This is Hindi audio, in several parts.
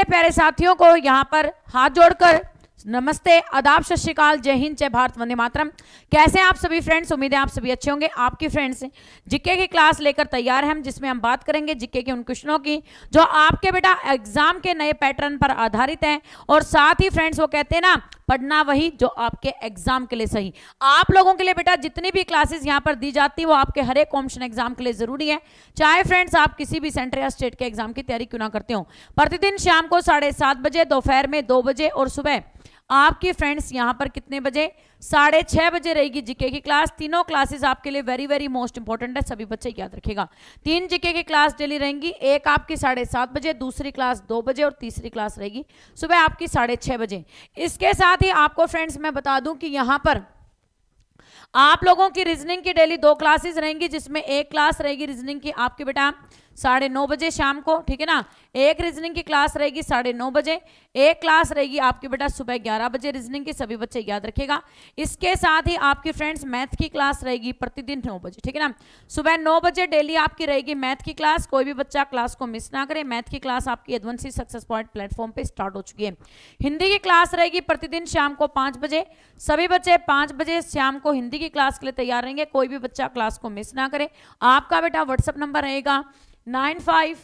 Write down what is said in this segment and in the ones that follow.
मेरे प्यारे साथियों को यहाँ पर हाथ जोड़कर नमस्ते आदाब सत श्रीकाल जय हिंद जय भारत वंदे मातरम कैसे हैं आप सभी फ्रेंड्स उम्मीद है आप सभी अच्छे होंगे आपकी फ्रेंड्स जिक्के की क्लास लेकर तैयार हैं हम जिसमें हम बात करेंगे जिक्के के उन क्वेश्चनों की जो आपके बेटा एग्जाम के नए पैटर्न पर आधारित हैं और साथ ही फ्रेंड्स वो कहते हैं ना पढ़ना वही जो आपके एग्जाम के लिए सही आप लोगों के लिए बेटा जितनी भी क्लासेस यहाँ पर दी जाती है वो आपके हर एक कॉम्पिटिशन एग्जाम के लिए जरूरी है चाहे फ्रेंड्स आप किसी भी सेंटर या स्टेट के एग्जाम की तैयारी क्यों ना करते हो प्रतिदिन शाम को साढ़े सात बजे दोपहर में दो बजे और सुबह आपके फ्रेंड्स यहाँ पर कितने बजे साढ़े छः बजे रहेगी जीके की क्लास तीनों क्लासेस आपके लिए वेरी वेरी मोस्ट इंपॉर्टेंट है सभी बच्चे याद रखेगा तीन जीके की क्लास डेली रहेंगी एक आपकी साढ़े सात बजे दूसरी क्लास दो बजे और तीसरी क्लास रहेगी सुबह आपकी साढ़े छः बजे इसके साथ ही आपको फ्रेंड्स मैं बता दूं कि यहाँ पर आप लोगों की रीजनिंग की डेली दो क्लासेस रहेंगी जिसमें एक क्लास रहेगी रीजनिंग की आपके बेटा साढ़े नौ बजे शाम को ठीक है ना एक रीजनिंग की क्लास रहेगी साढ़े नौ बजे एक क्लास रहेगी आपकी बेटा सुबह ग्यारह बजे रीजनिंग की सभी बच्चे याद रखेगा इसके साथ ही आपकी फ्रेंड्स मैथ की क्लास रहेगी प्रतिदिन नौ बजे ठीक है ना सुबह नौ बजे डेली आपकी रहेगी मैथ की क्लास कोई भी बच्चा क्लास को मिस ना करे मैथ की क्लास आपकी एडवंसी सक्सेस पॉइंट प्लेटफॉर्म पर स्टार्ट हो चुकी है हिंदी की क्लास रहेगी प्रतिदिन शाम को पाँच बजे सभी बच्चे पाँच बजे शाम को हिंदी की क्लास के लिए तैयार रहेंगे कोई भी बच्चा क्लास को मिस ना करे आपका बेटा व्हाट्सअप नंबर रहेगा nine five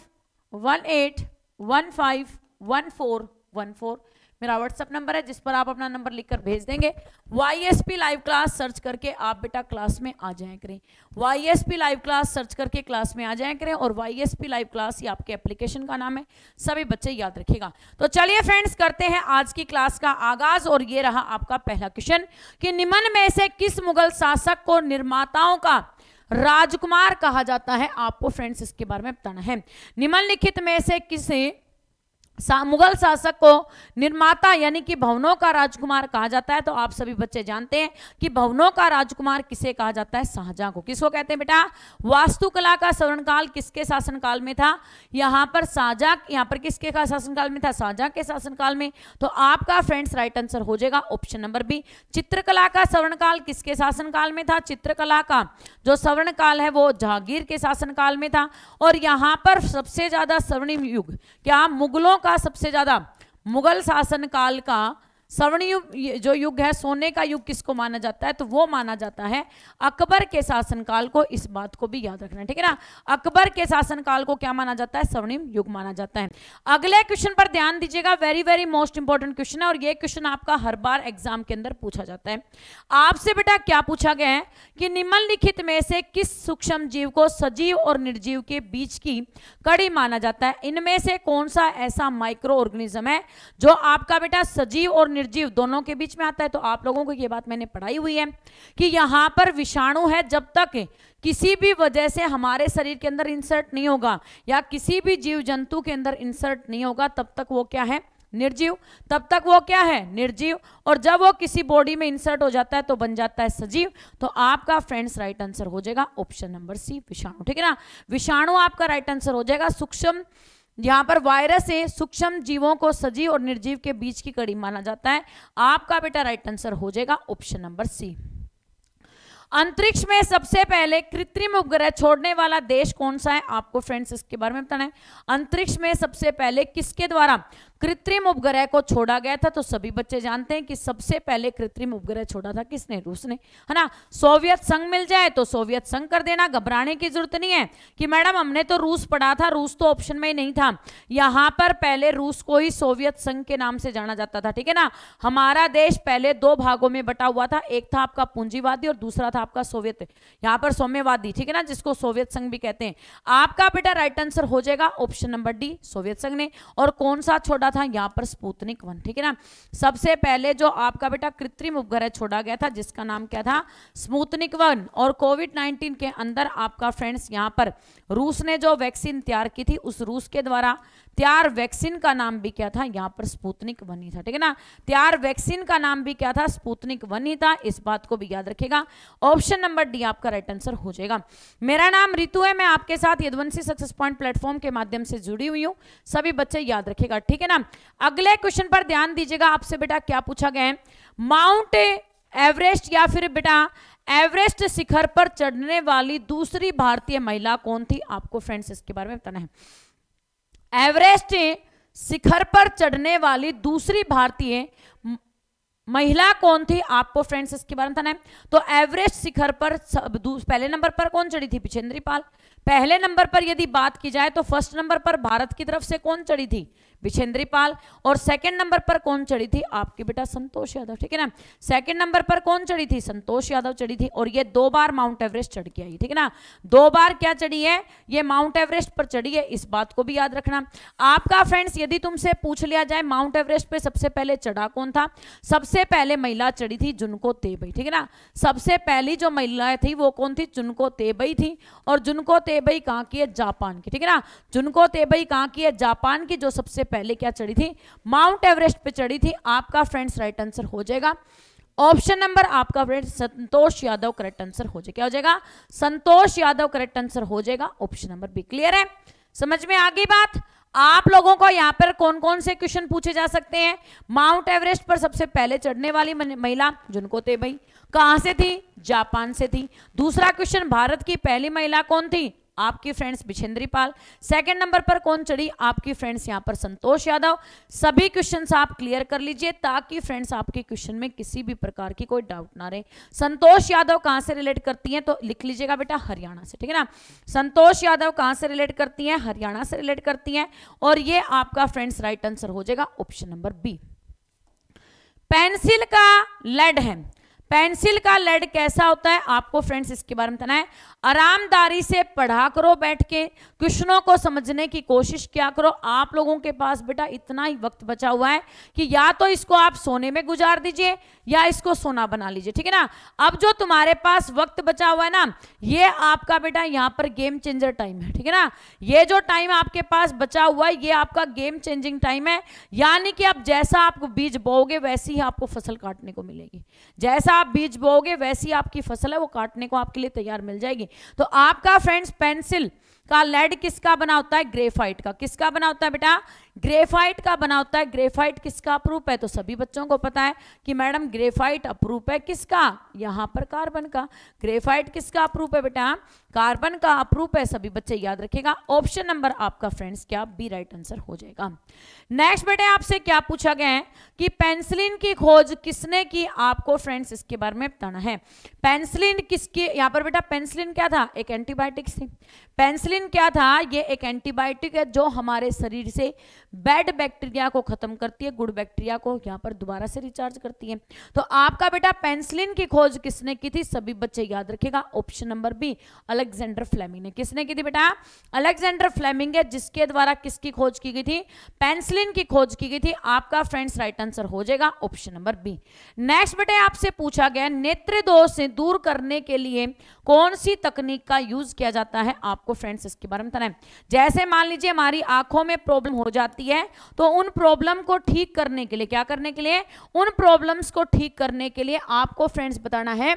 one eight one five one four one four मेरा व्हाट्सअप नंबर है जिस पर आप अपना नंबर लिखकर भेज देंगे Y S P live class search करके आप बेटा क्लास में आ जाए करें Y S P live class search करके क्लास में आ जाए करें और Y S P live class ये आपके एप्लीकेशन का नाम है सभी बच्चे याद रखेगा तो चलिए फ्रेंड्स करते हैं आज की क्लास का आगाज और ये रहा आपका पहला क्वेश्चन कि निम्न में से किस मुगल शासक को निर्माताओं का राजकुमार कहा जाता है आपको फ्रेंड्स इसके बारे में बताना है निम्नलिखित में से किसे सा, मुगल शासक को निर्माता यानी कि भवनों का राजकुमार कहा जाता है तो आप सभी बच्चे जानते हैं कि भवनों का राजकुमार किसे कहा जाता है शाहजहां को किसको कहते हैं बेटा वास्तुकला का काल किसके शासनकाल में था यहां पर शाहजहां यहां पर किसके का शासनकाल में था शाहजहां के शासनकाल में तो आपका फ्रेंड्स राइट आंसर हो जाएगा ऑप्शन नंबर बी चित्रकला का स्वर्ण काल किसके शासनकाल में था चित्रकला का जो काल है वो जहांगीर के शासनकाल में था और यहां पर सबसे ज्यादा स्वर्णिम युग क्या मुगलों का सबसे ज़्यादा मुगल शासन काल का स्वर्ण युग जो युग है सोने का युग किसको माना जाता है तो वो माना जाता है अकबर के शासनकाल को इस बात को भी याद रखना ठीक है ना अकबर के शासनकाल को क्या माना जाता है स्वर्णिम युग माना जाता है अगले क्वेश्चन पर ध्यान दीजिएगा very very most important question है और ये क्वेश्चन आपका हर बार एग्जाम के अंदर पूछा जाता है आपसे बेटा क्या पूछा गया है कि निम्नलिखित में से किस सूक्ष्म जीव को सजीव और निर्जीव के बीच की कड़ी माना जाता है इनमें से कौन सा ऐसा माइक्रो ऑर्गेनिज्म है जो आपका बेटा सजीव और निर्जीव दोनों के बीच में आता है तो आप लोगों को ये बात मैंने पढ़ाई हुई है कि यहाँ पर विषाणु है जब तक किसी भी वजह से हमारे शरीर के अंदर इंसर्ट नहीं होगा या किसी भी जीव जंतु के अंदर इंसर्ट नहीं होगा तब तक वो क्या है निर्जीव तब तक वो क्या है निर्जीव और जब वो किसी बॉडी में इंसर्ट हो जाता है तो बन जाता है सजीव तो आपका फ्रेंड्स राइट आंसर हो जाएगा ऑप्शन नंबर सी विषाणु ठीक है ना विषाणु आपका राइट आंसर हो जाएगा सूक्ष्म यहाँ पर वायरस से सूक्ष्म जीवों को सजीव और निर्जीव के बीच की कड़ी माना जाता है आपका बेटा राइट आंसर हो जाएगा ऑप्शन नंबर सी अंतरिक्ष में सबसे पहले कृत्रिम उपग्रह छोड़ने वाला देश कौन सा है आपको फ्रेंड्स इसके बारे में बताना है अंतरिक्ष में सबसे पहले किसके द्वारा कृत्रिम उपग्रह को छोड़ा गया था तो सभी बच्चे जानते हैं कि सबसे पहले कृत्रिम उपग्रह छोड़ा था किसने रूस ने है ना सोवियत संघ मिल जाए तो सोवियत संघ कर देना घबराने की जरूरत नहीं है कि मैडम हमने तो रूस पढ़ा था रूस तो ऑप्शन में ही नहीं था यहां पर पहले रूस को ही सोवियत संघ के नाम से जाना जाता था ठीक है ना हमारा देश पहले दो भागों में बटा हुआ था एक था आपका पूंजीवादी और दूसरा था आपका सोवियत यहां पर सौम्यवादी ठीक है ना जिसको सोवियत संघ भी कहते हैं आपका बेटा राइट आंसर हो जाएगा ऑप्शन नंबर डी सोवियत संघ ने और कौन सा छोड़ा आता था यहाँ पर स्पूतनिक वन ठीक है ना सबसे पहले जो आपका बेटा कृत्रिम उपग्रह छोड़ा गया था जिसका नाम क्या था स्पुतनिक वन और कोविड नाइन्टीन के अंदर आपका फ्रेंड्स यहाँ पर रूस ने जो वैक्सीन तैयार की थी उस रूस के द्वारा तैयार वैक्सीन का नाम भी क्या था यहाँ पर स्पूतनिक वन ही था ठीक है ना तैयार वैक्सीन का नाम भी क्या था स्पूतनिक वन ही था इस बात को भी याद रखेगा ऑप्शन नंबर डी आपका राइट आंसर हो जाएगा मेरा नाम रितु है मैं आपके साथ यदवंशी सक्सेस पॉइंट प्लेटफॉर्म के माध्यम से जुड़ी हुई हूँ सभी बच्चे याद रखेगा ठीक है ना ना अगले क्वेश्चन पर ध्यान दीजिएगा आपसे बेटा क्या पूछा गया है माउंट एवरेस्ट या फिर बेटा एवरेस्ट शिखर पर चढ़ने वाली दूसरी भारतीय महिला कौन थी आपको फ्रेंड्स इसके बारे में बताना है एवरेस्ट शिखर पर चढ़ने वाली दूसरी भारतीय महिला कौन थी आपको फ्रेंड्स इसके बारे में बताना है तो एवरेस्ट शिखर पर पहले नंबर पर कौन चढ़ी थी पिछेंद्री पाल पहले नंबर पर यदि बात की जाए तो फर्स्ट नंबर पर भारत की तरफ से कौन चढ़ी थी बिछेंद्री पाल और सेकंड नंबर पर कौन चढ़ी थी आपके बेटा संतोष यादव ठीक है ना सेकंड नंबर पर कौन चढ़ी थी संतोष यादव चढ़ी थी और ये दो बार माउंट एवरेस्ट चढ़ के आई ठीक है ना दो बार क्या चढ़ी है ये माउंट एवरेस्ट पर चढ़ी है इस बात को भी याद रखना आपका फ्रेंड्स यदि तुमसे पूछ लिया जाए माउंट एवरेस्ट पर सबसे पहले चढ़ा कौन था सबसे पहले महिला चढ़ी थी जुनको तेबई ठीक है ना सबसे पहली जो महिला थी वो कौन थी जुनको तेबई थी और जुनको तेबई कहाँ की है जापान की ठीक है ना जुनको तेबई कहाँ की है जापान की जो सबसे पहले क्या चढ़ी थी माउंट एवरेस्ट पे चढ़ी थी आपका फ्रेंड्स राइट आंसर हो जाएगा ऑप्शन नंबर आपका friend Santosh Yadav correct answer हो जाएगा क्या हो जाएगा संतोष यादव करेक्ट आंसर हो जाएगा ऑप्शन नंबर बी क्लियर है समझ में आ गई बात आप लोगों को यहां पर कौन कौन से क्वेश्चन पूछे जा सकते हैं माउंट एवरेस्ट पर सबसे पहले चढ़ने वाली महिला जिनको थे भाई कहां से थी जापान से थी दूसरा क्वेश्चन भारत की पहली महिला कौन थी आपकी friends Bachendri Pal second number पर कौन चढ़ी आपकी फ्रेंड्स यहाँ पर संतोष यादव सभी क्वेश्चन आप क्लियर कर लीजिए ताकि फ्रेंड्स आपके क्वेश्चन में किसी भी प्रकार की कोई डाउट ना रहे संतोष यादव कहाँ से रिलेट करती हैं तो लिख लीजिएगा बेटा हरियाणा से ठीक है ना संतोष यादव कहाँ से रिलेट करती हैं हरियाणा से रिलेट करती हैं और ये आपका फ्रेंड्स राइट आंसर हो जाएगा ऑप्शन नंबर बी पेंसिल का लेड है पेंसिल का लेड कैसा होता है आपको फ्रेंड्स इसके बारे में बताना है आरामदारी से पढ़ा करो बैठ के क्वेश्चनों को समझने की कोशिश क्या करो आप लोगों के पास बेटा इतना ही वक्त बचा हुआ है कि या तो इसको आप सोने में गुजार दीजिए या इसको सोना बना लीजिए ठीक है ना अब जो तुम्हारे पास वक्त बचा हुआ है ना ये आपका बेटा यहाँ पर गेम चेंजर टाइम है ठीक है ना ये जो टाइम आपके पास बचा हुआ है ये आपका गेम चेंजिंग टाइम है यानी कि आप जैसा आप बीज बोओगे वैसी ही आपको फसल काटने को मिलेगी जैसा आप बीज बोओगे वैसी आपकी फसल है वो काटने को आपके लिए तैयार मिल जाएगी तो आपका फ्रेंड्स पेंसिल का लेड किसका बना होता है ग्रेफाइट का किसका बना होता है बेटा ग्रेफाइट का बना होता है ग्रेफाइट किसका अप्रूप है तो सभी बच्चों को पता है कि मैडम ग्रेफाइट अप्रूप है किसका यहाँ पर कार्बन का ग्रेफाइट किसका अप्रूप है बेटा कार्बन का अप्रूप है सभी बच्चे याद रखेगा ऑप्शन नंबर आपका फ्रेंड्स क्या बी राइट आंसर हो जाएगा नेक्स्ट बेटे आपसे क्या पूछा गया है कि पेंसिलिन की खोज किसने की आपको फ्रेंड्स इसके बारे में बताना है पेंसिलिन किसकी यहाँ पर बेटा पेंसिलिन क्या था एक एंटीबायोटिक्स थी पेंसिलिन क्या था ये एक एंटीबायोटिक है जो हमारे शरीर से बैड बैक्टीरिया को खत्म करती है गुड बैक्टीरिया को यहाँ पर दोबारा से रिचार्ज करती है तो आपका बेटा पेंसिलिन की खोज किसने की थी सभी बच्चे याद रखेगा option number B Alexander Fleming ने किसने की थी बेटा अलेक्जेंडर फ्लेमिंग है जिसके द्वारा किसकी खोज की गई थी पेंसिलिन की खोज की गई थी आपका फ्रेंड्स राइट आंसर हो जाएगा ऑप्शन नंबर बी नेक्स्ट बेटे आपसे पूछा गया नेत्र दोष से दूर करने के लिए कौन सी तकनीक का यूज किया जाता है आपको फ्रेंड्स इसके बारे में बताना है जैसे मान लीजिए हमारी आंखों में प्रॉब्लम हो जाती है तो उन प्रॉब्लम को ठीक करने के लिए क्या करने के लिए उन प्रॉब्लम्स को ठीक करने के लिए आपको फ्रेंड्स बताना है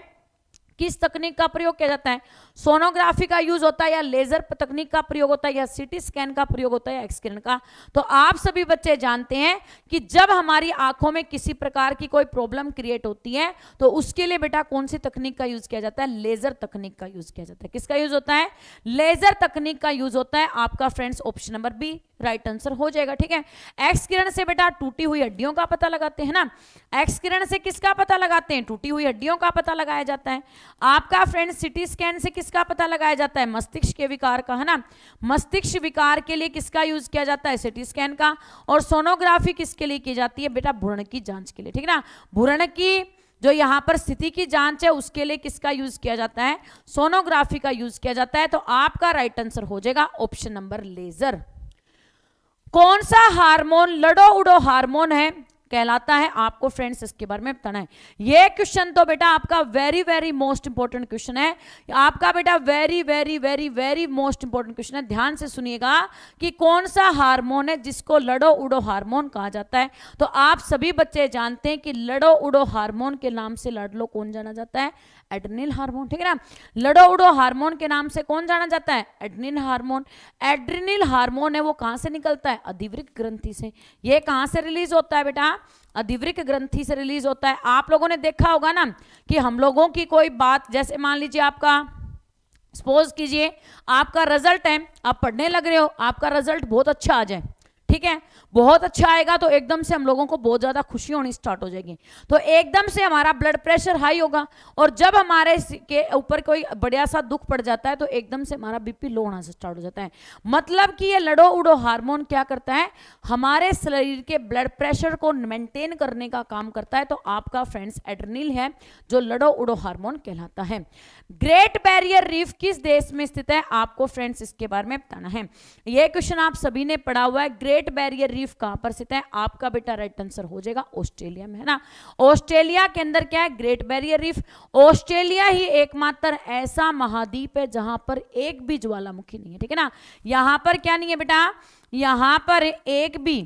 किस तकनीक का प्रयोग किया जाता है सोनोग्राफी का यूज होता है या लेजर तकनीक का प्रयोग होता है या सिटी स्कैन का प्रयोग होता है या एक्सकिरण का तो आप सभी बच्चे जानते हैं कि जब हमारी आंखों में किसी प्रकार की कोई प्रॉब्लम क्रिएट होती है तो उसके लिए बेटा कौन सी तकनीक का यूज किया जाता है लेजर तकनीक का यूज किया जाता है किसका यूज होता है लेजर तकनीक का यूज होता है आपका friends option number B right answer हो जाएगा ठीक है एक्स किरण से बेटा टूटी हुई हड्डियों का पता लगाते हैं ना एक्स किरण से किसका पता लगाते हैं टूटी हुई हड्डियों का पता लगाया जाता है आपका फ्रेंड सिटी स्कैन से किस किसका पता लगाया जाता है मस्तिष्क के विकार का है ना मस्तिष्क विकार के लिए किसका यूज किया जाता है सिटी स्कैन का और सोनोग्राफी किसके लिए की जाती है बेटा भूरण की जांच के लिए ठीक ना भूरण की जो यहाँ पर स्थिति की जांच है उसके लिए किसका यूज किया जाता है सोनोग्राफी का यूज किया जाता है तो आपका राइट आंसर हो जाएगा ऑप्शन नंबर लेजर कौन सा हार्मोन लड़ो उड़ो हार्मोन है कहलाता है आपको फ्रेंड्स इसके बारे में बताना है ये क्वेश्चन तो बेटा आपका very very most important question है आपका बेटा very very very very most important question है ध्यान से सुनिएगा कि कौन सा हार्मोन है जिसको लड़ो उड़ो हार्मोन कहा जाता है तो आप सभी बच्चे जानते हैं कि लड़ो उड़ो हार्मोन के नाम से लड़लो कौन जाना जाता है एडनिल हार्मोन ठीक है ना लड़ो उड़ो हार्मोन के नाम से कौन जाना जाता है एडनिल हार्मोन एड्रिनिल हार्मोन है वो कहाँ से निकलता है अधिवृक ग्रंथि से ये कहाँ से रिलीज होता है बेटा अधिवृक ग्रंथि से रिलीज होता है आप लोगों ने देखा होगा ना कि हम लोगों की कोई बात जैसे मान लीजिए आपका सपोज कीजिए आपका रिजल्ट है आप पढ़ने लग रहे हो आपका रिजल्ट बहुत अच्छा आ जाए ठीक है बहुत अच्छा आएगा तो एकदम से हम लोगों को बहुत ज़्यादा खुशी होनी स्टार्ट हो जाएगी तो एकदम से हमारा ब्लड प्रेशर हाई होगा और जब हमारे के ऊपर कोई बढ़िया सा दुख पड़ जाता है तो एकदम से हमारा बीपी लो होना स्टार्ट हो जाता है मतलब कि ये लड़ो उड़ो हार्मोन क्या करता है हमारे शरीर के ब्लड प्रेशर को मेंटेन करने का काम करता है तो आपका फ्रेंड्स एड्रनिल है जो लड़ो उड़ो हार्मोन कहलाता है ग्रेट बैरियर रीफ किस देश में स्थित है आपको फ्रेंड्स इसके बारे में बताना है यह क्वेश्चन आप सभी ने पढ़ा हुआ है ग्रेट बैरियर शरीफ कहां पर स्थित है आपका बेटा राइट आंसर हो जाएगा ऑस्ट्रेलिया में है ना ऑस्ट्रेलिया के अंदर क्या है ग्रेट बैरियर रीफ ऑस्ट्रेलिया ही एकमात्र ऐसा महाद्वीप है जहां पर एक भी ज्वालामुखी नहीं है ठीक है ना यहां पर क्या नहीं है बेटा यहां पर एक भी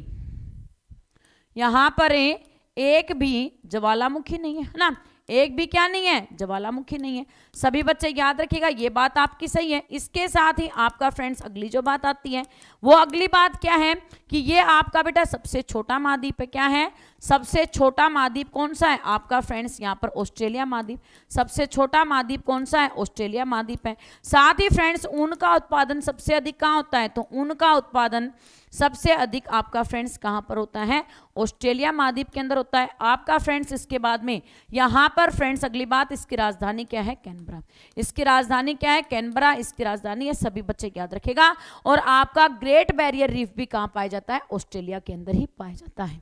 यहां पर एक भी ज्वालामुखी नहीं है ना एक भी क्या नहीं है ज्वालामुखी नहीं है सभी बच्चे याद रखिएगा ये बात आपकी सही है इसके साथ ही आपका फ्रेंड्स अगली जो बात आती है वो अगली बात क्या है कि ये आपका बेटा सबसे छोटा महाद्वीप है क्या है सबसे छोटा महाद्वीप कौन सा है आपका फ्रेंड्स यहाँ पर ऑस्ट्रेलिया महाद्वीप सबसे छोटा महाद्वीप कौन सा है ऑस्ट्रेलिया महाद्वीप है साथ ही फ्रेंड्स ऊन का उत्पादन सबसे अधिक कहाँ होता है तो ऊन का उत्पादन सबसे अधिक आपका फ्रेंड्स कहाँ पर होता है ऑस्ट्रेलिया महाद्वीप के अंदर होता है आपका फ्रेंड्स इसके बाद में यहाँ पर फ्रेंड्स अगली बात इसकी राजधानी क्या है कैन कैनबरा इसकी राजधानी क्या है कैनबरा इसकी राजधानी है सभी बच्चे याद रखेगा और आपका ग्रेट बैरियर रीफ भी कहाँ पाया जाता है ऑस्ट्रेलिया के अंदर ही पाया जाता है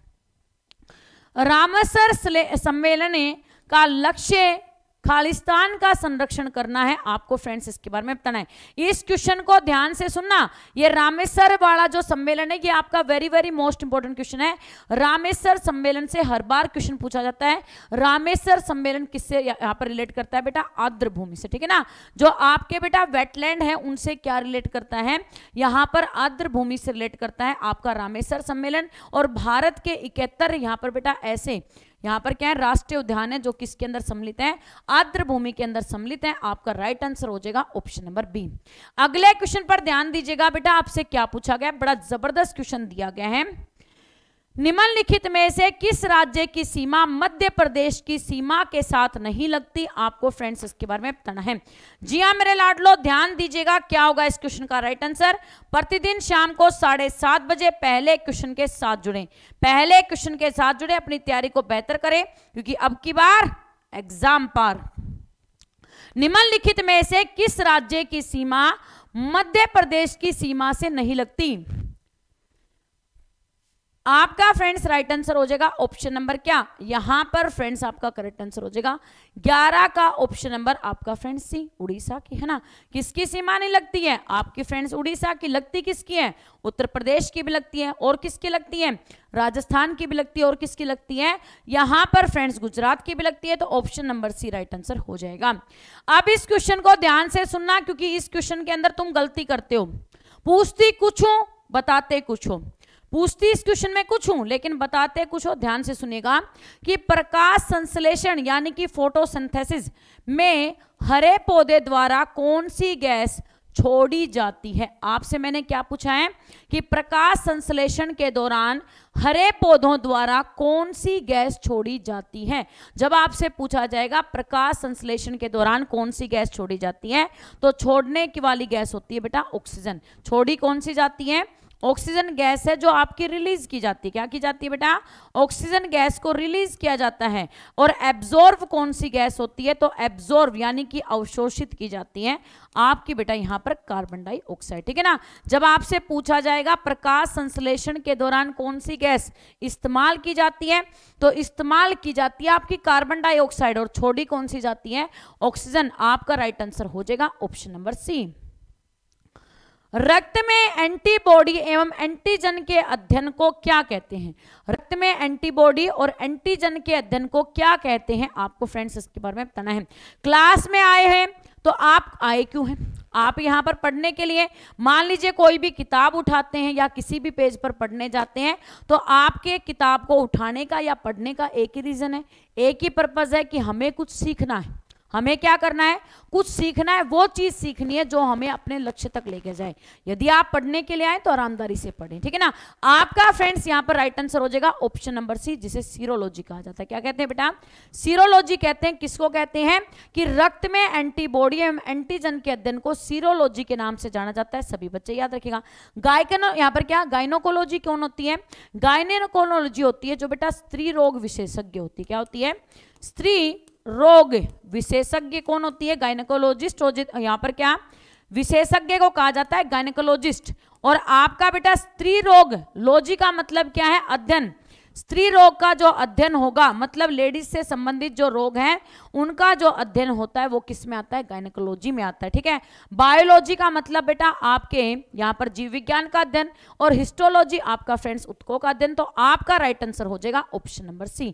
रामसर सम्मेलन का लक्ष्य खालिस्तान का संरक्षण करना है आपको फ्रेंड्स इसके बारे में बताना है इस क्वेश्चन को ध्यान से सुनना ये रामेश्वर वाला जो सम्मेलन है ये आपका very very most important question है रामेश्वर सम्मेलन से हर बार क्वेश्चन पूछा जाता है रामेश्वर सम्मेलन किससे यहाँ पर रिलेट करता है बेटा आद्र भूमि से ठीक है ना जो आपके बेटा वेटलैंड है उनसे क्या रिलेट करता है यहाँ पर आर्द्र भूमि से रिलेट करता है आपका रामेश्वर सम्मेलन और भारत के इकहत्तर यहाँ पर बेटा ऐसे यहां पर क्या है राष्ट्रीय उद्यान है जो किसके अंदर सम्मिलित है आर्द्र भूमि के अंदर सम्मिलित है आपका राइट आंसर हो जाएगा ऑप्शन नंबर बी अगले क्वेश्चन पर ध्यान दीजिएगा बेटा आपसे क्या पूछा गया बड़ा जबरदस्त क्वेश्चन दिया गया है निम्नलिखित में से किस राज्य की सीमा मध्य प्रदेश की सीमा के साथ नहीं लगती आपको फ्रेंड्स इसके बारे में बताना है जी हाँ मेरे लाडलो ध्यान दीजिएगा क्या होगा इस क्वेश्चन का राइट आंसर प्रतिदिन शाम को साढ़े सात बजे पहले क्वेश्चन के साथ जुड़े पहले क्वेश्चन के साथ जुड़े अपनी तैयारी को बेहतर करें क्योंकि अब की बार एग्जाम पार निम्नलिखित में से किस राज्य की सीमा मध्य प्रदेश की सीमा से नहीं लगती आपका फ्रेंड्स राइट आंसर हो जाएगा ऑप्शन नंबर क्या यहां पर फ्रेंड्स आपका करेक्ट आंसर हो जाएगा ग्यारह का ऑप्शन नंबर आपका फ्रेंड्स सी उड़ीसा की है ना किसकी सीमा नहीं लगती है आपकी फ्रेंड्स उड़ीसा की लगती किसकी है उत्तर प्रदेश की भी लगती है और किसकी लगती है राजस्थान की भी लगती है और किसकी लगती है यहां पर फ्रेंड्स गुजरात की भी लगती है तो option number C right answer हो जाएगा अब इस क्वेश्चन को ध्यान से सुनना क्योंकि इस क्वेश्चन के अंदर तुम गलती करते हो पूछती कुछ हो बताते कुछ हो पूछती इस क्वेश्चन में कुछ हूं लेकिन बताते कुछ हो ध्यान से सुनेगा कि प्रकाश संश्लेषण यानी कि फोटोसिंथेसिस में हरे पौधे द्वारा कौन सी गैस छोड़ी जाती है आपसे मैंने क्या पूछा है कि प्रकाश संश्लेषण के दौरान हरे पौधों द्वारा कौन सी गैस छोड़ी जाती है जब आपसे पूछा जाएगा प्रकाश संश्लेषण के दौरान कौन सी गैस छोड़ी जाती है तो छोड़ने की वाली गैस होती है बेटा ऑक्सीजन छोड़ी कौन सी जाती है ऑक्सीजन गैस है जो आपकी रिलीज की जाती है क्या की जाती है बेटा ऑक्सीजन गैस को रिलीज किया जाता है और एब्जॉर्व कौन सी गैस होती है तो एब्जॉर्व यानी कि अवशोषित की जाती है आपकी बेटा यहाँ पर कार्बन डाइऑक्साइड ठीक है ना जब आपसे पूछा जाएगा प्रकाश संश्लेषण के दौरान कौन सी गैस इस्तेमाल की जाती है तो इस्तेमाल की जाती है आपकी कार्बन डाइऑक्साइड और छोड़ी कौन सी जाती है ऑक्सीजन आपका राइट आंसर हो जाएगा ऑप्शन नंबर सी रक्त में एंटीबॉडी एवं एंटीजन के अध्ययन को क्या कहते हैं रक्त में एंटीबॉडी और एंटीजन के अध्ययन को क्या कहते हैं आपको फ्रेंड्स इसके बारे में बताना है क्लास में आए हैं तो आप आए क्यों हैं आप यहाँ पर पढ़ने के लिए मान लीजिए कोई भी किताब उठाते हैं या किसी भी पेज पर पढ़ने जाते हैं तो आपके किताब को उठाने का या पढ़ने का एक ही रीज़न है एक ही पर्पज़ है कि हमें कुछ सीखना है हमें क्या करना है कुछ सीखना है वो चीज सीखनी है जो हमें अपने लक्ष्य तक लेके जाए यदि आप पढ़ने के लिए आए तो आरामदारी से पढ़ें ठीक है ना आपका फ्रेंड्स यहाँ पर राइट आंसर हो जाएगा ऑप्शन नंबर सी जिसे सीरोलॉजी कहा जाता है क्या कहते हैं बेटा सीरोलॉजी कहते हैं किसको कहते हैं कि रक्त में एंटीबॉडी एवं एंटीजन के अध्ययन को सीरोलॉजी के नाम से जाना जाता है सभी बच्चे याद रखेगा गायकन यहाँ पर क्या गायनोकोलॉजी कौन होती है गायनोकोलॉजी होती है जो बेटा स्त्री रोग विशेषज्ञ होती है क्या होती है स्त्री रोग विशेषज्ञ कौन होती है गायनकोलॉजिस्ट यहाँ पर क्या विशेषज्ञ को कहा जाता है गायनकोलॉजिस्ट और आपका बेटा स्त्री रोग लॉजी का मतलब क्या है अध्ययन स्त्री रोग का जो अध्ययन होगा मतलब लेडीज से संबंधित जो रोग हैं उनका जो अध्ययन होता है वो किस में आता है गायनकोलॉजी में आता है ठीक है बायोलॉजी का मतलब बेटा आपके यहाँ पर जीव विज्ञान का अध्ययन और हिस्टोलॉजी आपका फ्रेंड्स उत्को का अध्ययन तो आपका राइट आंसर हो जाएगा ऑप्शन नंबर सी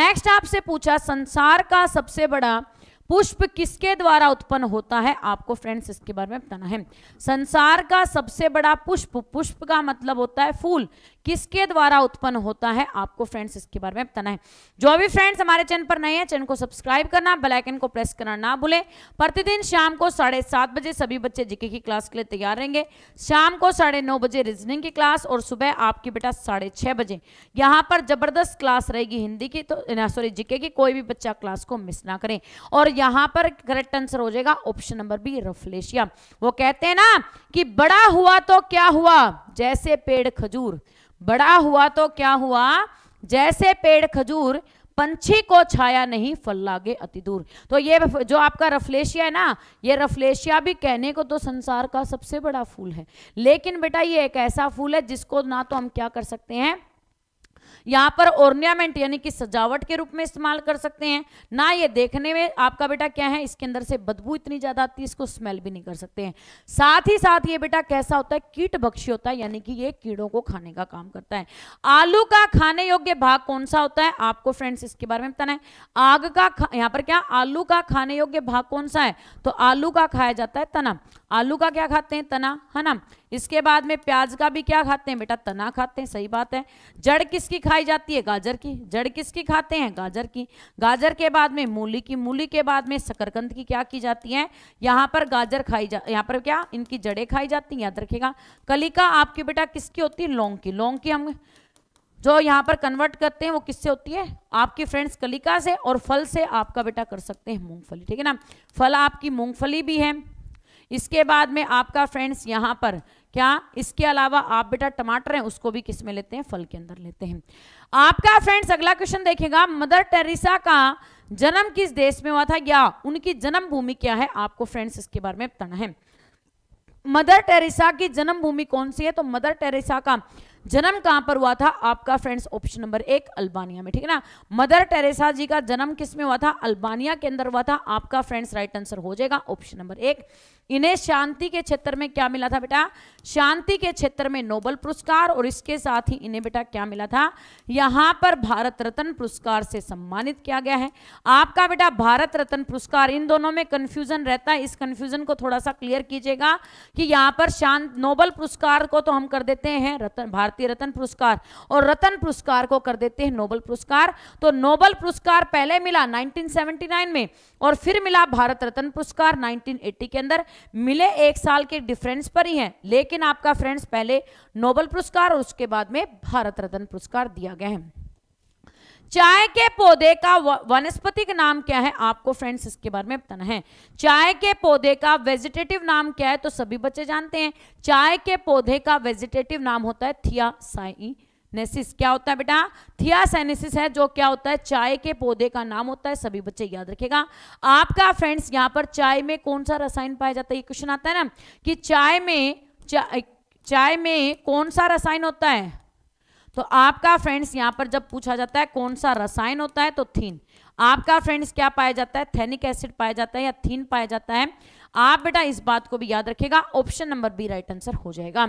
नेक्स्ट आपसे पूछा संसार का सबसे बड़ा पुष्प किसके द्वारा उत्पन्न होता है आपको फ्रेंड्स इसके बारे में बताना है संसार का सबसे बड़ा पुष्प पुष्प का मतलब होता है फूल किसके द्वारा उत्पन्न होता है आपको फ्रेंड्स इसके बारे में बताना है जो भी फ्रेंड्स हमारे चैनल पर नए हैं चैनल को सब्सक्राइब करना बेलाइकन को प्रेस करना ना भूले प्रतिदिन शाम को साढ़े सात बजे सभी बच्चे जीके की क्लास के लिए तैयार रहेंगे शाम को साढ़े नौ बजे रीजनिंग की क्लास और सुबह आपकी बेटा साढ़े छह बजे यहाँ पर जबरदस्त क्लास रहेगी हिंदी की तो सॉरी जीके की कोई भी बच्चा क्लास को मिस ना करें और यहाँ पर करेक्ट आंसर हो जाएगा ऑप्शन नंबर बी रफलेशिया वो कहते हैं ना कि बड़ा हुआ तो क्या हुआ जैसे पेड़ खजूर बड़ा हुआ तो क्या हुआ जैसे पेड़ खजूर पंछी को छाया नहीं फल लागे अति दूर तो ये जो आपका रफलेशिया है ना ये रफलेशिया भी कहने को तो संसार का सबसे बड़ा फूल है लेकिन बेटा ये एक ऐसा फूल है जिसको ना तो हम क्या कर सकते हैं यहाँ पर ऑर्नियामेंट यानी कि सजावट के रूप में इस्तेमाल कर सकते हैं ना ये देखने में आपका बेटा क्या है इसके अंदर से बदबू इतनी ज़्यादा आती है इसको स्मेल भी नहीं कर सकते हैं साथ ही साथ ये बेटा कैसा होता है कीट भक्षी होता है यानी कि ये कीड़ों को खाने का काम करता है आलू का खाने योग्य भाग कौन सा होता है आपको फ्रेंड्स इसके बारे में बताना है आग का यहाँ पर क्या आलू का खाने योग्य भाग कौन सा है तो आलू का खाया जाता है तना आलू का क्या खाते हैं तना है ना इसके बाद में प्याज का भी क्या खाते हैं बेटा तना खाते हैं सही बात है जड़ किसकी खाई जाती है गाजर की जड़ किसकी खाते हैं गाजर की गाजर के बाद में मूली की मूली के बाद में शकरकंद की क्या की जाती है यहाँ पर गाजर खाई जा यहाँ पर क्या इनकी जड़ें खाई जाती हैं याद रखेगा कलिका आपकी बेटा किसकी होती है लौंग की लौंग की हम जो यहाँ पर कन्वर्ट करते हैं वो किससे होती है आपकी फ्रेंड्स कलिका से और फल से आपका बेटा कर सकते हैं मूंगफली ठीक है ना फल आपकी मूंगफली भी है इसके बाद में आपका फ्रेंड्स यहाँ पर क्या इसके अलावा आप बेटा टमाटर हैं उसको भी किस में लेते हैं फल के अंदर लेते हैं आपका फ्रेंड्स अगला क्वेश्चन देखेगा मदर टेरेसा का जन्म किस देश में हुआ था या उनकी जन्मभूमि क्या है आपको फ्रेंड्स इसके बारे में बताना है मदर टेरेसा की जन्मभूमि कौन सी है तो मदर टेरेसा का जन्म कहाँ पर हुआ था आपका फ्रेंड्स ऑप्शन नंबर एक अल्बानिया में ठीक है ना मदर टेरेसा जी का जन्म किस में हुआ था अल्बानिया के अंदर हुआ था आपका फ्रेंड्स राइट आंसर हो जाएगा ऑप्शन नंबर एक इन्हें शांति के क्षेत्र में क्या मिला था बेटा शांति के क्षेत्र में नोबल पुरस्कार और इसके साथ ही इन्हें बेटा क्या मिला था यहाँ पर भारत रत्न पुरस्कार से सम्मानित किया गया है आपका बेटा भारत रत्न पुरस्कार इन दोनों में कन्फ्यूजन रहता है इस कन्फ्यूजन को थोड़ा सा क्लियर कीजिएगा कि यहाँ पर शांत नोबल पुरस्कार को तो हम कर देते हैं रतन भारतीय रत्न पुरस्कार और रतन पुरस्कार को कर देते हैं नोबल पुरस्कार तो नोबल पुरस्कार पहले मिला नाइनटीन में और फिर मिला भारत रत्न पुरस्कार 1980 के अंदर मिले एक साल के डिफरेंस पर ही हैं लेकिन आपका फ्रेंड्स पहले नोबल पुरस्कार और उसके बाद में भारत रत्न पुरस्कार दिया गया है चाय के पौधे का वनस्पति का नाम क्या है आपको फ्रेंड्स इसके बारे में बताना है चाय के पौधे का वेजिटेटिव नाम क्या है तो सभी बच्चे जानते हैं चाय के पौधे का वेजिटेटिव नाम होता है थिया साई नेसिस क्या होता है बेटा थियासेनेसिस है जो क्या होता है चाय के पौधे का नाम होता है सभी बच्चे याद रखेगा आपका फ्रेंड्स यहाँ पर चाय में कौन सा रसायन पाया जाता है ये क्वेश्चन आता है ना कि चाय में चा, चाय में कौन सा रसायन होता है तो आपका फ्रेंड्स यहाँ पर जब पूछा जाता है कौन सा रसायन होता है तो थीन आपका फ्रेंड्स क्या पाया जाता है थेनिक एसिड पाया जाता है या थीन पाया जाता है आप बेटा इस बात को भी याद रखेगा option number B right answer हो जाएगा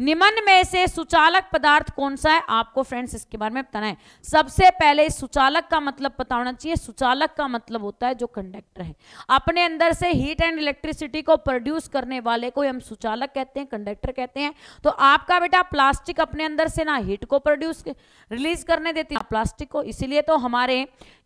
निम्न में से सुचालक पदार्थ कौन सा है आपको फ्रेंड्स इसके बारे में बताना है सबसे पहले सुचालक का मतलब पता होना चाहिए सुचालक का मतलब होता है जो कंडक्टर है अपने अंदर से हीट एंड इलेक्ट्रिसिटी को प्रोड्यूस करने वाले को हम सुचालक कहते हैं कंडक्टर कहते हैं तो आपका बेटा प्लास्टिक अपने अंदर से ना हीट को प्रोड्यूस रिलीज करने देती है प्लास्टिक को इसीलिए तो हमारे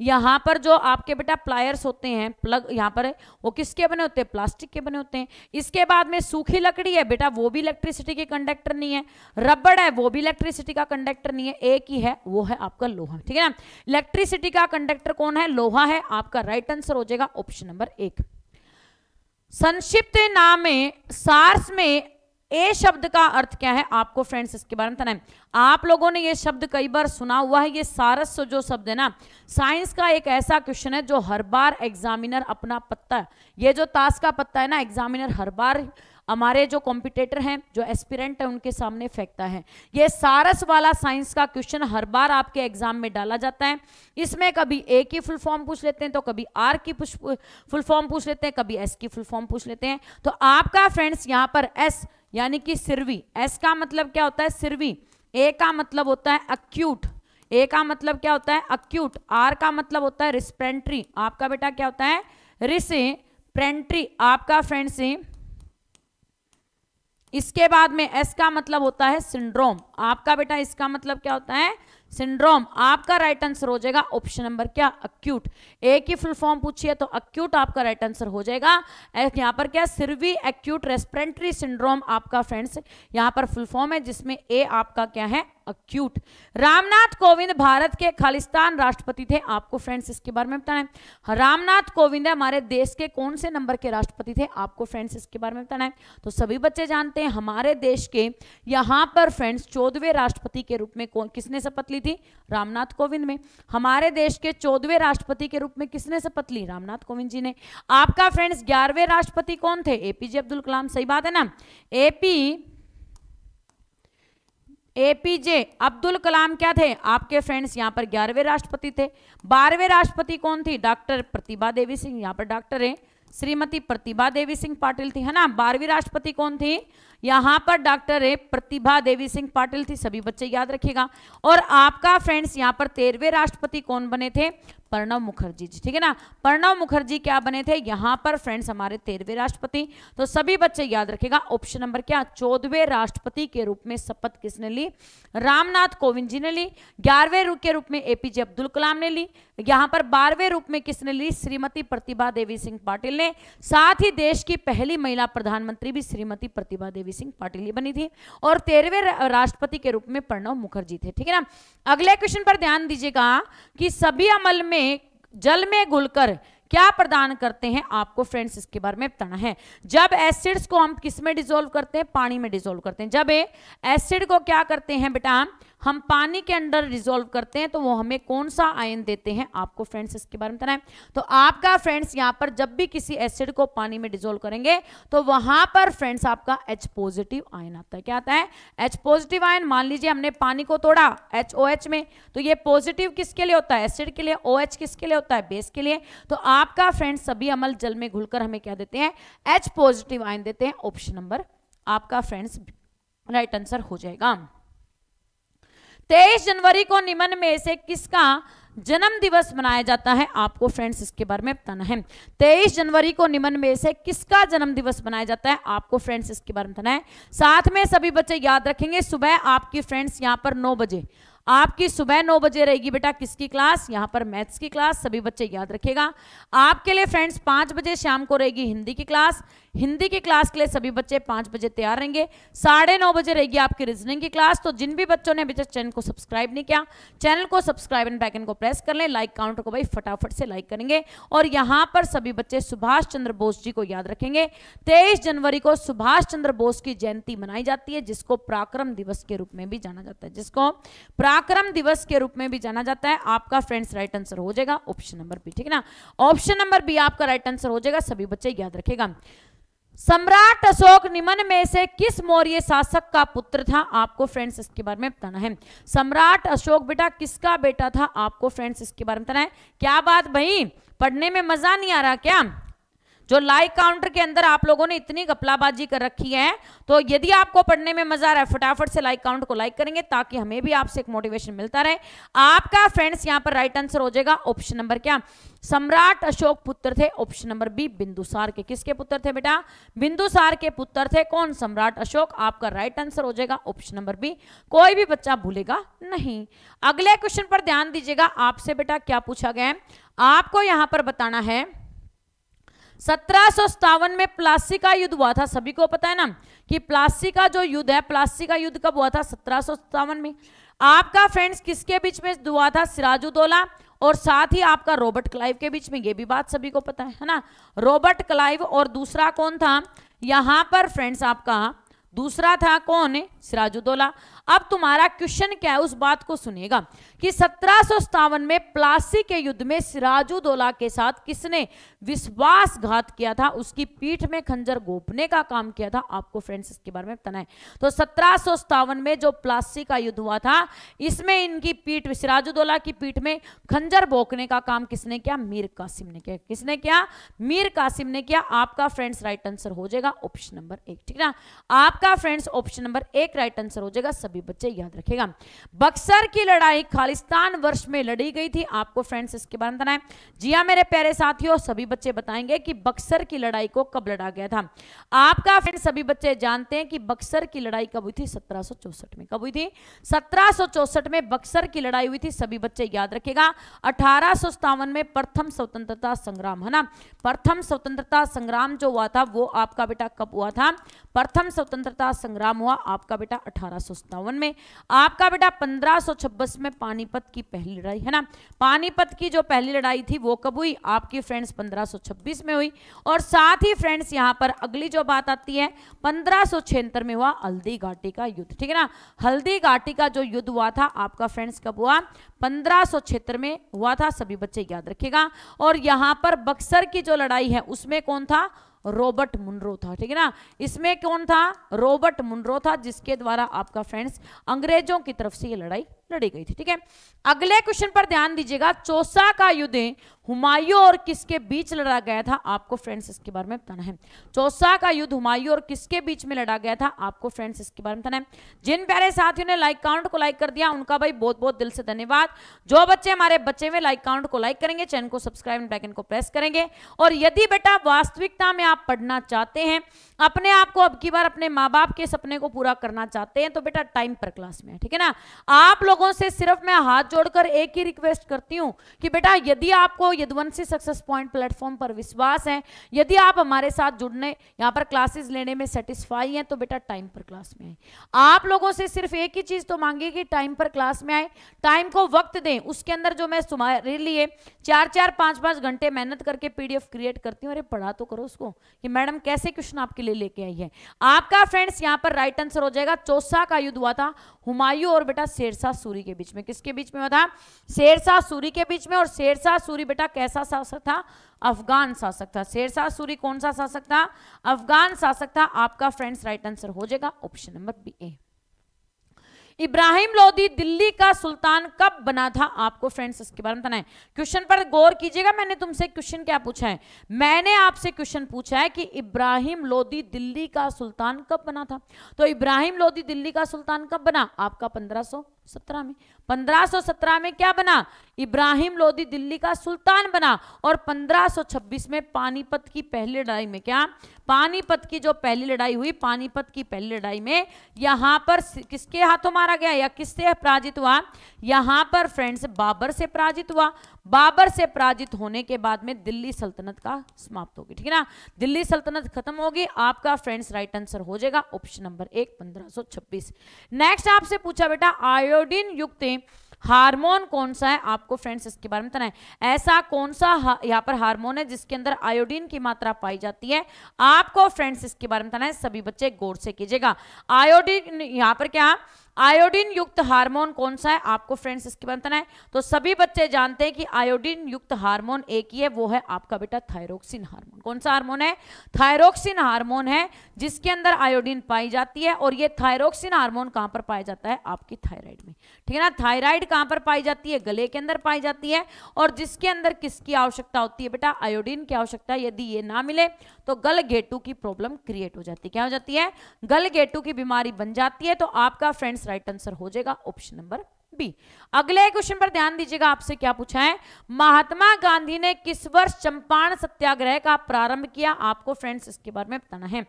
यहाँ पर जो आपके बेटा प्लायर्स होते हैं प्लग यहाँ पर वो किसके बने होते हैं प्लास्टिक के बने होते हैं इसके बाद में सूखी लकड़ी है बेटा वो भी इलेक्ट्रिसिटी के कंडक्टर कंडक्टर नहीं है रबड़ है वो भी इलेक्ट्रिसिटी का कंडक्टर नहीं है एक ही है वो है आपका लोहा ठीक है ना इलेक्ट्रिसिटी का कंडक्टर कौन है लोहा है आपका राइट आंसर हो जाएगा ऑप्शन नंबर एक संक्षिप्त नाम में सार्स में ए शब्द का अर्थ क्या है आपको फ्रेंड्स इसके बारे में बताना है आप लोगों ने ये शब्द कई बार सुना हुआ है ये सारस जो शब्द है ना साइंस का एक ऐसा क्वेश्चन है जो हर बार एग्जामिनर अपना पत्ता ये जो ताश का पत्ता है ना एग्जामिनर हर बार हमारे जो कॉम्पिटेटर हैं जो एस्पिरेंट हैं उनके सामने फेंकता है ये सारस वाला साइंस का क्वेश्चन हर बार आपके एग्जाम में डाला जाता है इसमें कभी ए की फुल फॉर्म पूछ लेते हैं तो कभी आर की फुल फॉर्म पूछ लेते हैं कभी एस की फुल फॉर्म पूछ लेते हैं तो आपका फ्रेंड्स यहाँ पर एस यानी कि सिरवी एस का मतलब क्या होता है सिरवी ए का मतलब होता है अक्यूट ए का मतलब क्या होता है अक्यूट आर का मतलब होता है रिस्पेंट्री आपका बेटा क्या होता है रिसे प्रेंट्री आपका फ्रेंड्स इसके बाद में एस का मतलब होता है सिंड्रोम आपका बेटा इसका मतलब क्या होता है सिंड्रोम आपका राइट आंसर हो जाएगा ऑप्शन नंबर क्या अक्यूट ए की फुल फॉर्म पूछिए तो अक्यूट आपका राइट आंसर हो जाएगा यहाँ पर क्या सिर्वी एक्यूट रेस्पिरेटरी सिंड्रोम आपका फ्रेंड्स यहाँ पर फुल फॉर्म है जिसमें ए आपका क्या है अक्यूट रामनाथ कोविंद भारत के खालिस्तान राष्ट्रपति थे आपको फ्रेंड्स इसके बारे में बताना है हाँ, रामनाथ कोविंद हमारे देश के कौन से नंबर के राष्ट्रपति थे आपको फ्रेंड्स इसके बारे में बताना है तो सभी बच्चे जानते हैं हमारे देश के यहाँ पर फ्रेंड्स चौदवे राष्ट्रपति के रूप में कौन किसने शपथ ली थी रामनाथ कोविंद में हमारे देश के चौदवे राष्ट्रपति के रूप में किसने शपथ ली रामनाथ कोविंद जी ने आपका फ्रेंड्स ग्यारहवें राष्ट्रपति कौन थे एपीजे अब्दुल कलाम सही बात है ना एपी एपीजे अब्दुल कलाम क्या थे आपके फ्रेंड्स यहाँ पर ग्यारहवें राष्ट्रपति थे बारहवें राष्ट्रपति कौन थी डॉक्टर प्रतिभा देवी सिंह यहाँ पर डॉक्टर है श्रीमती प्रतिभा देवी सिंह पाटिल थी है ना बारहवीं राष्ट्रपति कौन थी यहाँ पर डॉक्टर है प्रतिभा देवी सिंह पाटिल थी सभी बच्चे याद रखिएगा और आपका फ्रेंड्स यहाँ पर तेरहवें राष्ट्रपति कौन बने थे प्रणव मुखर्जी जी ठीक है ना प्रणव मुखर्जी क्या बने थे यहाँ पर फ्रेंड्स हमारे तेरहवें राष्ट्रपति तो सभी बच्चे याद रखेगा ऑप्शन नंबर क्या चौदहवें राष्ट्रपति के रूप में शपथ किसने ली रामनाथ कोविंद जी ने ली ग्यारहवें के रूप में एपीजे अब्दुल कलाम ने ली यहाँ पर बारहवें रूप में किसने ली श्रीमती प्रतिभा देवी सिंह पाटिल ने साथ ही देश की पहली महिला प्रधानमंत्री भी श्रीमती प्रतिभा देवी सिंह पाटिल ही बनी थी और तेरहवें राष्ट्रपति के रूप में प्रणव मुखर्जी थे ठीक है ना अगले क्वेश्चन पर ध्यान दीजिएगा कि सभी अमल में में जल में घुलकर क्या प्रदान करते हैं आपको फ्रेंड्स इसके बारे में बताना है जब एसिड्स को हम किस में डिजोल्व करते हैं पानी में डिजोल्व करते हैं जब एसिड को क्या करते हैं बेटा हम पानी के अंदर रिजोल्व करते हैं तो वो हमें कौन सा आयन देते हैं आपको फ्रेंड्स इसके बारे में बताना है तो आपका फ्रेंड्स यहाँ पर जब भी किसी एसिड को पानी में डिजोल्व करेंगे तो वहां पर फ्रेंड्स आपका एच पॉजिटिव आयन आता है क्या आता है एच पॉजिटिव आयन मान लीजिए हमने पानी को तोड़ा एच ओ एच में तो ये पॉजिटिव किसके लिए होता है एसिड के लिए ओ एच किसके लिए होता है बेस के लिए तो आपका फ्रेंड्स सभी अमल जल में घुलकर हमें क्या देते हैं एच पॉजिटिव आयन देते हैं ऑप्शन नंबर आपका फ्रेंड्स राइट आंसर हो जाएगा तेईस जनवरी को निमन में से किसका जन्म दिवस मनाया जाता है आपको फ्रेंड्स इसके बारे में बताना है तेईस जनवरी को निमन में से किसका जन्म दिवस मनाया जाता है आपको फ्रेंड्स इसके बारे में बताना है साथ में सभी बच्चे याद रखेंगे सुबह आपकी फ्रेंड्स यहाँ पर नौ बजे आपकी सुबह नौ बजे रहेगी बेटा किसकी क्लास यहाँ पर मैथ्स की क्लास सभी बच्चे याद रखेगा आपके लिए फ्रेंड्स पांच बजे शाम को रहेगी हिंदी की क्लास हिंदी की क्लास के लिए सभी बच्चे पाँच बजे तैयार रहेंगे साढ़े नौ बजे रहेगी आपकी रीजनिंग की क्लास तो जिन भी बच्चों ने अभी तक चैनल को सब्सक्राइब नहीं किया चैनल को सब्सक्राइब एंड बैकन को प्रेस कर लें लाइक काउंटर को भाई फटाफट से लाइक करेंगे और यहाँ पर सभी बच्चे सुभाष चंद्र बोस जी को याद रखेंगे तेईस जनवरी को सुभाष चंद्र बोस की जयंती मनाई जाती है जिसको पराक्रम दिवस के रूप में भी जाना जाता है जिसको पराक्रम दिवस के रूप में भी जाना जाता है आपका फ्रेंड्स राइट आंसर हो जाएगा ऑप्शन नंबर बी ठीक है ना ऑप्शन नंबर बी आपका राइट आंसर हो जाएगा सभी बच्चे याद रखेगा सम्राट अशोक निमन में से किस मौर्य शासक का पुत्र था आपको फ्रेंड्स इसके बारे में बताना है सम्राट अशोक बेटा किसका बेटा था आपको फ्रेंड्स इसके बारे में बताना है क्या बात भाई पढ़ने में मजा नहीं आ रहा क्या जो लाइक काउंटर के अंदर आप लोगों ने इतनी गपलाबाजी कर रखी है तो यदि आपको पढ़ने में मजा आ रहा है फटाफट से लाइक काउंट को लाइक करेंगे ताकि हमें भी आपसे एक मोटिवेशन मिलता रहे आपका फ्रेंड्स यहां पर राइट आंसर हो जाएगा ऑप्शन नंबर क्या सम्राट अशोक पुत्र थे ऑप्शन नंबर बी बिंदुसार के किसके पुत्र थे बेटा बिंदुसार के पुत्र थे कौन सम्राट अशोक आपका राइट आंसर हो जाएगा ऑप्शन नंबर बी कोई भी बच्चा भूलेगा नहीं अगले क्वेश्चन पर ध्यान दीजिएगा आपसे बेटा क्या पूछा गया है आपको यहां पर बताना है सत्रह में प्लासी का युद्ध हुआ था सभी को पता है ना कि प्लासी का जो युद्ध है प्लासी का युद्ध कब हुआ था सत्रह में आपका फ्रेंड्स किसके बीच में हुआ था सिराजुद्दौला और साथ ही आपका रॉबर्ट क्लाइव के बीच में ये भी बात सभी को पता है है ना रॉबर्ट क्लाइव और दूसरा कौन था यहाँ पर फ्रेंड्स आपका दूसरा था कौन सिराजुद्दौला अब तुम्हारा क्वेश्चन क्या है उस बात को सुनेगा कि सत्रह में प्लासी के युद्ध में सिराजुद्दौला के साथ किसने विश्वासघात किया था उसकी पीठ में खंजर गोपने का काम किया था आपको फ्रेंड्स इसके बारे में बताना है तो सत्रह में जो प्लासी का युद्ध हुआ था इसमें इनकी पीठ सिराजुद्दौला की पीठ में खंजर बोकने का काम किसने किया मीर कासिम ने किया किसने किया मीर कासिम ने किया आपका फ्रेंड्स राइट आंसर हो जाएगा ऑप्शन नंबर एक ठीक ना आपका फ्रेंड्स ऑप्शन नंबर एक एक राइट आंसर हो जाएगा सभी बच्चे याद रखेगा बक्सर की लड़ाई खालिस्तान वर्ष में लड़ी गई थी आपको फ्रेंड्स इसके बारे में बताना है जी हाँ मेरे प्यारे साथियों सभी बच्चे बताएंगे कि बक्सर की लड़ाई को कब लड़ा गया था आपका फ्रेंड सभी बच्चे जानते हैं कि बक्सर की लड़ाई कब हुई थी सत्रह में कब हुई थी सत्रह में बक्सर की लड़ाई हुई थी सभी बच्चे याद रखेगा अठारह में प्रथम स्वतंत्रता संग्राम है ना प्रथम स्वतंत्रता संग्राम जो हुआ था वो आपका बेटा कब हुआ था प्रथम स्वतंत्रता संग्राम हुआ आपका बेटा अठारह में आपका बेटा पंद्रह में पानीपत की पहली लड़ाई है ना पानीपत की जो पहली लड़ाई थी वो कब हुई आपकी फ्रेंड्स 1526 में हुई और साथ ही फ्रेंड्स यहाँ पर अगली जो बात आती है पंद्रह में हुआ हल्दी घाटी का युद्ध ठीक है ना हल्दी घाटी का जो युद्ध हुआ था आपका फ्रेंड्स कब हुआ पंद्रह में हुआ था सभी बच्चे याद रखेगा और यहाँ पर बक्सर की जो लड़ाई है उसमें कौन था रॉबर्ट मुनरो था ठीक है ना इसमें कौन था रॉबर्ट मुंड्रो था जिसके द्वारा आपका फ्रेंड्स अंग्रेजों की तरफ से ये लड़ाई लड़ी गई थी ठीक है अगले क्वेश्चन पर ध्यान दीजिएगा चौसा का युद्ध हुमायूं और किसके बीच लड़ा गया था आपको फ्रेंड्स इसके बारे में बताना है चौसा का युद्ध हुमायूं और किसके बीच में लड़ा गया था आपको फ्रेंड्स इसके बारे में बताना है जिन प्यारे साथियों ने लाइक काउंट को लाइक कर दिया उनका भाई बहुत बहुत दिल से धन्यवाद जो बच्चे हमारे बच्चे में लाइक काउंट को लाइक करेंगे चैनल को सब्सक्राइब ब्लैकन को प्रेस करेंगे और यदि बेटा वास्तविकता में आप पढ़ना चाहते हैं अपने आप को अब की बार अपने माँ बाप के सपने को पूरा करना चाहते हैं तो बेटा टाइम पर क्लास में ठीक है ना आप लोग लोगों से सिर्फ मैं हाथ जोड़कर एक ही रिक्वेस्ट करती हूँ कि बेटा यदि आपको यदुवंशी सक्सेस पॉइंट प्लेटफॉर्म पर विश्वास है यदि आप हमारे साथ जुड़ने यहाँ पर क्लासेस लेने में सेटिस्फाई हैं तो बेटा टाइम पर क्लास में आए आप लोगों से सिर्फ एक ही चीज़ तो मांगी कि टाइम पर क्लास में आए टाइम को वक्त दें उसके अंदर जो मैं तुम्हारे लिए चार चार पाँच पाँच घंटे मेहनत करके पी क्रिएट करती हूँ अरे पढ़ा तो करो उसको कि मैडम कैसे क्वेश्चन आपके लिए लेके आई है आपका फ्रेंड्स यहाँ पर राइट आंसर हो जाएगा चौसा का युद्ध हुआ था हुमायूं और बेटा शेरशाह सूरी के बीच में किसके बीच में हुआ शेरशाह सूरी के बीच में और शेरशाह सूरी बेटा कैसा शासक था अफगान शासक था शेरशाह सूरी कौन सा शासक था अफगान शासक था आपका फ्रेंड्स राइट आंसर हो जाएगा ऑप्शन नंबर बी ए इब्राहिम लोदी दिल्ली का सुल्तान कब बना था आपको फ्रेंड्स इसके बारे में बताना है क्वेश्चन पर गौर कीजिएगा मैंने तुमसे क्वेश्चन क्या पूछा है मैंने आपसे क्वेश्चन पूछा है कि इब्राहिम लोदी दिल्ली का सुल्तान कब बना था तो इब्राहिम लोदी दिल्ली का सुल्तान कब बना आपका पंद्रह सत्रह में 1517 में क्या बना इब्राहिम लोदी दिल्ली का सुल्तान बना और 1526 में पानीपत की पहली लड़ाई में क्या पानीपत की जो पहली लड़ाई हुई पानीपत की पहली लड़ाई में यहाँ पर किसके हाथों मारा गया या किससे पराजित हुआ यहाँ पर फ्रेंड्स बाबर से पराजित हुआ बाबर से पराजित होने के बाद में दिल्ली सल्तनत का समाप्त होगी ठीक है ना दिल्ली सल्तनत खत्म होगी आपका फ्रेंड्स राइट आंसर हो जाएगा ऑप्शन नंबर एक पंद्रह नेक्स्ट आपसे पूछा बेटा आयोडीन युक्त हार्मोन कौन सा है आपको फ्रेंड्स इसके बारे में बताना है ऐसा कौन सा यहाँ पर हार्मोन है जिसके अंदर आयोडीन की मात्रा पाई जाती है आपको फ्रेंड्स इसके बारे में बताना है सभी बच्चे गौर से कीजिएगा आयोडीन यहाँ पर क्या आयोडीन युक्त हार्मोन कौन सा है आपको फ्रेंड्स इसके बताना है तो सभी बच्चे जानते हैं कि आयोडीन युक्त हार्मोन एक ही है वो है आपका बेटा थायरोक्सिन हार्मोन कौन सा हार्मोन है थायरोक्सिन हार्मोन है जिसके अंदर आयोडीन पाई जाती है और ये थायरोक्सिन हार्मोन कहां पर पाया जाता है आपकी थायराइड में ठीक है ना थायराइड कहां पर पाई जाती है गले के अंदर पाई जाती है और जिसके अंदर किसकी आवश्यकता होती है बेटा आयोडीन की आवश्यकता यदि ये ना मिले तो गल गेटू की प्रॉब्लम क्रिएट हो जाती है क्या हो जाती है गल गेटू की बीमारी बन जाती है तो आपका फ्रेंड्स इस राइट आंसर हो जाएगा ऑप्शन नंबर बी अगले क्वेश्चन पर ध्यान दीजिएगा आपसे क्या पूछा है महात्मा गांधी ने किस वर्ष चंपारण सत्याग्रह का प्रारंभ किया आपको फ्रेंड्स इसके बारे में बताना है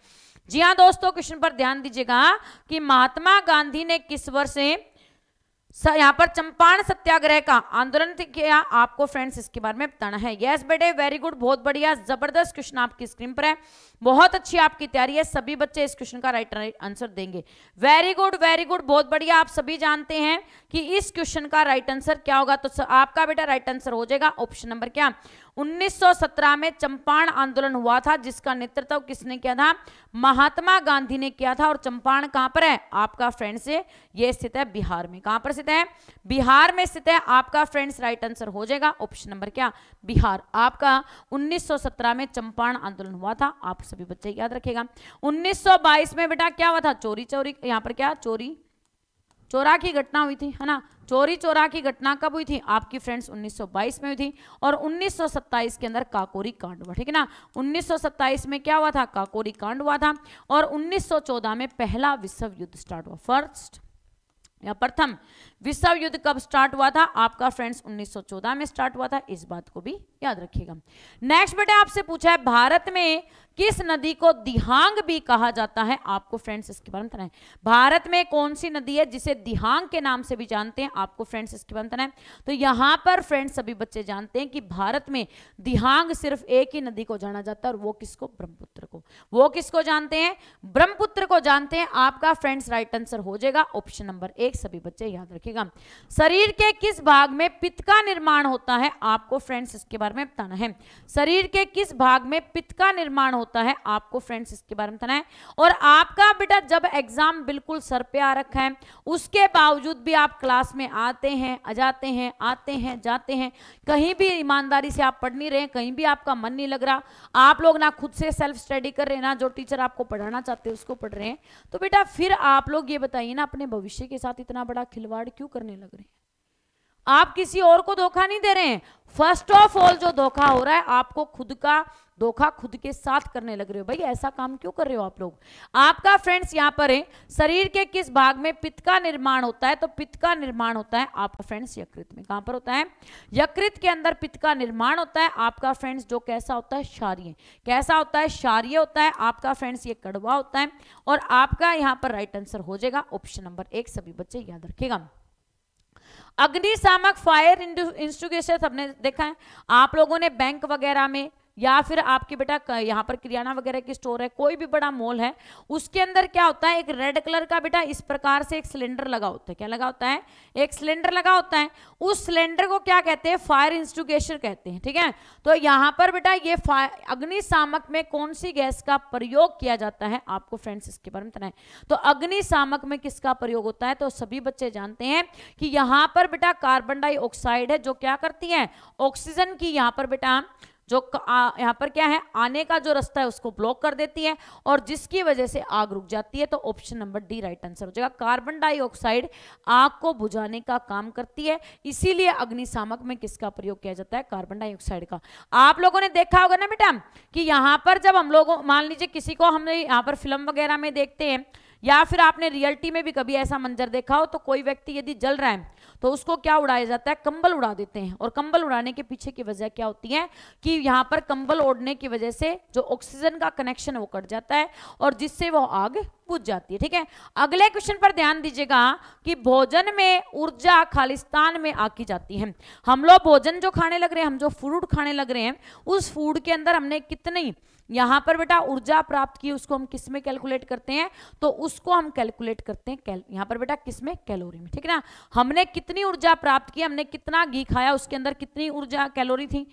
जी हाँ दोस्तों क्वेश्चन पर ध्यान दीजिएगा कि महात्मा गांधी ने किस वर्ष यहाँ पर चंपारण सत्याग्रह का आंदोलन किया आपको फ्रेंड्स इसके बारे में बताना है यस बेटे वेरी गुड बहुत बढ़िया जबरदस्त क्वेश्चन आपकी स्क्रीन पर है बहुत अच्छी आपकी तैयारी है सभी बच्चे इस क्वेश्चन का राइट आंसर देंगे वेरी गुड वेरी गुड बहुत बढ़िया आप सभी जानते हैं कि इस क्वेश्चन का राइट आंसर क्या होगा तो आपका बेटा राइट आंसर हो जाएगा ऑप्शन नंबर क्या 1917 में चंपारण आंदोलन हुआ था जिसका नेतृत्व किसने किया था महात्मा गांधी ने किया था और चंपारण कहां पर है आपका फ्रेंड से यह स्थित है बिहार में कहां पर स्थित है बिहार में स्थित है आपका फ्रेंड्स राइट आंसर हो जाएगा ऑप्शन नंबर क्या बिहार आपका 1917 में चंपारण आंदोलन हुआ था आप सभी बच्चे याद रखेगा उन्नीस में बेटा क्या हुआ था चोरी चोरी यहां पर क्या चोरी चोरा की घटना हुई थी है ना चोरी चोरा की घटना कब हुई थी आपकी फ्रेंड्स 1922 में हुई थी और 1927 के अंदर काकोरी कांड हुआ ठीक है ना 1927 में क्या हुआ था काकोरी कांड हुआ था और 1914 में पहला विश्व युद्ध स्टार्ट हुआ फर्स्ट या प्रथम विश्व युद्ध कब स्टार्ट हुआ था आपका फ्रेंड्स 1914 में स्टार्ट हुआ था इस बात को भी याद रखिएगा नेक्स्ट बेटा आपसे पूछा है भारत में किस नदी को दिहांग भी कहा जाता है आपको फ्रेंड्स इसके बारे में बताना है भारत में कौन सी नदी है जिसे दिहांग के नाम से भी जानते हैं आपको फ्रेंड्स इसके बारे में बताना है तो यहाँ पर फ्रेंड्स सभी बच्चे जानते हैं कि भारत में दिहांग सिर्फ एक ही नदी को जाना जाता है और वो किसको ब्रह्मपुत्र को वो किसको जानते हैं ब्रह्मपुत्र को जानते हैं आपका फ्रेंड्स राइट आंसर हो जाएगा ऑप्शन नंबर एक सभी बच्चे याद रखेगा लिखिएगा शरीर के किस भाग में पित्त का निर्माण होता है आपको फ्रेंड्स इसके बारे में बताना है शरीर के किस भाग में पित्त का निर्माण होता है आपको फ्रेंड्स इसके बारे में बताना है और आपका बेटा जब एग्जाम बिल्कुल सर पे आ रखा है उसके बावजूद भी आप क्लास में आते हैं आ जाते हैं आते हैं जाते हैं कहीं भी ईमानदारी से आप पढ़ नहीं रहे कहीं भी आपका मन नहीं लग रहा आप लोग ना खुद से सेल्फ स्टडी कर रहे हैं ना जो टीचर आपको पढ़ाना चाहते हैं उसको पढ़ रहे हैं तो बेटा फिर आप लोग ये बताइए ना अपने भविष्य के साथ इतना बड़ा खिलवाड़ क्यों क्यों करने लग रहे हैं आप किसी और को धोखा नहीं दे रहे हैं फर्स्ट ऑफ ऑल जो धोखा हो रहा है आपको खुद का धोखा खुद के साथ करने लग रहे हो भाई ऐसा काम क्यों कर रहे हो आप लोग आपका फ्रेंड्स यहाँ पर है शरीर के किस भाग में पित्त का निर्माण होता है तो पित्त का निर्माण होता है आपका फ्रेंड्स यकृत में कहां पर होता है यकृत के अंदर पित्त का निर्माण होता है आपका फ्रेंड्स जो कैसा होता है क्षारिय कैसा होता है क्षारिय होता है आपका फ्रेंड्स ये कड़वा होता है और आपका यहाँ पर राइट आंसर हो जाएगा ऑप्शन नंबर एक सभी बच्चे याद रखेगा अग्निशामक फायर इंस्टिट्यूशन सबने देखा है आप लोगों ने बैंक वगैरह में या फिर आपके बेटा यहाँ पर किरियाना वगैरह की स्टोर है कोई भी बड़ा मॉल है उसके अंदर क्या होता है एक रेड कलर का बेटा इस प्रकार से एक सिलेंडर लगा होता है क्या लगा होता है एक सिलेंडर लगा होता है उस सिलेंडर को क्या कहते हैं फायर इंस्टूगेशन कहते हैं ठीक है तो यहाँ पर बेटा ये अग्निशामक में कौन सी गैस का प्रयोग किया जाता है आपको फ्रेंड्स इसके बारे में बताए तो अग्निशामक में किसका प्रयोग होता है तो सभी बच्चे जानते हैं कि यहाँ पर बेटा कार्बन डाइऑक्साइड है जो क्या करती है ऑक्सीजन की यहाँ पर बेटा जो यहाँ पर क्या है आने का जो रास्ता है उसको ब्लॉक कर देती है और जिसकी वजह से आग रुक जाती है तो option number D right answer हो जाएगा कार्बन डाइऑक्साइड आग को बुझाने का काम करती है इसीलिए अग्निशामक में किसका प्रयोग किया जाता है कार्बन डाइऑक्साइड का आप लोगों ने देखा होगा ना बेटा कि यहाँ पर जब हम लोगों मान लीजिए किसी को हमने यहाँ पर फिल्म वगैरह में देखते हैं या फिर आपने रियलिटी में भी कभी ऐसा मंजर देखा हो तो कोई व्यक्ति यदि जल रहा है तो उसको क्या उड़ाया जाता है कंबल उड़ा देते हैं और कंबल उड़ाने के पीछे की वजह क्या होती है कि यहाँ पर कंबल ओढ़ने की वजह से जो ऑक्सीजन का कनेक्शन वो कट जाता है और जिससे वो आग बुझ जाती है ठीक है अगले क्वेश्चन पर ध्यान दीजिएगा कि भोजन में ऊर्जा खालिस्तान में आकी जाती है हम लोग भोजन जो खाने लग रहे हैं हम जो फ्रूट खाने लग रहे हैं उस फूड के अंदर हमने कितनी यहां पर बेटा ऊर्जा प्राप्त की उसको हम किसमें कैलकुलेट करते हैं तो उसको हम कैलकुलेट करते हैं कैल, यहां पर बेटा किसमें कैलोरी में ठीक है ना हमने कितनी ऊर्जा प्राप्त की हमने कितना घी खाया उसके अंदर कितनी ऊर्जा कैलोरी थी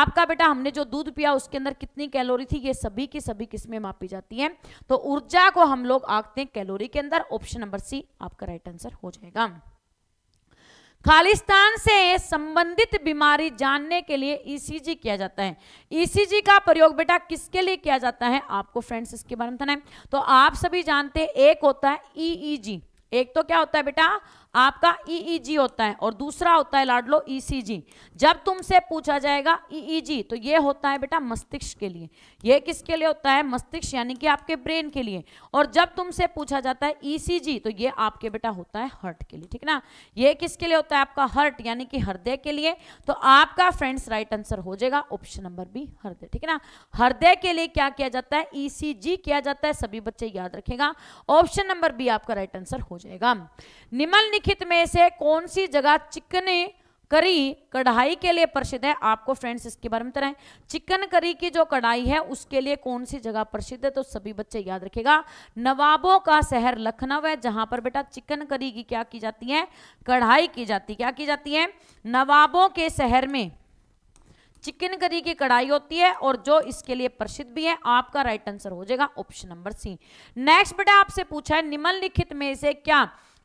आपका बेटा हमने जो दूध पिया उसके अंदर कितनी कैलोरी थी ये सभी की सभी किस्में मापी जाती है तो ऊर्जा को हम लोग आंकते हैं कैलोरी के अंदर ऑप्शन नंबर सी आपका राइट आंसर हो जाएगा खालिस्तान से संबंधित बीमारी जानने के लिए ईसीजी e किया जाता है ईसीजी e का प्रयोग बेटा किसके लिए किया जाता है आपको फ्रेंड्स इसके बारे में है तो आप सभी जानते हैं एक होता है ईईजी e एक तो क्या होता है बेटा आपका ईईजी e e होता है और दूसरा होता है लाडलो लो e ईसीजी जब तुमसे पूछा जाएगा ईईजी तो ये होता है बेटा मस्तिष्क के लिए ये किसके लिए होता है मस्तिष्क यानी कि आपके ब्रेन के लिए और जब तुमसे पूछा जाता है ईसीजी तो ये आपके बेटा होता है हर्ट के लिए ठीक ना ये किसके लिए होता है आपका हर्ट यानी कि हृदय के लिए तो आपका फ्रेंड्स राइट आंसर हो जाएगा ऑप्शन नंबर बी हृदय ठीक है ना हृदय के लिए क्या किया जाता है ईसीजी किया जाता है सभी बच्चे याद रखेगा ऑप्शन नंबर बी आपका राइट आंसर हो जाएगा निम्नलिखित निम्नलिखित में से कौन सी जगह चिकन करी कढ़ाई के लिए प्रसिद्ध है आपको फ्रेंड्स इसके बारे में बताएं चिकन करी की जो कढ़ाई है उसके लिए कौन सी जगह प्रसिद्ध है तो सभी बच्चे याद रखेगा नवाबों का शहर लखनऊ है जहां पर बेटा चिकन करी की क्या की जाती है कढ़ाई की जाती क्या की जाती है नवाबों के शहर में चिकन करी की कढ़ाई होती है और जो इसके लिए प्रसिद्ध भी है आपका राइट आंसर हो जाएगा ऑप्शन नंबर सी नेक्स्ट बेटा आपसे पूछा है निम्नलिखित में से क्या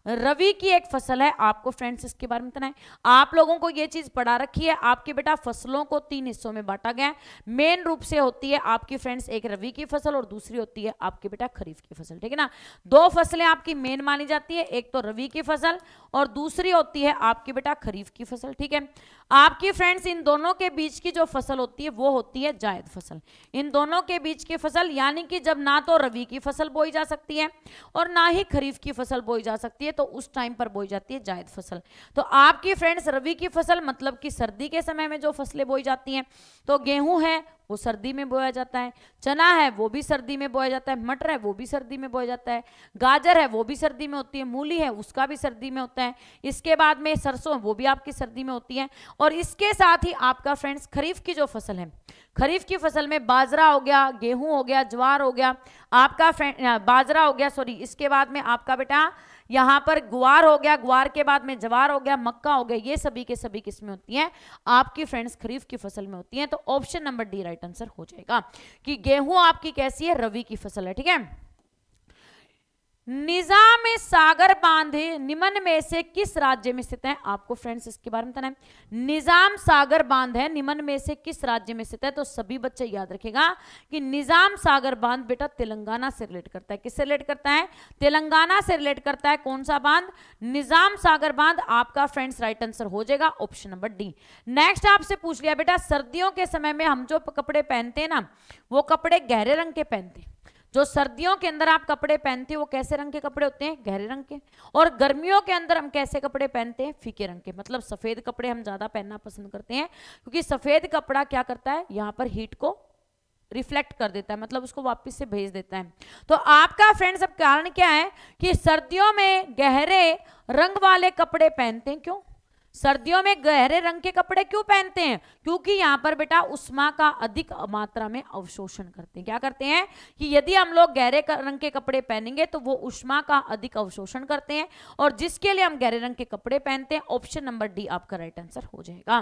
रवि की एक फसल है आपको फ्रेंड्स इसके बारे में बताए है आप लोगों को यह चीज पढ़ा रखी है आपके बेटा फसलों को तीन हिस्सों में बांटा गया है मेन रूप से होती है आपकी फ्रेंड्स एक रवि की फसल और दूसरी होती है आपके बेटा खरीफ की फसल ठीक है ना दो फसलें आपकी मेन मानी जाती है एक तो रवि की फसल और दूसरी होती है आपकी बेटा खरीफ की फसल ठीक है आपकी फ्रेंड्स इन दोनों के बीच की जो फसल होती है वो होती है जायद फसल इन दोनों के बीच की फसल यानी कि जब ना तो रवि की फसल बोई जा सकती है और ना ही खरीफ की फसल बोई जा सकती है है तो उस टाइम पर बोई जाती है जायद फसल तो आपकी फ्रेंड्स रवि की फसल मतलब कि सर्दी के समय में जो फसलें बोई जाती हैं तो गेहूं है वो सर्दी में बोया जाता है चना है वो भी सर्दी में बोया जाता है मटर है वो भी सर्दी में बोया जाता है गाजर है वो भी सर्दी में होती है मूली है उसका भी सर्दी में होता है इसके बाद में सरसों वो भी आपकी सर्दी में होती है और इसके साथ ही आपका फ्रेंड्स खरीफ की जो फसल है खरीफ की फसल में बाजरा हो गया गेहूं हो गया ज्वार हो गया आपका फ्रेंड बाजरा हो गया सॉरी इसके बाद में आपका बेटा यहां पर गुआर हो गया गुआर के बाद में जवार हो गया मक्का हो गया ये सभी के सभी किस में होती हैं आपकी फ्रेंड्स खरीफ की फसल में होती हैं तो option number D right answer हो जाएगा कि गेहूं आपकी कैसी है रवि की फसल है ठीक है निजाम सागर बांधे निमन में से किस राज्य में स्थित है आपको फ्रेंड्स इसके बारे में बताना है निजाम सागर बांध है निमन में से किस राज्य में स्थित है तो सभी बच्चे याद रखेगा कि निजाम सागर बांध बेटा तेलंगाना से रिलेट करता है किससे रिलेट करता है तेलंगाना से रिलेट करता है कौन सा बांध निजाम सागर बांध आपका फ्रेंड्स राइट आंसर हो जाएगा ऑप्शन नंबर डी नेक्स्ट आपसे पूछ लिया बेटा सर्दियों के समय में हम जो कपड़े पहनते हैं ना वो कपड़े गहरे रंग के पहनते हैं जो सर्दियों के अंदर आप कपड़े पहनते हो वो कैसे रंग के कपड़े होते हैं गहरे रंग के और गर्मियों के अंदर हम कैसे कपड़े पहनते हैं फीके रंग के मतलब सफ़ेद कपड़े हम ज़्यादा पहनना पसंद करते हैं क्योंकि सफ़ेद कपड़ा क्या करता है यहाँ पर हीट को रिफ्लेक्ट कर देता है मतलब उसको वापिस से भेज देता है तो आपका फ्रेंड्स अब कारण क्या है कि सर्दियों में गहरे रंग वाले कपड़े पहनते हैं क्यों सर्दियों में गहरे रंग के कपड़े क्यों पहनते हैं क्योंकि यहाँ पर बेटा उष्मा का अधिक मात्रा में अवशोषण करते हैं क्या करते हैं कि यदि हम लोग गहरे रंग के कपड़े पहनेंगे तो वो उष्मा का अधिक अवशोषण करते हैं और जिसके लिए हम गहरे रंग के कपड़े पहनते हैं ऑप्शन नंबर डी आपका राइट आंसर हो जाएगा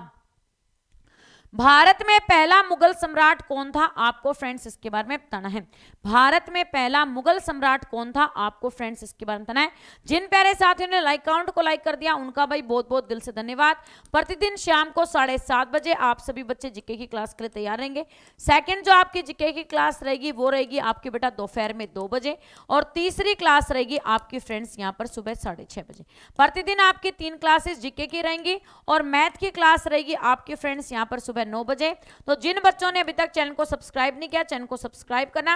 भारत में पहला मुगल सम्राट कौन था आपको फ्रेंड्स इसके बारे में बताना है भारत में पहला मुगल सम्राट कौन था आपको फ्रेंड्स इसके बारे में बताना है जिन प्यारे साथियों ने लाइक काउंट को लाइक कर दिया उनका भाई बहुत बहुत दिल से धन्यवाद प्रतिदिन शाम को साढ़े सात बजे आप सभी बच्चे जीके की क्लास के लिए तैयार रहेंगे सेकेंड जो आपकी जीके की क्लास रहेगी वो रहेगी आपके बेटा दोपहर में दो बजे और तीसरी क्लास रहेगी आपकी फ्रेंड्स यहाँ पर सुबह साढ़े बजे प्रतिदिन आपकी तीन क्लासेस जीके की रहेंगी और मैथ की क्लास रहेगी आपकी फ्रेंड्स यहाँ पर सुबह सुबह नौ बजे तो जिन बच्चों ने अभी तक चैनल को सब्सक्राइब नहीं किया चैनल को सब्सक्राइब करना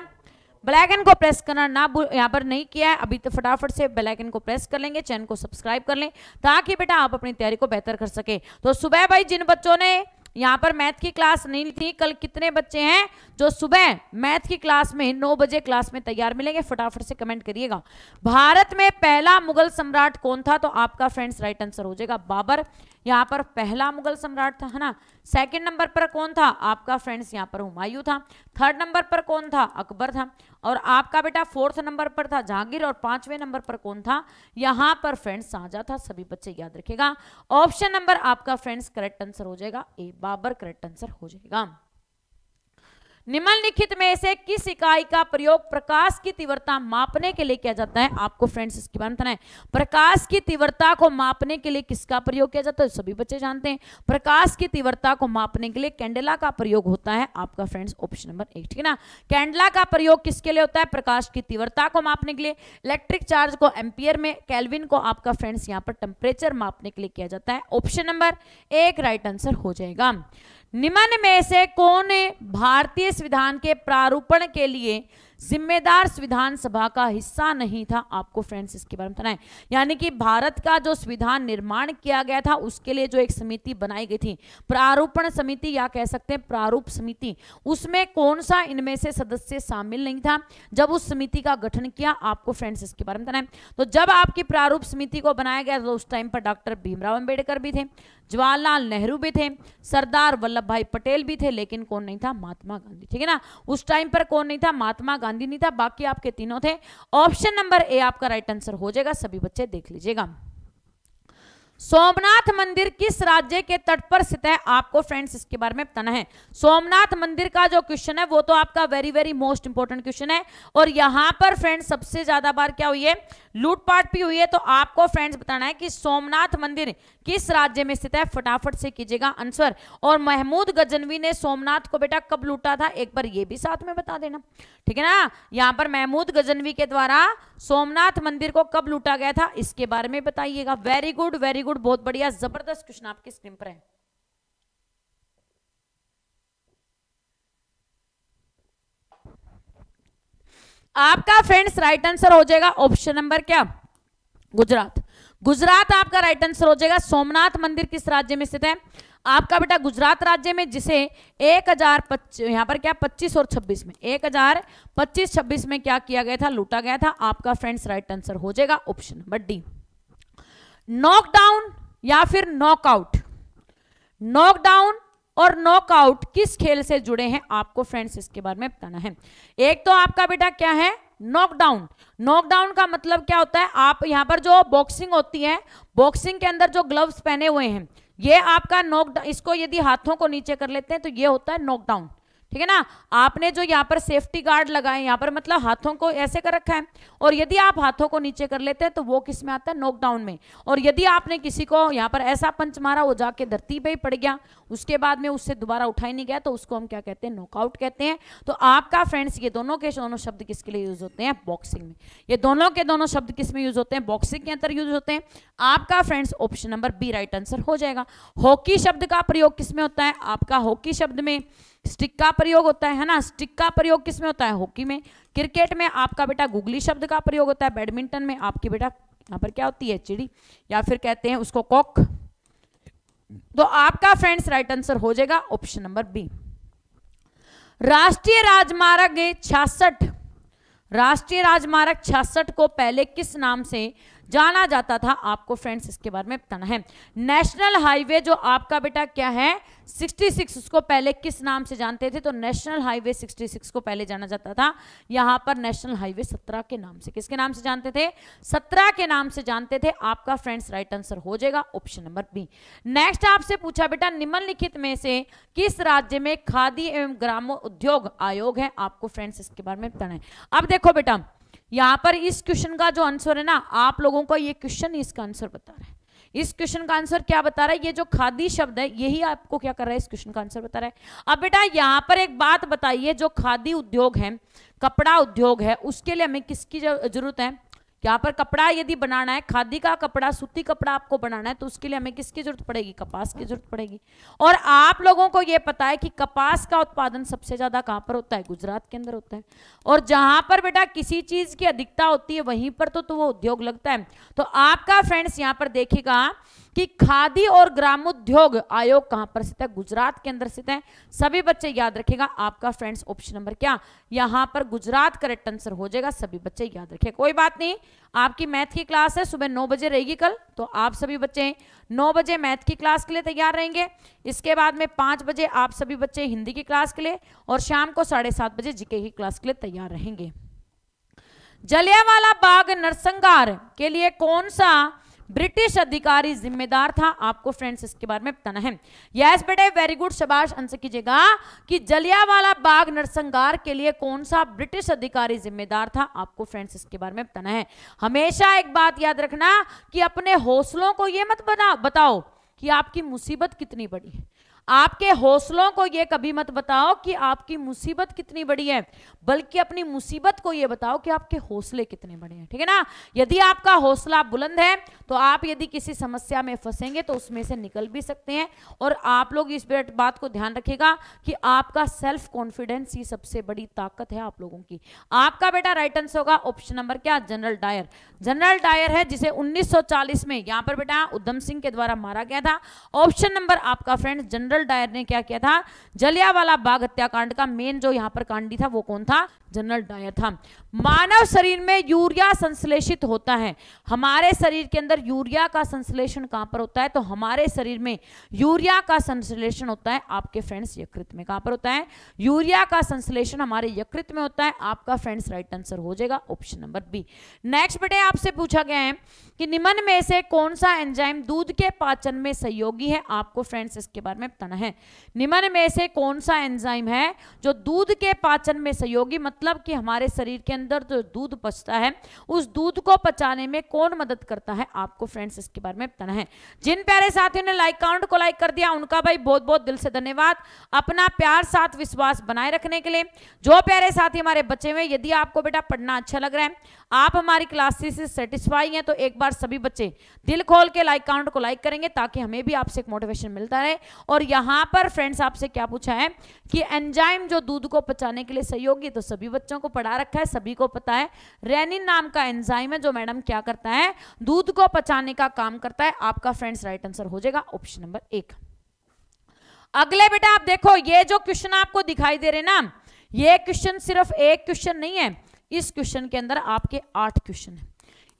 बेलाइकन को प्रेस करना ना यहाँ पर नहीं किया है अभी तो फटाफट से बेलाइकन को प्रेस कर लेंगे चैनल को सब्सक्राइब कर लें ताकि बेटा आप अपनी तैयारी को बेहतर कर सके तो सुबह भाई जिन बच्चों ने यहाँ पर मैथ की क्लास नहीं थी कल कितने बच्चे हैं जो सुबह मैथ की क्लास में नौ बजे क्लास में तैयार मिलेंगे फटाफट से कमेंट करिएगा भारत में पहला मुगल सम्राट कौन था तो आपका फ्रेंड्स राइट आंसर हो जाएगा बाबर यहाँ पर पहला मुगल सम्राट था है ना सेकंड नंबर पर कौन था आपका फ्रेंड्स यहाँ पर हुमायूं था थर्ड नंबर पर कौन था अकबर था और आपका बेटा फोर्थ नंबर पर था जहांगीर और पांचवें नंबर पर कौन था यहां पर फ्रेंड्स साझा था सभी बच्चे याद रखेगा ऑप्शन नंबर आपका फ्रेंड्स करेक्ट आंसर हो जाएगा ए बाबर करेक्ट आंसर हो जाएगा निम्नलिखित में से किस इकाई का प्रयोग प्रकाश की तीव्रता मापने के लिए किया जाता है आपको फ्रेंड्स इसकी बारे बताना है प्रकाश की तीव्रता को मापने के लिए किसका प्रयोग किया जाता है तो सभी बच्चे जानते हैं प्रकाश की तीव्रता को मापने के लिए कैंडला का प्रयोग होता है आपका फ्रेंड्स ऑप्शन नंबर एक ठीक है ना कैंडला का प्रयोग किसके लिए होता है प्रकाश की तीव्रता को मापने के लिए इलेक्ट्रिक चार्ज को एम्पियर में कैलविन को आपका फ्रेंड्स यहाँ पर टेम्परेचर मापने के लिए किया जाता है ऑप्शन नंबर एक राइट आंसर हो जाएगा निम्न में से कौन भारतीय संविधान के प्रारूपण के लिए जिम्मेदार संविधान सभा का हिस्सा नहीं था आपको फ्रेंड्स इसके बारे में बताना है यानी कि भारत का जो संविधान निर्माण किया गया था उसके लिए जो एक समिति बनाई गई थी प्रारूपण समिति या कह सकते हैं प्रारूप समिति उसमें कौन सा इनमें से सदस्य शामिल नहीं था जब उस समिति का गठन किया आपको फ्रेंड्स इसके बारे में बताना है तो जब आपकी प्रारूप समिति को बनाया गया तो उस टाइम पर डॉक्टर भीमराव अम्बेडकर भी थे जवाहरलाल नेहरू भी थे सरदार वल्लभ भाई पटेल भी थे लेकिन कौन नहीं था महात्मा गांधी ठीक है ना उस टाइम पर कौन नहीं था महात्मा गांधी नहीं था बाकी आपके तीनों थे ऑप्शन नंबर ए आपका राइट आंसर हो जाएगा सभी बच्चे देख लीजिएगा सोमनाथ मंदिर किस राज्य के तट पर स्थित है आपको फ्रेंड्स इसके बारे में बताना है सोमनाथ मंदिर का जो क्वेश्चन है वो तो आपका very very most important question है और यहां पर फ्रेंड्स सबसे ज्यादा बार क्या हुई है लूटपाट भी हुई है तो आपको फ्रेंड्स बताना है कि सोमनाथ मंदिर किस राज्य में स्थित है फटाफट से कीजिएगा आंसर और महमूद गजनवी ने सोमनाथ को बेटा कब लूटा था एक बार ये भी साथ में बता देना ठीक है ना यहाँ पर महमूद गजनवी के द्वारा सोमनाथ मंदिर को कब लूटा गया था इसके बारे में बताइएगा वेरी गुड वेरी गुड बहुत बढ़िया जबरदस्त क्वेश्चन आपकी स्क्रीन पर है आपका फ्रेंड्स राइट आंसर हो जाएगा ऑप्शन नंबर क्या गुजरात गुजरात आपका राइट आंसर हो जाएगा सोमनाथ मंदिर किस राज्य में स्थित है आपका बेटा गुजरात राज्य में जिसे एक हजार पच्चीस यहां पर क्या पच्चीस और छब्बीस में एक हजार पच्चीस छब्बीस में क्या किया गया था लूटा गया था आपका फ्रेंड्स राइट आंसर हो जाएगा ऑप्शन नंबर डी नॉकडाउन या फिर नॉकआउट नॉकडाउन और नॉकआउट किस खेल से जुड़े हैं आपको फ्रेंड्स इसके बारे में बताना है एक तो आपका बेटा क्या है नॉकडाउन नॉकडाउन का मतलब क्या होता है आप यहाँ पर जो बॉक्सिंग होती है बॉक्सिंग के अंदर जो ग्लव्स पहने हुए हैं ये आपका नॉकडाउन इसको यदि हाथों को नीचे कर लेते हैं तो ये होता है नॉकडाउन ठीक है ना आपने जो यहाँ पर सेफ्टी गार्ड लगाए यहाँ पर मतलब हाथों को ऐसे कर रखा है और यदि आप हाथों को नीचे कर लेते हैं तो वो किस में आता है नॉकडाउन में और यदि आपने किसी को यहाँ पर ऐसा पंच मारा वो जाके धरती पर ही पड़ गया उसके बाद में उससे दोबारा उठा ही नहीं गया तो उसको हम क्या कहते हैं नॉकआउट कहते हैं तो आपका फ्रेंड्स ये दोनों के दोनों शब्द किसके लिए यूज होते हैं बॉक्सिंग में ये दोनों के दोनों शब्द किस में यूज होते हैं बॉक्सिंग के अंदर यूज होते हैं आपका friends option number B right answer हो जाएगा हॉकी शब्द का प्रयोग किस में होता है आपका हॉकी शब्द में स्टिक का प्रयोग होता है ना स्टिक का प्रयोग किस में होता है हॉकी में क्रिकेट में आपका बेटा गुगली शब्द का प्रयोग होता है बैडमिंटन में आपकी बेटा यहाँ पर क्या होती है चिड़ी या फिर कहते हैं उसको कॉक तो आपका फ्रेंड्स राइट आंसर हो जाएगा ऑप्शन नंबर बी राष्ट्रीय राजमार्ग छियासठ राष्ट्रीय राजमार्ग छियासठ को पहले किस नाम से जाना जाता था आपको फ्रेंड्स इसके बारे में बताना है नेशनल हाईवे जो आपका बेटा क्या है 66 उसको पहले किस नाम से जानते थे तो नेशनल हाईवे 66 को पहले जाना जाता था यहां पर नेशनल हाईवे 17 के नाम से किसके नाम से जानते थे 17 के नाम से जानते थे आपका फ्रेंड्स राइट आंसर हो जाएगा ऑप्शन नंबर बी नेक्स्ट आपसे पूछा बेटा निम्नलिखित में से किस राज्य में खादी एवं ग्राम उद्योग आयोग है आपको फ्रेंड्स इसके बारे में बताना है अब देखो बेटा यहां पर इस क्वेश्चन का जो आंसर है ना आप लोगों को ये क्वेश्चन इसका आंसर बता रहे हैं इस क्वेश्चन का आंसर क्या बता रहा है ये जो खादी शब्द है यही आपको क्या कर रहा है इस क्वेश्चन का आंसर बता रहा है अब बेटा यहाँ पर एक बात बताइए जो खादी उद्योग है कपड़ा उद्योग है उसके लिए हमें किसकी जरूरत है यहाँ पर कपड़ा यदि बनाना है खादी का कपड़ा सूती कपड़ा आपको बनाना है तो उसके लिए हमें किसकी जरूरत पड़ेगी कपास की जरूरत पड़ेगी और आप लोगों को ये पता है कि कपास का उत्पादन सबसे ज्यादा कहाँ पर होता है गुजरात के अंदर होता है और जहां पर बेटा किसी चीज की अधिकता होती है वहीं पर तो, तो वो उद्योग लगता है तो आपका फ्रेंड्स यहाँ पर देखेगा कि खादी और ग्रामोद्योग आयोग कहां पर स्थित है गुजरात के अंदर स्थित है सभी बच्चे याद रखेगा आपका फ्रेंड्स ऑप्शन नंबर क्या यहां पर गुजरात करेक्ट आंसर हो जाएगा सभी बच्चे याद रखे कोई बात नहीं आपकी मैथ की क्लास है सुबह नौ बजे रहेगी कल तो आप सभी बच्चे नौ बजे मैथ की क्लास के लिए तैयार रहेंगे इसके बाद में पांच बजे आप सभी बच्चे हिंदी की क्लास के लिए और शाम को साढ़े सात बजे जीके की क्लास के लिए तैयार रहेंगे जलियावाला बाग नरसंगार के लिए कौन सा ब्रिटिश अधिकारी जिम्मेदार था आपको फ्रेंड्स इसके बारे में बताना है यस बेटे वेरी गुड शबाश आंसर कीजिएगा कि जलियावाला बाग नरसंगार के लिए कौन सा ब्रिटिश अधिकारी जिम्मेदार था आपको फ्रेंड्स इसके बारे में बताना है हमेशा एक बात याद रखना कि अपने हौसलों को यह मत बना बताओ कि आपकी मुसीबत कितनी बड़ी है आपके हौसलों को यह कभी मत बताओ कि आपकी मुसीबत कितनी बड़ी है बल्कि अपनी मुसीबत को यह बताओ कि आपके हौसले कितने बड़े हैं ठीक है ना यदि आपका हौसला बुलंद है तो आप यदि किसी समस्या में फंसेंगे तो उसमें से निकल भी सकते हैं और आप लोग इस बात को ध्यान रखेगा कि आपका सेल्फ कॉन्फिडेंस ही सबसे बड़ी ताकत है आप लोगों की आपका बेटा राइट आंसर होगा ऑप्शन नंबर क्या जनरल डायर जनरल डायर है जिसे उन्नीस में यहां पर बेटा उधम सिंह के द्वारा मारा गया था ऑप्शन नंबर आपका फ्रेंड जनरल जनरल डायर ने क्या किया था जलियावाला बाग हत्याकांड का मेन जो यहाँ पर कांडी था वो कौन था जनरल डायर था मानव शरीर में यूरिया संश्लेषित होता है हमारे शरीर के अंदर यूरिया का संश्लेषण कहाँ पर होता है तो हमारे शरीर में यूरिया का संश्लेषण होता है आपके फ्रेंड्स यकृत में कहाँ पर होता है यूरिया का संश्लेषण हमारे यकृत में होता है आपका फ्रेंड्स राइट आंसर हो जाएगा ऑप्शन नंबर बी नेक्स्ट बेटे आपसे पूछा गया है कि निमन में से कौन सा एंजाइम दूध के पाचन में सहयोगी है आपको फ्रेंड्स इसके बारे में बताना है निमन में से कौन सा एंजाइम है जो दूध के पाचन में सहयोगी मतलब मतलब कि हमारे शरीर के अंदर जो दूध पचता है उस दूध को पचाने में कौन मदद करता है आपको फ्रेंड्स इसके बारे में बताना है जिन प्यारे साथियों ने लाइक काउंट को लाइक कर दिया उनका भाई बहुत बहुत दिल से धन्यवाद अपना प्यार साथ विश्वास बनाए रखने के लिए जो प्यारे साथी हमारे बच्चे हुए यदि आपको बेटा पढ़ना अच्छा लग रहा है आप हमारी क्लासेस से सेटिस्फाई हैं तो एक बार सभी बच्चे दिल खोल के लाइक काउंट को लाइक करेंगे ताकि हमें भी आपसे एक मोटिवेशन मिलता रहे और यहाँ पर फ्रेंड्स आपसे क्या पूछा है कि एंजाइम जो दूध को पचाने के लिए सहयोगी तो सभी बच्चों को पढ़ा रखा है सभी को पता है रेनिन नाम का एंजाइम है जो मैडम क्या करता है दूध को पचाने का काम करता है आपका फ्रेंड्स राइट आंसर हो जाएगा ऑप्शन नंबर एक अगले बेटा आप देखो ये जो क्वेश्चन आपको दिखाई दे रहे ना ये क्वेश्चन सिर्फ एक क्वेश्चन नहीं है इस क्वेश्चन के अंदर आपके आठ क्वेश्चन है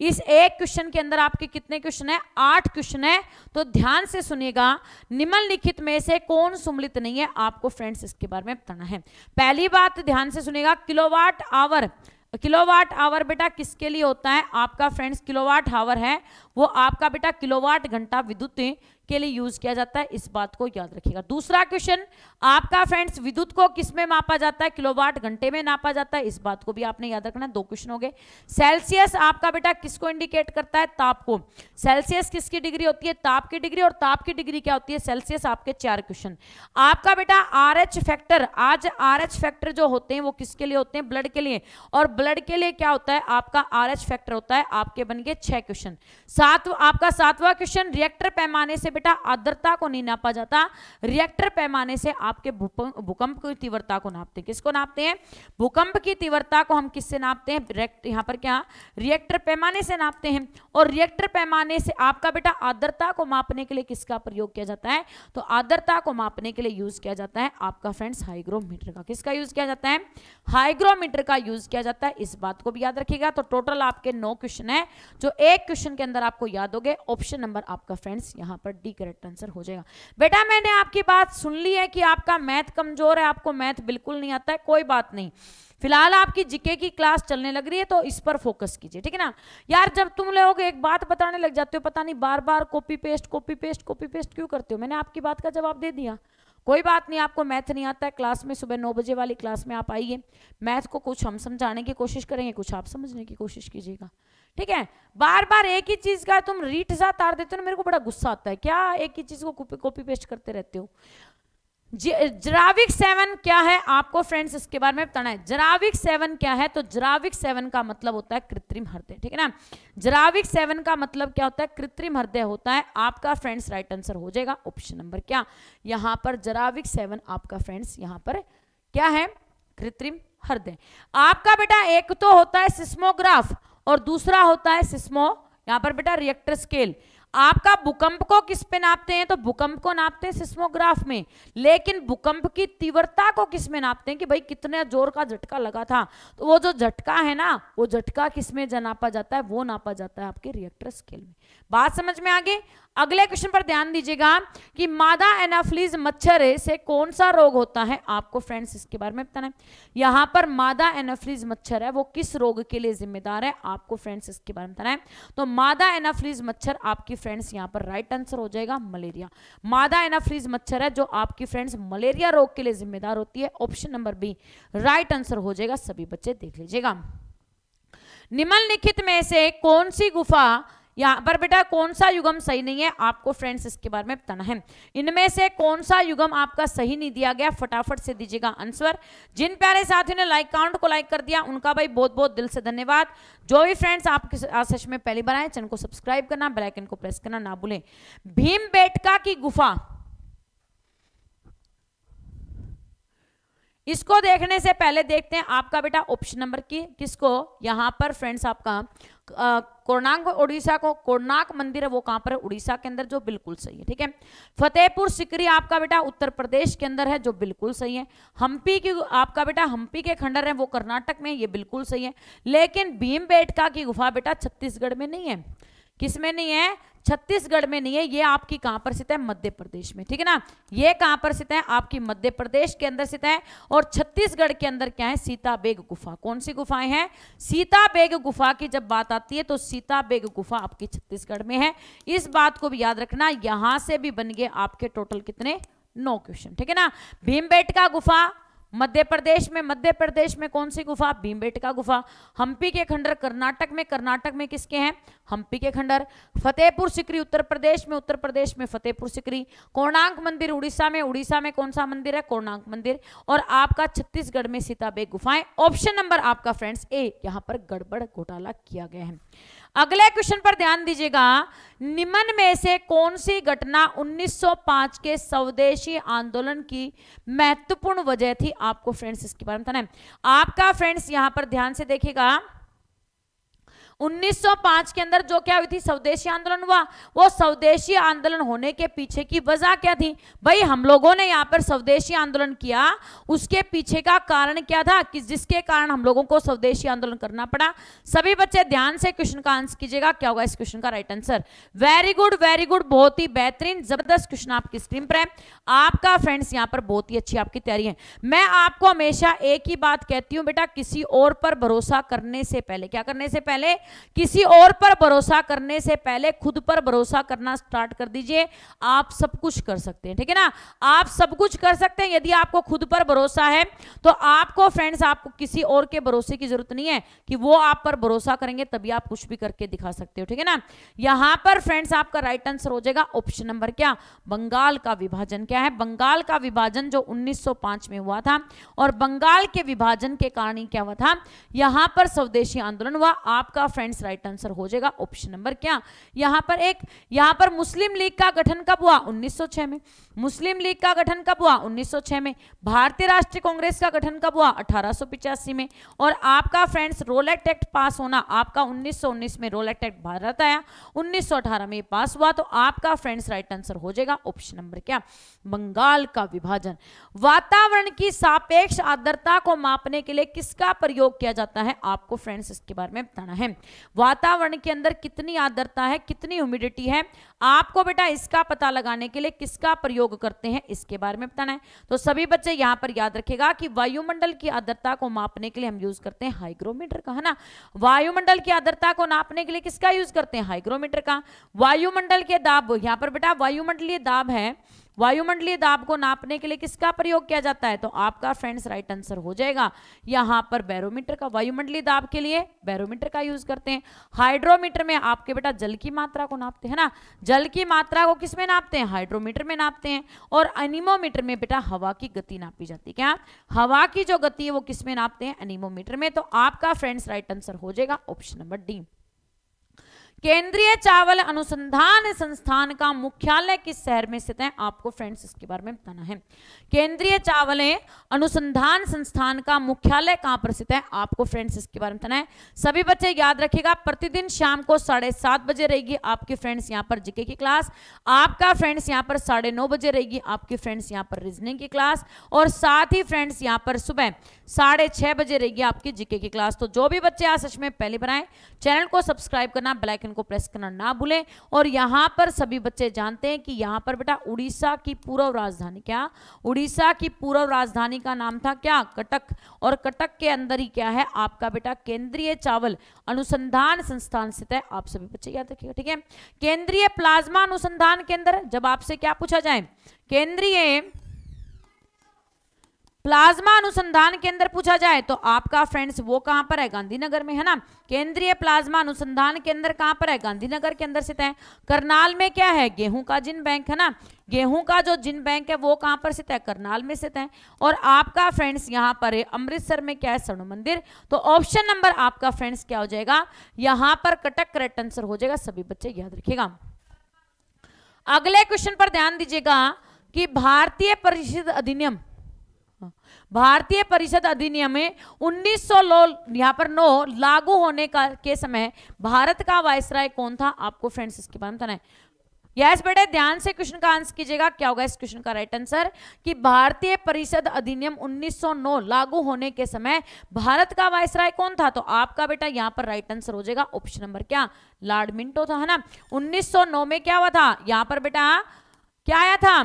इस एक क्वेश्चन के अंदर आपके कितने क्वेश्चन है आठ क्वेश्चन है तो ध्यान से सुनिएगा निम्नलिखित में से कौन सुमिलित नहीं है आपको फ्रेंड्स इसके बारे में बताना है पहली बात ध्यान से सुनिएगा किलोवाट आवर किलोवाट आवर बेटा किसके लिए होता है आपका फ्रेंड्स किलोवाट आवर है वो आपका बेटा किलोवाट घंटा विद्युत के लिए यूज किया जाता है इस बात को याद रखिएगा दूसरा क्वेश्चन आपका फ्रेंड्स विद्युत को किस में मापा जाता है किलोवाट घंटे में नापा जाता है इस बात को भी आपने याद रखना दो क्वेश्चन हो गए सेल्सियस आपका बेटा किसको इंडिकेट करता है ताप को सेल्सियस किसकी डिग्री होती है ताप की डिग्री और ताप की डिग्री क्या होती है सेल्सियस आपके चार क्वेश्चन आपका बेटा आर फैक्टर आज आर फैक्टर जो होते हैं वो किसके लिए होते हैं ब्लड के लिए और ब्लड के लिए क्या होता है आपका आर फैक्टर होता है आपके बन गए छह क्वेश्चन सात आपका सातवा क्वेश्चन रिएक्टर पैमाने से बेटा आर्द्रता को नहीं नापा जाता रिएक्टर पैमाने से आप आपके भूकंप की तीव्रता को नापते हैं किसको नापते हैं भूकंप की तीव्रता को हम किससे नापते हैं यहाँ पर क्या रिएक्टर पैमाने से नापते हैं और रिएक्टर पैमाने से आपका बेटा आर्द्रता को मापने के लिए किसका प्रयोग किया जाता है तो आर्द्रता को मापने के लिए यूज किया जाता है आपका फ्रेंड्स हाइग्रोमीटर का किसका यूज किया जाता है हाइग्रोमीटर का यूज किया जाता है इस बात को भी याद रखिएगा तो टोटल आपके नौ क्वेश्चन है जो एक क्वेश्चन के अंदर आपको याद हो गए ऑप्शन नंबर आपका फ्रेंड्स यहाँ पर डी करेक्ट आंसर हो जाएगा बेटा मैंने आपकी बात सुन ली है कि आप आपका मैथ कमजोर है आपको मैथ बिल्कुल नहीं आता है कोई बात नहीं फिलहाल आपकी जीके की क्लास चलने लग रही है तो इस पर फोकस कीजिए ठीक है ना यार जब तुम लोग एक बात बताने लग जाते हो पता नहीं बार बार copy paste copy paste copy paste क्यों करते हो मैंने आपकी बात का जवाब दे दिया कोई बात नहीं आपको मैथ नहीं आता है क्लास में सुबह नौ बजे वाली क्लास में आप आइए मैथ को कुछ हम समझाने की कोशिश करेंगे कुछ आप समझने की कोशिश कीजिएगा ठीक है बार बार एक ही चीज़ का तुम रीठ सा तार देते हो ना मेरे को बड़ा गुस्सा आता है क्या एक ही चीज़ को कॉपी पेस्ट करते रहते हो जराविक सेवन क्या है आपको फ्रेंड्स इसके बारे में बताना है जराविक सेवन क्या है तो जराविक सेवन का मतलब होता है कृत्रिम हृदय ठीक है ना जराविक सेवन का मतलब क्या होता है कृत्रिम हृदय होता है आपका फ्रेंड्स राइट आंसर हो जाएगा ऑप्शन नंबर क्या यहां पर जराविक सेवन आपका फ्रेंड्स यहां पर क्या है कृत्रिम हृदय आपका बेटा एक तो होता है सिस्मोग्राफ और दूसरा होता है सिस्मो यहां पर बेटा रिएक्टर स्केल आपका भूकंप को किस पे नापते हैं तो भूकंप को नापते हैं सिस्मोग्राफ में लेकिन भूकंप की तीव्रता को किस में नापते हैं कि भाई कितने जोर का झटका लगा था तो वो जो झटका है ना वो झटका किस में नापा जाता है वो नापा जाता है आपके रिएक्टर स्केल में बात समझ में आगे अगले क्वेश्चन पर ध्यान दीजिएगा कि मादा एनाफ्लीज मच्छर से कौन सा रोग होता है आपको फ्रेंड्स इसके बारे में बताना है यहां पर मादा एनाफ्लीज मच्छर है वो किस रोग के लिए जिम्मेदार है आपको फ्रेंड्स इसके बारे में बताना है तो मादा एनाफ्लीज मच्छर आपकी फ्रेंड्स यहां पर राइट आंसर हो जाएगा मलेरिया मादा एनाफ्लीज मच्छर है जो आपकी फ्रेंड्स मलेरिया रोग के लिए जिम्मेदार होती है option number B right answer हो जाएगा सभी बच्चे देख लीजिएगा निम्नलिखित में से कौन सी गुफा यहाँ पर बेटा कौन सा युगम सही नहीं है आपको फ्रेंड्स इसके बारे में बताना है इनमें से कौन सा युगम आपका सही नहीं दिया गया फटाफट से दीजिएगा आंसर जिन प्यारे साथियों ने लाइक काउंट को लाइक कर दिया उनका भाई बहुत बहुत दिल से धन्यवाद जो भी फ्रेंड्स आपके सेशन में पहली बार आए चैनल को सब्सक्राइब करना बेलाइकन को प्रेस करना ना भूलें भीम की गुफा इसको देखने से पहले देखते हैं आपका बेटा ऑप्शन नंबर की किसको यहां पर फ्रेंड्स आपका कोणांग उड़ीसा को कोणाक मंदिर है वो कहां पर है उड़ीसा के अंदर जो बिल्कुल सही है ठीक है फतेहपुर सिकरी आपका बेटा उत्तर प्रदेश के अंदर है जो बिल्कुल सही है हम्पी की आपका बेटा हम्पी के खंडर है वो कर्नाटक में ये बिल्कुल सही है लेकिन भीम का की गुफा बेटा छत्तीसगढ़ में नहीं है किसमें नहीं है छत्तीसगढ़ में नहीं है ये आपकी कहां पर स्थित है मध्य प्रदेश में ठीक है ना ये कहां पर स्थित है आपकी मध्य प्रदेश के अंदर स्थित है और छत्तीसगढ़ के अंदर क्या है सीता बेग गुफा कौन सी गुफाएं हैं सीता बेग गुफा की जब बात आती है तो सीता बेग गुफा आपकी छत्तीसगढ़ में है इस बात को भी याद रखना यहां से भी बन गए आपके टोटल कितने नौ क्वेश्चन ठीक है ना भीमबेटका गुफा मध्य प्रदेश में मध्य प्रदेश में कौन सी गुफा भीमबेटका गुफा हम्पी के खंडर कर्नाटक में कर्नाटक में किसके हैं हम्पी के खंडर फतेहपुर सिकरी उत्तर प्रदेश में उत्तर प्रदेश में फतेहपुर सिकरी कोणांक मंदिर उड़ीसा में उड़ीसा में कौन सा मंदिर है कोणांक मंदिर और आपका छत्तीसगढ़ में सीताबे गुफाएं ऑप्शन नंबर आपका फ्रेंड्स ए यहाँ पर गड़बड़ घोटाला किया गया है अगले क्वेश्चन पर ध्यान दीजिएगा निम्न में से कौन सी घटना 1905 के स्वदेशी आंदोलन की महत्वपूर्ण वजह थी आपको फ्रेंड्स इसके बारे में आपका फ्रेंड्स यहां पर ध्यान से देखिएगा 1905 के अंदर जो क्या हुई थी स्वदेशी आंदोलन हुआ वो स्वदेशी आंदोलन होने के पीछे की वजह क्या थी भाई हम लोगों ने यहाँ पर स्वदेशी आंदोलन किया उसके पीछे का कारण क्या था कि जिसके कारण हम लोगों को स्वदेशी आंदोलन करना पड़ा सभी बच्चे ध्यान से क्वेश्चन का आंसर कीजिएगा क्या होगा इस क्वेश्चन का right answer very good very good बहुत ही बेहतरीन जबरदस्त क्वेश्चन आपकी स्क्रीन पर है आपका फ्रेंड्स यहाँ पर बहुत ही अच्छी आपकी तैयारी है मैं आपको हमेशा एक ही बात कहती हूँ बेटा किसी और पर भरोसा करने से पहले क्या करने से पहले किसी और पर भरोसा करने से पहले खुद पर भरोसा करना स्टार्ट कर दीजिए आप सब कुछ कर सकते हैं ठीक है ना आप सब कुछ कर सकते हैं यदि आपको खुद पर भरोसा है तो आपको फ्रेंड्स आपको किसी और के भरोसे की जरूरत नहीं है कि वो आप पर भरोसा करेंगे तभी आप कुछ भी करके दिखा सकते हो ठीक है ना यहां पर फ्रेंड्स आपका राइट आंसर हो जाएगा ऑप्शन नंबर क्या बंगाल का विभाजन क्या है बंगाल का विभाजन जो उन्नीस में हुआ था और बंगाल के विभाजन के कारण क्या हुआ था यहां पर स्वदेशी आंदोलन हुआ आपका फ्रेंड्स राइट आंसर हो जाएगा ऑप्शन नंबर क्या यहां पर एक यहां पर मुस्लिम लीग का गठन कब हुआ 1906 में मुस्लिम लीग का गठन कब हुआ 1906 में भारतीय राष्ट्रीय कांग्रेस का गठन कब हुआ अठारह में और आपका फ्रेंड्स रोलेक्ट एक्ट पास होना आपका उन्नीस में रोलेक्ट एक्ट भारत आया उन्नीस में पास हुआ तो आपका फ्रेंड्स राइट आंसर हो जाएगा ऑप्शन नंबर क्या बंगाल का विभाजन वातावरण की सापेक्ष आर्द्रता को मापने के लिए किसका प्रयोग किया जाता है आपको फ्रेंड्स इसके बारे में बताना है वातावरण के अंदर कितनी आर्द्रता है कितनी ह्यूमिडिटी है आपको बेटा इसका पता लगाने के लिए किसका प्रयोग करते हैं इसके बारे में बताना है तो सभी बच्चे यहां पर याद रखेगा कि वायुमंडल की आर्द्रता को मापने के लिए हम यूज करते हैं हाइग्रोमीटर का है ना वायुमंडल की आर्द्रता को नापने के लिए किसका यूज करते हैं हाइग्रोमीटर का वायुमंडल के दाब यहाँ पर बेटा वायुमंडलीय दाब है वायुमंडलीय दाब को नापने के लिए किसका प्रयोग किया जाता है तो आपका फ्रेंड्स राइट आंसर हो जाएगा यहाँ पर बैरोमीटर का वायुमंडलीय दाब के लिए बैरोमीटर का यूज करते हैं हाइड्रोमीटर में आपके बेटा जल की मात्रा को नापते हैं ना जल की मात्रा को किसमें नापते हैं हाइड्रोमीटर में नापते हैं और अनिमोमीटर में बेटा हवा की गति नापी जाती है क्या हवा की जो गति है वो किसमें नापते हैं अनिमोमीटर में तो आपका फ्रेंड्स राइट आंसर हो जाएगा ऑप्शन नंबर डी केंद्रीय चावल अनुसंधान संस्थान का मुख्यालय किस शहर में स्थित है आपको फ्रेंड्स इसके बारे में बताना है केंद्रीय चावल अनुसंधान संस्थान का मुख्यालय कहां पर स्थित है आपको फ्रेंड्स इसके बारे में बताना है सभी बच्चे याद रखिएगा प्रतिदिन शाम को साढ़े सात बजे रहेगी आपकी फ्रेंड्स यहाँ पर जीके की क्लास आपका फ्रेंड्स यहाँ पर साढ़े नौ बजे रहेगी आपकी फ्रेंड्स यहाँ पर रीजनिंग की क्लास और साथ ही फ्रेंड्स यहाँ पर सुबह साढ़े छह बजे रहेगी आपकी जीके की क्लास तो जो भी बच्चे आज सच में पहले बनाए चैनल को सब्सक्राइब करना ब्लैक आइकन को प्रेस करना ना भूलें और यहां पर सभी बच्चे जानते हैं कि यहां पर बेटा उड़ीसा की पूर्व राजधानी क्या उड़ीसा की पूर्व राजधानी का नाम था क्या कटक और कटक के अंदर ही क्या है आपका बेटा केंद्रीय चावल अनुसंधान संस्थान स्थित है आप सभी बच्चे याद रखिएगा ठीक है केंद्रीय प्लाज्मा अनुसंधान केंद्र जब आपसे क्या पूछा जाए केंद्रीय प्लाज्मा अनुसंधान केंद्र पूछा जाए तो आपका फ्रेंड्स वो कहां पर है गांधीनगर में है ना केंद्रीय प्लाज्मा अनुसंधान केंद्र कहां पर है गांधीनगर के अंदर स्थित है करनाल में क्या है गेहूं का जिन बैंक है ना गेहूं का जो जिन बैंक है वो कहां पर स्थित है करनाल में स्थित है और आपका फ्रेंड्स यहां पर है अमृतसर में क्या है स्वर्ण मंदिर तो ऑप्शन नंबर आपका फ्रेंड्स क्या हो जाएगा यहां पर कटक करेक्ट आंसर हो जाएगा सभी बच्चे याद रखेगा अगले क्वेश्चन पर ध्यान दीजिएगा कि भारतीय परिषद अधिनियम भारतीय परिषद अधिनियम में उन्नीस सौ यहाँ पर नो लागू होने का के समय भारत का वायसराय कौन था आपको फ्रेंड्स इसके बारे में बताना है यस बेटे ध्यान से क्वेश्चन का आंसर कीजिएगा क्या होगा इस क्वेश्चन का राइट आंसर कि भारतीय परिषद अधिनियम 1909 लागू होने के समय भारत का वायसराय कौन था तो आपका बेटा यहाँ पर राइट आंसर हो जाएगा ऑप्शन नंबर क्या लार्ड मिंटो था है ना 1909 में क्या हुआ था यहाँ पर बेटा क्या आया था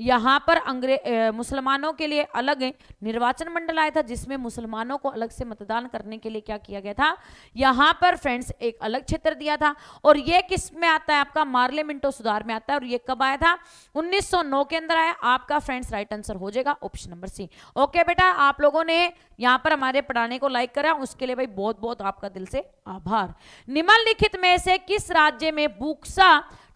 यहाँ पर अंग्रेज मुसलमानों के लिए अलग निर्वाचन मंडल आया था जिसमें मुसलमानों को अलग से मतदान करने के लिए क्या किया गया था यहाँ पर फ्रेंड्स एक अलग क्षेत्र दिया था और ये किस में आता है आपका मिंटो सुधार में आता है और ये कब आया था 1909 के अंदर आया आपका फ्रेंड्स राइट आंसर हो जाएगा ऑप्शन नंबर सी ओके बेटा आप लोगों ने यहाँ पर हमारे पढ़ाने को लाइक करा उसके लिए भाई बहुत बहुत आपका दिल से आभार निम्नलिखित में से किस राज्य में बुक्सा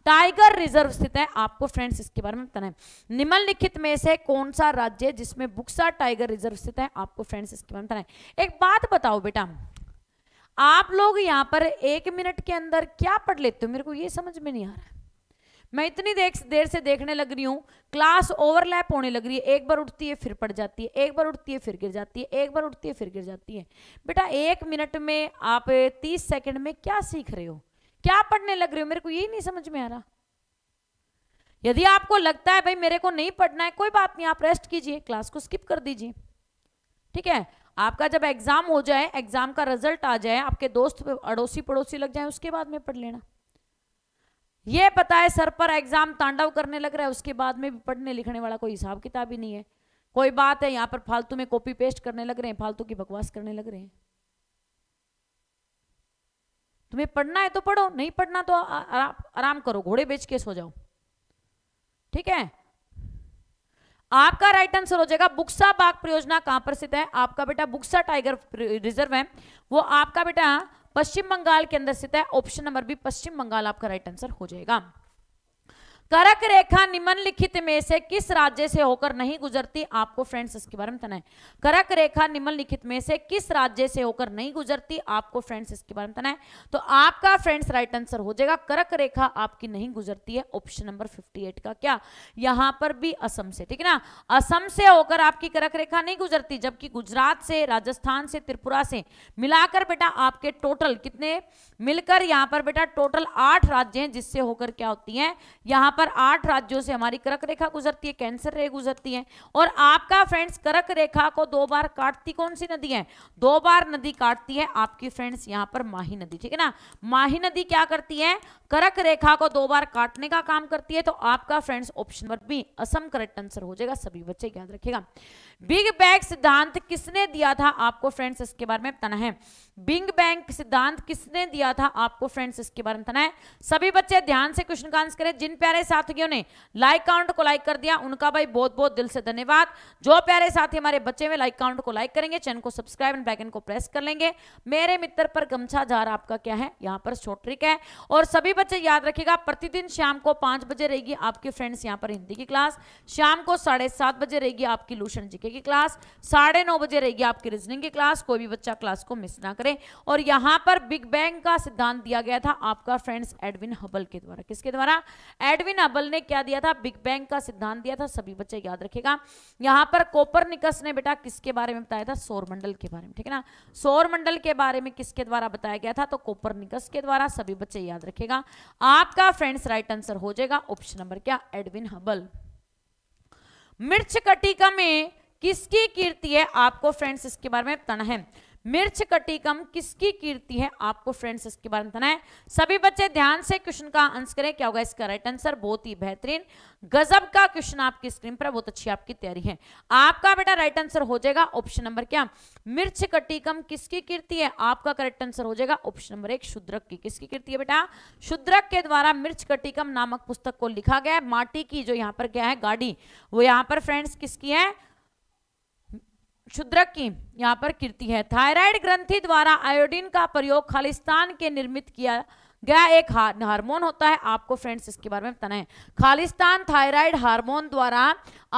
टाइगर रिजर्व स्थित है आपको फ्रेंड्स इसके बारे में बताना है निम्नलिखित में से कौन सा राज्य जिसमें बुक्सा टाइगर रिजर्व स्थित है आपको फ्रेंड्स इसके बारे में बताना है एक बात बताओ बेटा आप लोग यहाँ पर एक मिनट के अंदर क्या पढ़ लेते हो मेरे को ये समझ में नहीं आ रहा है मैं इतनी देख देर से देखने लग रही हूँ क्लास ओवरलैप होने लग रही है एक बार उठती है फिर पड़ जाती है एक बार उठती है फिर गिर जाती है एक बार उठती है फिर गिर जाती है बेटा एक मिनट में आप तीस सेकंड में क्या सीख रहे हो क्या पढ़ने लग रहे हो मेरे को यही नहीं समझ में आ रहा यदि आपको लगता है भाई मेरे को नहीं पढ़ना है कोई बात नहीं आप रेस्ट कीजिए क्लास को स्किप कर दीजिए ठीक है आपका जब एग्जाम हो जाए एग्जाम का रिजल्ट आ जाए आपके दोस्त अड़ोसी पड़ोसी लग जाए उसके बाद में पढ़ लेना ये पता है सर पर एग्जाम तांडव करने लग रहा है उसके बाद में भी पढ़ने लिखने वाला कोई हिसाब किताब ही नहीं है कोई बात है यहाँ पर फालतू में कॉपी पेस्ट करने लग रहे हैं फालतू की बकवास करने लग रहे हैं तुम्हें पढ़ना है तो पढ़ो नहीं पढ़ना तो आराम आराम करो घोड़े बेच के सो जाओ ठीक है आपका राइट आंसर हो जाएगा बुक्सा बाग परियोजना कहां पर स्थित है आपका बेटा बुक्सा टाइगर रिजर्व है वो आपका बेटा पश्चिम बंगाल के अंदर स्थित है option number B Paschim Bengal आपका राइट आंसर हो जाएगा करक रेखा निम्नलिखित में से किस राज्य से होकर नहीं गुजरती आपको फ्रेंड्स इसके बारे में बताना है करक रेखा निम्नलिखित में से किस राज्य से होकर नहीं गुजरती आपको फ्रेंड्स इसके बारे में बताना है तो आपका फ्रेंड्स राइट आंसर हो जाएगा करक रेखा आपकी नहीं गुजरती है ऑप्शन नंबर 58 का क्या यहां पर भी असम से ठीक है ना असम से होकर आपकी करक रेखा नहीं गुजरती जबकि गुजरात से राजस्थान से त्रिपुरा से मिलाकर बेटा आपके टोटल कितने मिलकर यहां पर बेटा टोटल आठ राज्य हैं जिससे होकर क्या होती है यहां पर आठ राज्यों से हमारी करक रेखा गुजरती है कैंसर रेखा गुजरती है और आपका फ्रेंड्स करक रेखा को दो बार काटती कौन सी नदी है दो बार नदी काटती है आपकी फ्रेंड्स यहाँ पर माही नदी ठीक है ना माही नदी क्या करती है करक रेखा को दो बार काटने का काम करती है तो आपका friends option number B Assam correct answer हो जाएगा सभी बच्चे याद रखेगा बिग बैग सिद्धांत किसने दिया था आपको फ्रेंड्स इसके बारे में बताना है बिग बैंग सिद्धांत किसने दिया था आपको फ्रेंड्स इसके बारे में बताना है सभी बच्चे ध्यान से क्वेश्चन का आंसर करें जिन प्यारे साथियों ने लाइक काउंट को लाइक कर दिया उनका भाई बहुत बहुत दिल से धन्यवाद जो प्यारे साथी हमारे बच्चे में लाइक काउंट को लाइक करेंगे चैनल को सब्सक्राइब एंड बैकन को प्रेस कर लेंगे मेरे मित्र पर गमछा जार आपका क्या है यहाँ पर शॉर्ट है और सभी बच्चे याद रखिएगा प्रतिदिन शाम को पांच बजे रहेगी आपके फ्रेंड्स यहाँ पर हिंदी की क्लास शाम को साढ़े सात बजे रहेगी आपकी लूशन जीके की क्लास साढ़े नौ बजे रहेगी आपकी रीजनिंग की क्लास कोई भी बच्चा क्लास को मिस ना करे और यहाँ पर बिग बैंग का सिद्धांत दिया गया था आपका फ्रेंड्स एडविन हबल के द्वारा किसके द्वारा एडविन हबल ने क्या दिया था बिग बैंग का सिद्धांत दिया था सभी बच्चे याद रखेगा यहाँ पर कोपर निकस ने बेटा किसके बारे में बताया था सौरमंडल के बारे में ठीक है ना सौरमंडल के बारे में किसके द्वारा बताया गया था तो कोपर निकस के द्वारा सभी बच्चे याद रखेगा आपका फ्रेंड्स राइट आंसर हो जाएगा ऑप्शन नंबर क्या एडविन हबल मिर्च कटिका में किसकी कीर्ति है आपको फ्रेंड्स इसके बारे में बताना है मिर्च कटी कम किसकी कीर्ति है आपको फ्रेंड्स इसके बारे में बताना है सभी बच्चे ध्यान से क्वेश्चन का आंसर करें क्या होगा इसका राइट आंसर बहुत ही बेहतरीन गजब का क्वेश्चन आपकी स्क्रीन पर बहुत अच्छी आपकी तैयारी है आपका बेटा राइट आंसर हो जाएगा ऑप्शन नंबर क्या मिर्च कटी कम किसकी कीर्ति है आपका करेक्ट आंसर हो जाएगा ऑप्शन नंबर एक शुद्रक की किसकी कीर्ति है बेटा शुद्रक के द्वारा मिर्च कटिकम नामक पुस्तक को लिखा गया है माटी की जो यहाँ पर क्या है गाड़ी वो यहाँ पर फ्रेंड्स किसकी है क्षुद्रक की यहाँ पर कृति है थायराइड ग्रंथि द्वारा आयोडीन का प्रयोग खालिस्तान के निर्मित किया गया एक हार्मोन होता है आपको फ्रेंड्स इसके बारे में बताना है खालिस्तान थायराइड हार्मोन द्वारा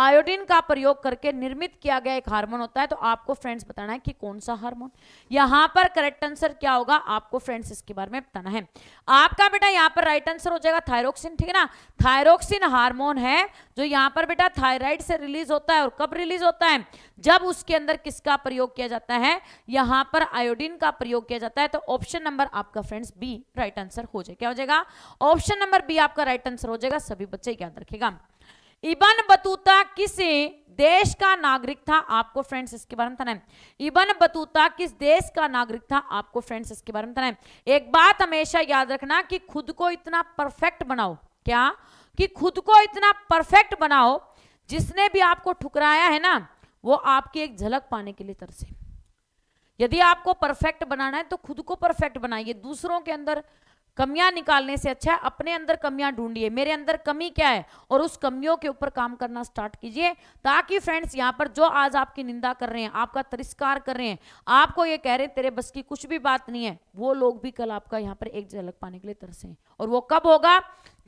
आयोडीन का प्रयोग करके निर्मित किया गया एक हार्मोन होता है तो आपको फ्रेंड्स बताना है कि कौन सा हार्मोन यहाँ पर करेक्ट आंसर क्या होगा आपको फ्रेंड्स इसके बारे में बताना है आपका बेटा यहाँ पर राइट आंसर हो जाएगा थायरोक्सिन ठीक है ना थायरोक्सिन हार्मोन है जो यहाँ पर बेटा थायराइड से रिलीज होता है और कब रिलीज होता है जब उसके अंदर किसका प्रयोग किया जाता है यहाँ पर आयोडीन का प्रयोग किया जाता है तो ऑप्शन नंबर आपका फ्रेंड्स बी राइट आंसर हो जाए क्या हो जाएगा ऑप्शन नंबर बी आपका राइट आंसर हो जाएगा सभी बच्चे याद रखेगा इबन बतूता किस देश का नागरिक था आपको फ्रेंड्स इसके बारे में बताना है इबन बतूता किस देश का नागरिक था आपको फ्रेंड्स इसके बारे में बताना है एक बात हमेशा याद रखना कि खुद को इतना परफेक्ट बनाओ क्या कि खुद को इतना परफेक्ट बनाओ जिसने भी आपको ठुकराया है ना वो आपकी एक झलक पाने के लिए तरसे यदि आपको परफेक्ट बनाना है तो खुद को परफेक्ट बनाइए दूसरों के अंदर कमियां निकालने से अच्छा है अपने अंदर कमियां ढूंढिए मेरे अंदर कमी क्या है और उस कमियों के ऊपर काम करना स्टार्ट कीजिए ताकि फ्रेंड्स यहाँ पर जो आज आपकी निंदा कर रहे हैं आपका तिरस्कार कर रहे हैं आपको ये कह रहे हैं तेरे बस की कुछ भी बात नहीं है वो लोग भी कल आपका यहाँ पर एक झलक पाने के लिए तरसे और वो कब होगा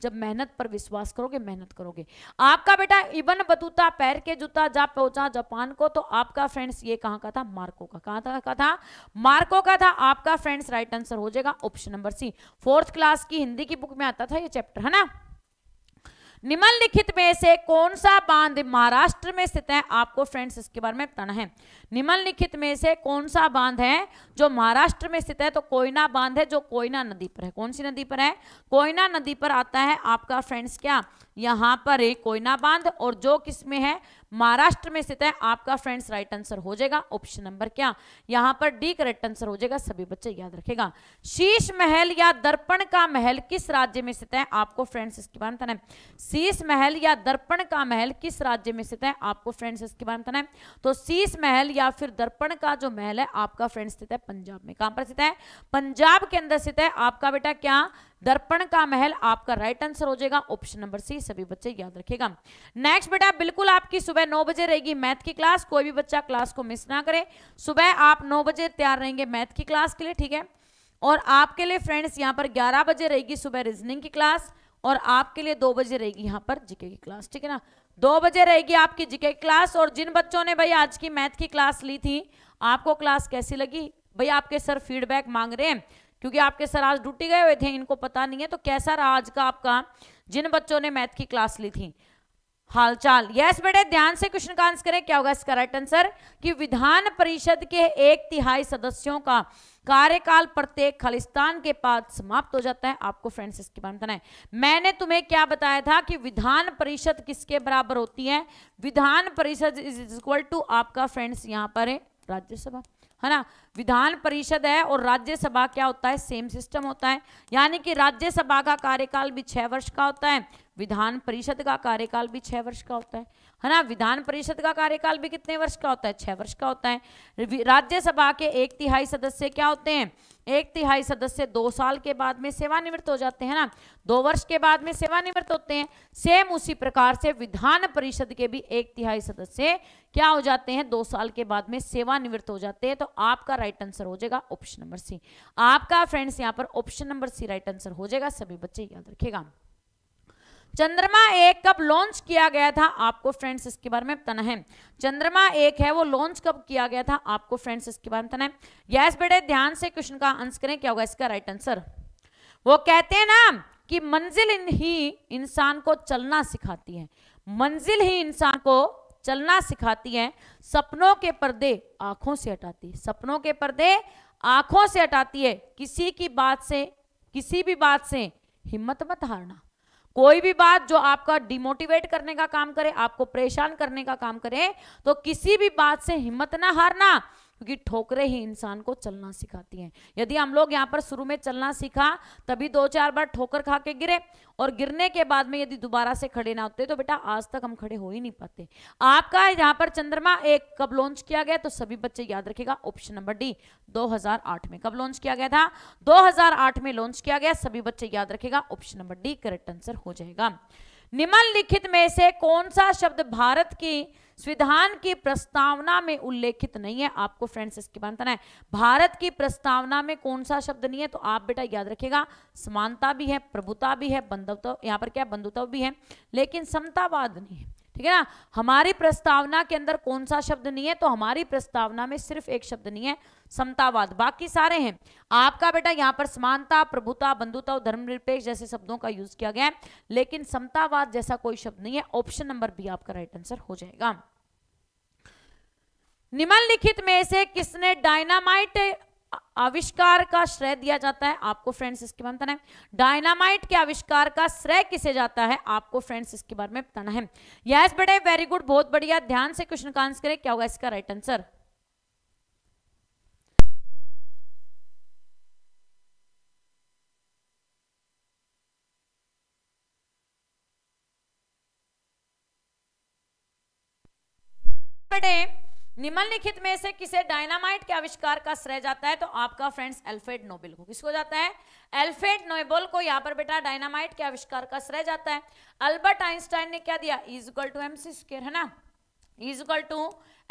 जब मेहनत पर विश्वास करोगे मेहनत करोगे आपका बेटा इबन बतूता पैर के जूता जा पहुंचा जापान को तो आपका फ्रेंड्स ये कहां का था मार्को का कहां था का था मार्को का था आपका फ्रेंड्स राइट आंसर हो जाएगा option number C fourth class की हिंदी की बुक में आता था ये चैप्टर है ना निम्नलिखित में से कौन सा बांध महाराष्ट्र में स्थित है आपको फ्रेंड्स इसके बारे में बताना है निम्नलिखित में से कौन सा बांध है जो महाराष्ट्र में स्थित है तो कोयना बांध है जो कोयना नदी पर है कौन सी नदी पर है कोयना नदी पर आता है आपका फ्रेंड्स क्या यहाँ पर है कोयना बांध और जो किसमें है महाराष्ट्र में स्थित है आपका फ्रेंड्स राइट आंसर हो जाएगा ऑप्शन नंबर क्या यहां पर डी करेक्ट आंसर हो जाएगा सभी बच्चे याद रखेगा शीश महल या दर्पण का महल किस राज्य में स्थित है आपको फ्रेंड्स इसके बारे में शीश महल या दर्पण का महल किस राज्य में स्थित है आपको फ्रेंड्स इसके बारे में तो शीश महल या फिर दर्पण का जो महल है आपका फ्रेंड्स स्थित है पंजाब में कहां पर स्थित है पंजाब के अंदर स्थित है आपका बेटा क्या दर्पण का महल आपका राइट आंसर हो जाएगा ऑप्शन नंबर सी सभी बच्चे याद रखेगा नेक्स्ट बेटा बिल्कुल आपकी सुबह नौ बजे रहेगी मैथ की क्लास कोई भी बच्चा क्लास को मिस ना करे सुबह आप नौ बजे तैयार रहेंगे मैथ की क्लास के लिए ठीक है और आपके लिए फ्रेंड्स यहाँ पर ग्यारह बजे रहेगी सुबह रीजनिंग की क्लास और आपके लिए दो बजे रहेगी यहाँ पर जीके की क्लास ठीक है ना दो बजे रहेगी आपकी जीके की क्लास और जिन बच्चों ने भाई आज की मैथ की क्लास ली थी आपको क्लास कैसी लगी भाई आपके सर फीडबैक मांग रहे हैं क्योंकि आपके सर आज डूटी गए हुए थे इनको पता नहीं है तो कैसा रहा आज का आपका जिन बच्चों ने मैथ की क्लास ली थी हालचाल यस बेटे ध्यान से क्वेश्चन का आंसर करें क्या होगा इसका राइट आंसर कि विधान परिषद के एक तिहाई सदस्यों का कार्यकाल प्रत्येक खालिस्तान के पास समाप्त हो जाता है आपको फ्रेंड्स इसके बारे में बताना है मैंने तुम्हें क्या बताया था कि विधान परिषद किसके बराबर होती है विधान परिषद इज इक्वल टू आपका फ्रेंड्स यहां पर है राज्यसभा है ना विधान परिषद है और राज्यसभा क्या होता है सेम सिस्टम होता है यानी कि राज्यसभा का कार्यकाल भी छह वर्ष का होता है विधान परिषद का कार्यकाल भी छह वर्ष का होता है है ना विधान परिषद का कार्यकाल भी कितने वर्ष का होता है छह वर्ष का होता है राज्यसभा के एक तिहाई सदस्य क्या होते हैं एक तिहाई सदस्य दो साल के बाद में सेवानिवृत्त हो जाते हैं ना दो वर्ष के बाद में सेवानिवृत्त होते हैं सेम उसी प्रकार से विधान परिषद के भी एक तिहाई सदस्य क्या हो जाते हैं दो साल के बाद में सेवानिवृत्त हो जाते हैं तो आपका राइट आंसर हो जाएगा ऑप्शन नंबर सी आपका फ्रेंड्स यहाँ पर option number C right answer हो जाएगा सभी बच्चे याद रखेगा चंद्रमा एक कब लॉन्च किया गया था आपको फ्रेंड्स इसके बारे में बताना है चंद्रमा एक है वो लॉन्च कब किया गया था आपको फ्रेंड्स इसके बारे में बताना है यस बेटे ध्यान से क्वेश्चन का आंसर करें क्या होगा इसका राइट आंसर वो कहते हैं ना कि मंजिल ही इंसान को चलना सिखाती है मंजिल ही इंसान को चलना सिखाती है सपनों के पर्दे आंखों से हटाती है सपनों के पर्दे आंखों से हटाती है किसी की बात से किसी भी बात से हिम्मत मत हारना कोई भी बात जो आपका डिमोटिवेट करने का काम करे आपको परेशान करने का काम करे तो किसी भी बात से हिम्मत ना हारना क्योंकि ठोकरें ही इंसान को चलना सिखाती हैं यदि हम लोग यहाँ पर शुरू में चलना सीखा तभी दो चार बार ठोकर खा के गिरे और गिरने के बाद में यदि दोबारा से खड़े ना होते तो बेटा आज तक हम खड़े हो ही नहीं पाते आपका यहाँ पर चंद्रमा एक कब लॉन्च किया गया तो सभी बच्चे याद रखेगा ऑप्शन नंबर डी दो में कब लॉन्च किया गया था दो में लॉन्च किया गया सभी बच्चे याद रखेगा option number D correct answer हो जाएगा निम्नलिखित में से कौन सा शब्द भारत की संविधान की प्रस्तावना में उल्लेखित नहीं है आपको फ्रेंड्स इसके बनतना है भारत की प्रस्तावना में कौन सा शब्द नहीं है तो आप बेटा याद रखेगा समानता भी है प्रभुता भी है बंधुत्व यहाँ पर क्या बंधुत्व भी है लेकिन समतावाद नहीं है ठीक है ना हमारी प्रस्तावना के अंदर कौन सा शब्द नहीं है तो हमारी प्रस्तावना में सिर्फ एक शब्द नहीं है समतावाद बाकी सारे हैं आपका बेटा यहाँ पर समानता प्रभुता बंधुता और धर्मनिरपेक्ष जैसे शब्दों का यूज किया गया है लेकिन समतावाद जैसा कोई शब्द नहीं है ऑप्शन नंबर बी आपका राइट आंसर हो जाएगा निम्नलिखित में से किसने डायनामाइट आविष्कार का श्रेय दिया जाता है आपको फ्रेंड्स इसके बारे में बताना है डायनामाइट के आविष्कार का श्रेय किसे जाता है आपको फ्रेंड्स इसके बारे में बताना है यस बड़े वेरी गुड बहुत बढ़िया ध्यान से क्वेश्चन का आंसर करें क्या होगा इसका राइट आंसर बड़े निम्नलिखित में से किसे डायनामाइट के आविष्कार का श्रेय जाता है तो आपका फ्रेंड्स एल्फेड नोबेल को किसको जाता है एल्फेड नोबेल को यहाँ पर बेटा डायनामाइट के आविष्कार का श्रेय जाता है अल्बर्ट आइंस्टाइन ने क्या दिया equal to M C square है ना equal to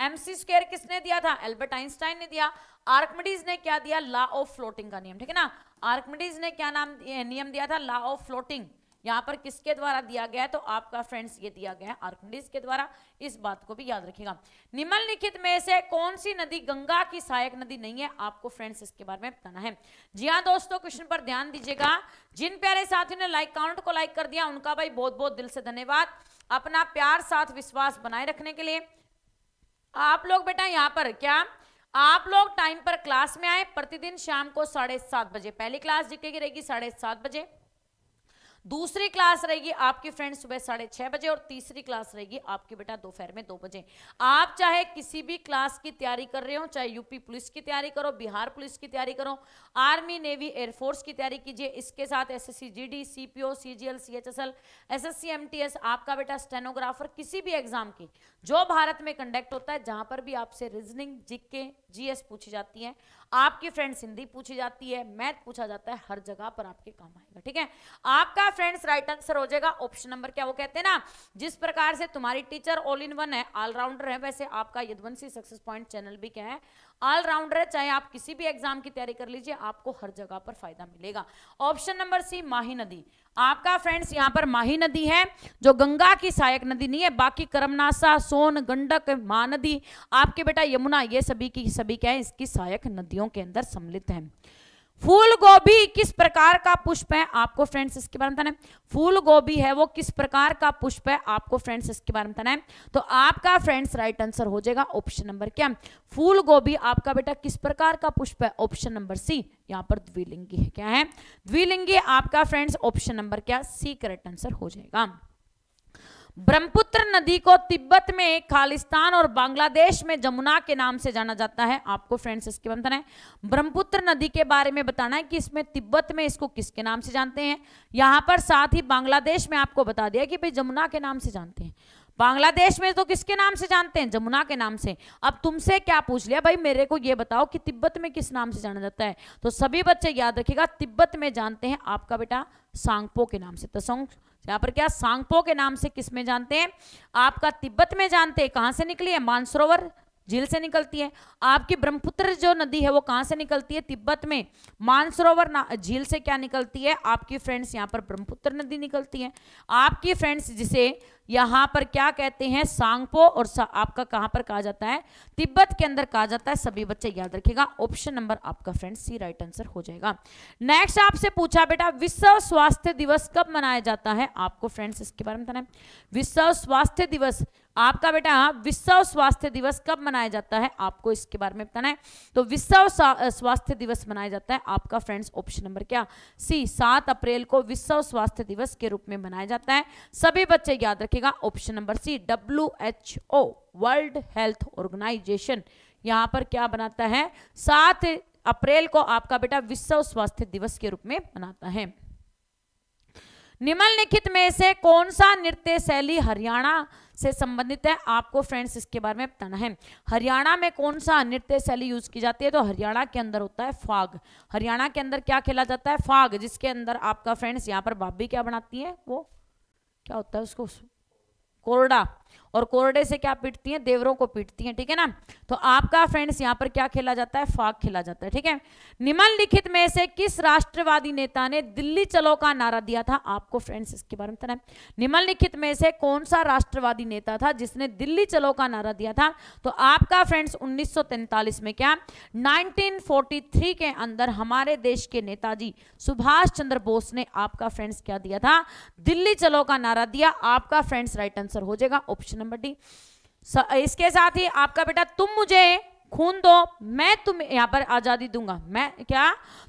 M C square किसने दिया था एल्बर्ट आइंस्टाइन ने दिया आर्कमिडीज ने क्या दिया लॉ ऑफ फ्लोटिंग का नियम ठीक है ना आर्कमिडीज ने क्या नाम नियम दिया था लॉ ऑफ फ्लोटिंग यहाँ पर किसके द्वारा दिया गया है तो आपका फ्रेंड्स ये दिया गया है आर्कंडीज के द्वारा इस बात को भी याद रखिएगा निम्नलिखित में से कौन सी नदी गंगा की सहायक नदी नहीं है आपको फ्रेंड्स इसके बारे में बताना है जी हाँ दोस्तों क्वेश्चन पर ध्यान दीजिएगा जिन प्यारे साथियों ने लाइक काउंट को लाइक कर दिया उनका भाई बहुत बहुत दिल से धन्यवाद अपना प्यार साथ विश्वास बनाए रखने के लिए आप लोग बेटा यहाँ पर क्या आप लोग टाइम पर क्लास में आए प्रतिदिन शाम को साढ़े सात बजे पहली क्लास जीके की रहेगी साढ़े सात बजे दूसरी क्लास रहेगी आपकी फ्रेंड सुबह साढ़े छह बजे और तीसरी क्लास रहेगी आपकी बेटा दोपहर में दो बजे आप चाहे किसी भी क्लास की तैयारी कर रहे हो चाहे यूपी पुलिस की तैयारी करो बिहार पुलिस की तैयारी करो आर्मी नेवी एयरफोर्स की तैयारी कीजिए इसके साथ S S C G D C P O C C H S L S S C M T S आपका बेटा स्टेनोग्राफर किसी भी एग्जाम की जो भारत में कंडक्ट होता है जहां पर भी आपसे रीजनिंग जीके जीएस पूछी जाती है आपकी फ्रेंड्स हिंदी पूछी जाती है मैथ पूछा जाता है हर जगह पर आपके काम आएगा ठीक है आपका फ्रेंड्स राइट आंसर हो जाएगा ऑप्शन नंबर क्या वो कहते हैं ना जिस प्रकार से तुम्हारी टीचर ऑल इन वन है ऑलराउंडर है वैसे आपका यदवंशी सक्सेस पॉइंट चैनल भी क्या है ऑलराउंडर है चाहे आप किसी भी एग्जाम की तैयारी कर लीजिए आपको हर जगह पर फायदा मिलेगा ऑप्शन नंबर सी माही नदी आपका फ्रेंड्स यहाँ पर माही नदी है जो गंगा की सहायक नदी नहीं है बाकी करमनासा सोन गंडक महानदी आपके बेटा यमुना ये सभी की सभी क्या है इसकी सहायक नदियों के अंदर सम्मिलित है फूल गोभी किस प्रकार का पुष्प है आपको फ्रेंड्स इसके बारे में बताना है फूल गोभी है वो किस प्रकार का पुष्प है आपको फ्रेंड्स इसके बारे में बताना है तो आपका फ्रेंड्स राइट आंसर हो जाएगा ऑप्शन नंबर क्या फूल गोभी आपका बेटा किस प्रकार का पुष्प है ऑप्शन नंबर सी यहाँ पर द्विलिंगी है क्या है द्विलिंगी आपका फ्रेंड्स ऑप्शन नंबर क्या सी करेक्ट आंसर हो जाएगा ब्रह्मपुत्र नदी को तिब्बत में खालिस्तान और बांग्लादेश में जमुना के नाम से जाना जाता है आपको फ्रेंड्स इसके बताना है ब्रह्मपुत्र नदी के बारे में बताना है कि इसमें तिब्बत में इसको किसके नाम से जानते हैं यहां पर साथ ही बांग्लादेश में आपको बता दिया कि भाई जमुना के नाम से जानते हैं बांग्लादेश में तो किसके नाम से जानते हैं जमुना के नाम से अब तुमसे क्या पूछ लिया भाई मेरे को ये बताओ कि तिब्बत में किस नाम से जाना जाता है तो सभी बच्चे याद रखिएगा तिब्बत में जानते हैं आपका बेटा सांगपो के नाम से तो यहाँ पर क्या सांगपो के नाम से किस में जानते हैं आपका तिब्बत में जानते हैं कहाँ से निकली है मानसरोवर झील से निकलती है आपकी ब्रह्मपुत्र जो नदी है वो कहाँ से निकलती है तिब्बत में मानसरोवर झील से क्या निकलती है आपकी फ्रेंड्स यहाँ पर ब्रह्मपुत्र नदी निकलती है आपकी फ्रेंड्स जिसे यहाँ पर क्या कहते हैं सांगपो और सा, आपका कहाँ पर कहा जाता है तिब्बत के अंदर कहा जाता है सभी बच्चे याद रखेगा ऑप्शन नंबर आपका फ्रेंड सी राइट आंसर हो जाएगा नेक्स्ट आपसे पूछा बेटा विश्व स्वास्थ्य दिवस कब मनाया जाता है आपको फ्रेंड्स इसके बारे में बताना है विश्व स्वास्थ्य दिवस आपका बेटा विश्व स्वास्थ्य दिवस कब मनाया जाता है आपको इसके बारे में बताना है तो विश्व स्वास्थ्य दिवस मनाया जाता है आपका फ्रेंड्स ऑप्शन नंबर क्या सी सात अप्रैल को विश्व स्वास्थ्य दिवस के रूप में मनाया जाता है सभी बच्चे याद रखेगा option number C W H O world health organisation यहाँ पर क्या बनाता है सात अप्रैल को आपका बेटा विश्व स्वास्थ्य दिवस के रूप में मनाता है निम्नलिखित में से कौन सा नृत्य शैली हरियाणा से संबंधित है आपको फ्रेंड्स इसके बारे में बताना है हरियाणा में कौन सा नृत्य शैली यूज की जाती है तो हरियाणा के अंदर होता है फाग हरियाणा के अंदर क्या खेला जाता है फाग जिसके अंदर आपका फ्रेंड्स यहाँ पर भाभी क्या बनाती है वो क्या होता है उसको कोरडा और कोरडे से क्या पीटती हैं देवरों को पीटती हैं ठीक है ना तो आपका फ्रेंड्स यहाँ पर क्या खेला जाता है फाग खेला जाता है ठीक है निम्नलिखित में से किस राष्ट्रवादी नेता ने दिल्ली चलो का नारा दिया था आपको फ्रेंड्स इसके बारे में बताना निम्नलिखित में से कौन सा राष्ट्रवादी नेता था जिसने दिल्ली चलो का नारा दिया था तो आपका फ्रेंड्स उन्नीस में क्या नाइनटीन के अंदर हमारे देश के नेताजी सुभाष चंद्र बोस ने आपका फ्रेंड्स क्या दिया था दिल्ली चलो का नारा दिया आपका फ्रेंड्स राइट आंसर हो जाएगा ऑप्शन नंबर डी इसके साथ ही आपका बेटा तुम मुझे खून दो मैं तुम्हें यहाँ पर आज़ादी दूंगा मैं क्या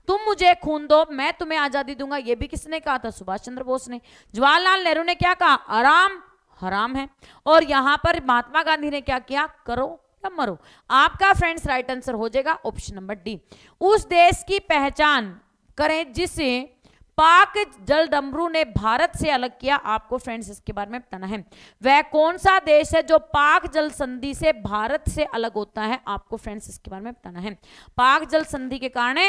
तुम मुझे खून दो मैं तुम्हें आज़ादी दूंगा ये भी किसने कहा था सुभाष चंद्र बोस ने जवाहरलाल नेहरू ने क्या कहा आराम हराम है और यहाँ पर महात्मा गांधी ने क्या किया करो या मरो आपका फ्रेंड्स राइट आंसर हो जाएगा ऑप्शन नंबर डी उस देश की पहचान करें जिसे पाक जल डमरू ने भारत से अलग किया आपको फ्रेंड्स इसके बारे में बताना है वह कौन सा देश है जो पाक जल संधि से भारत से अलग होता है आपको फ्रेंड्स इसके बारे में बताना है पाक जल संधि के कारण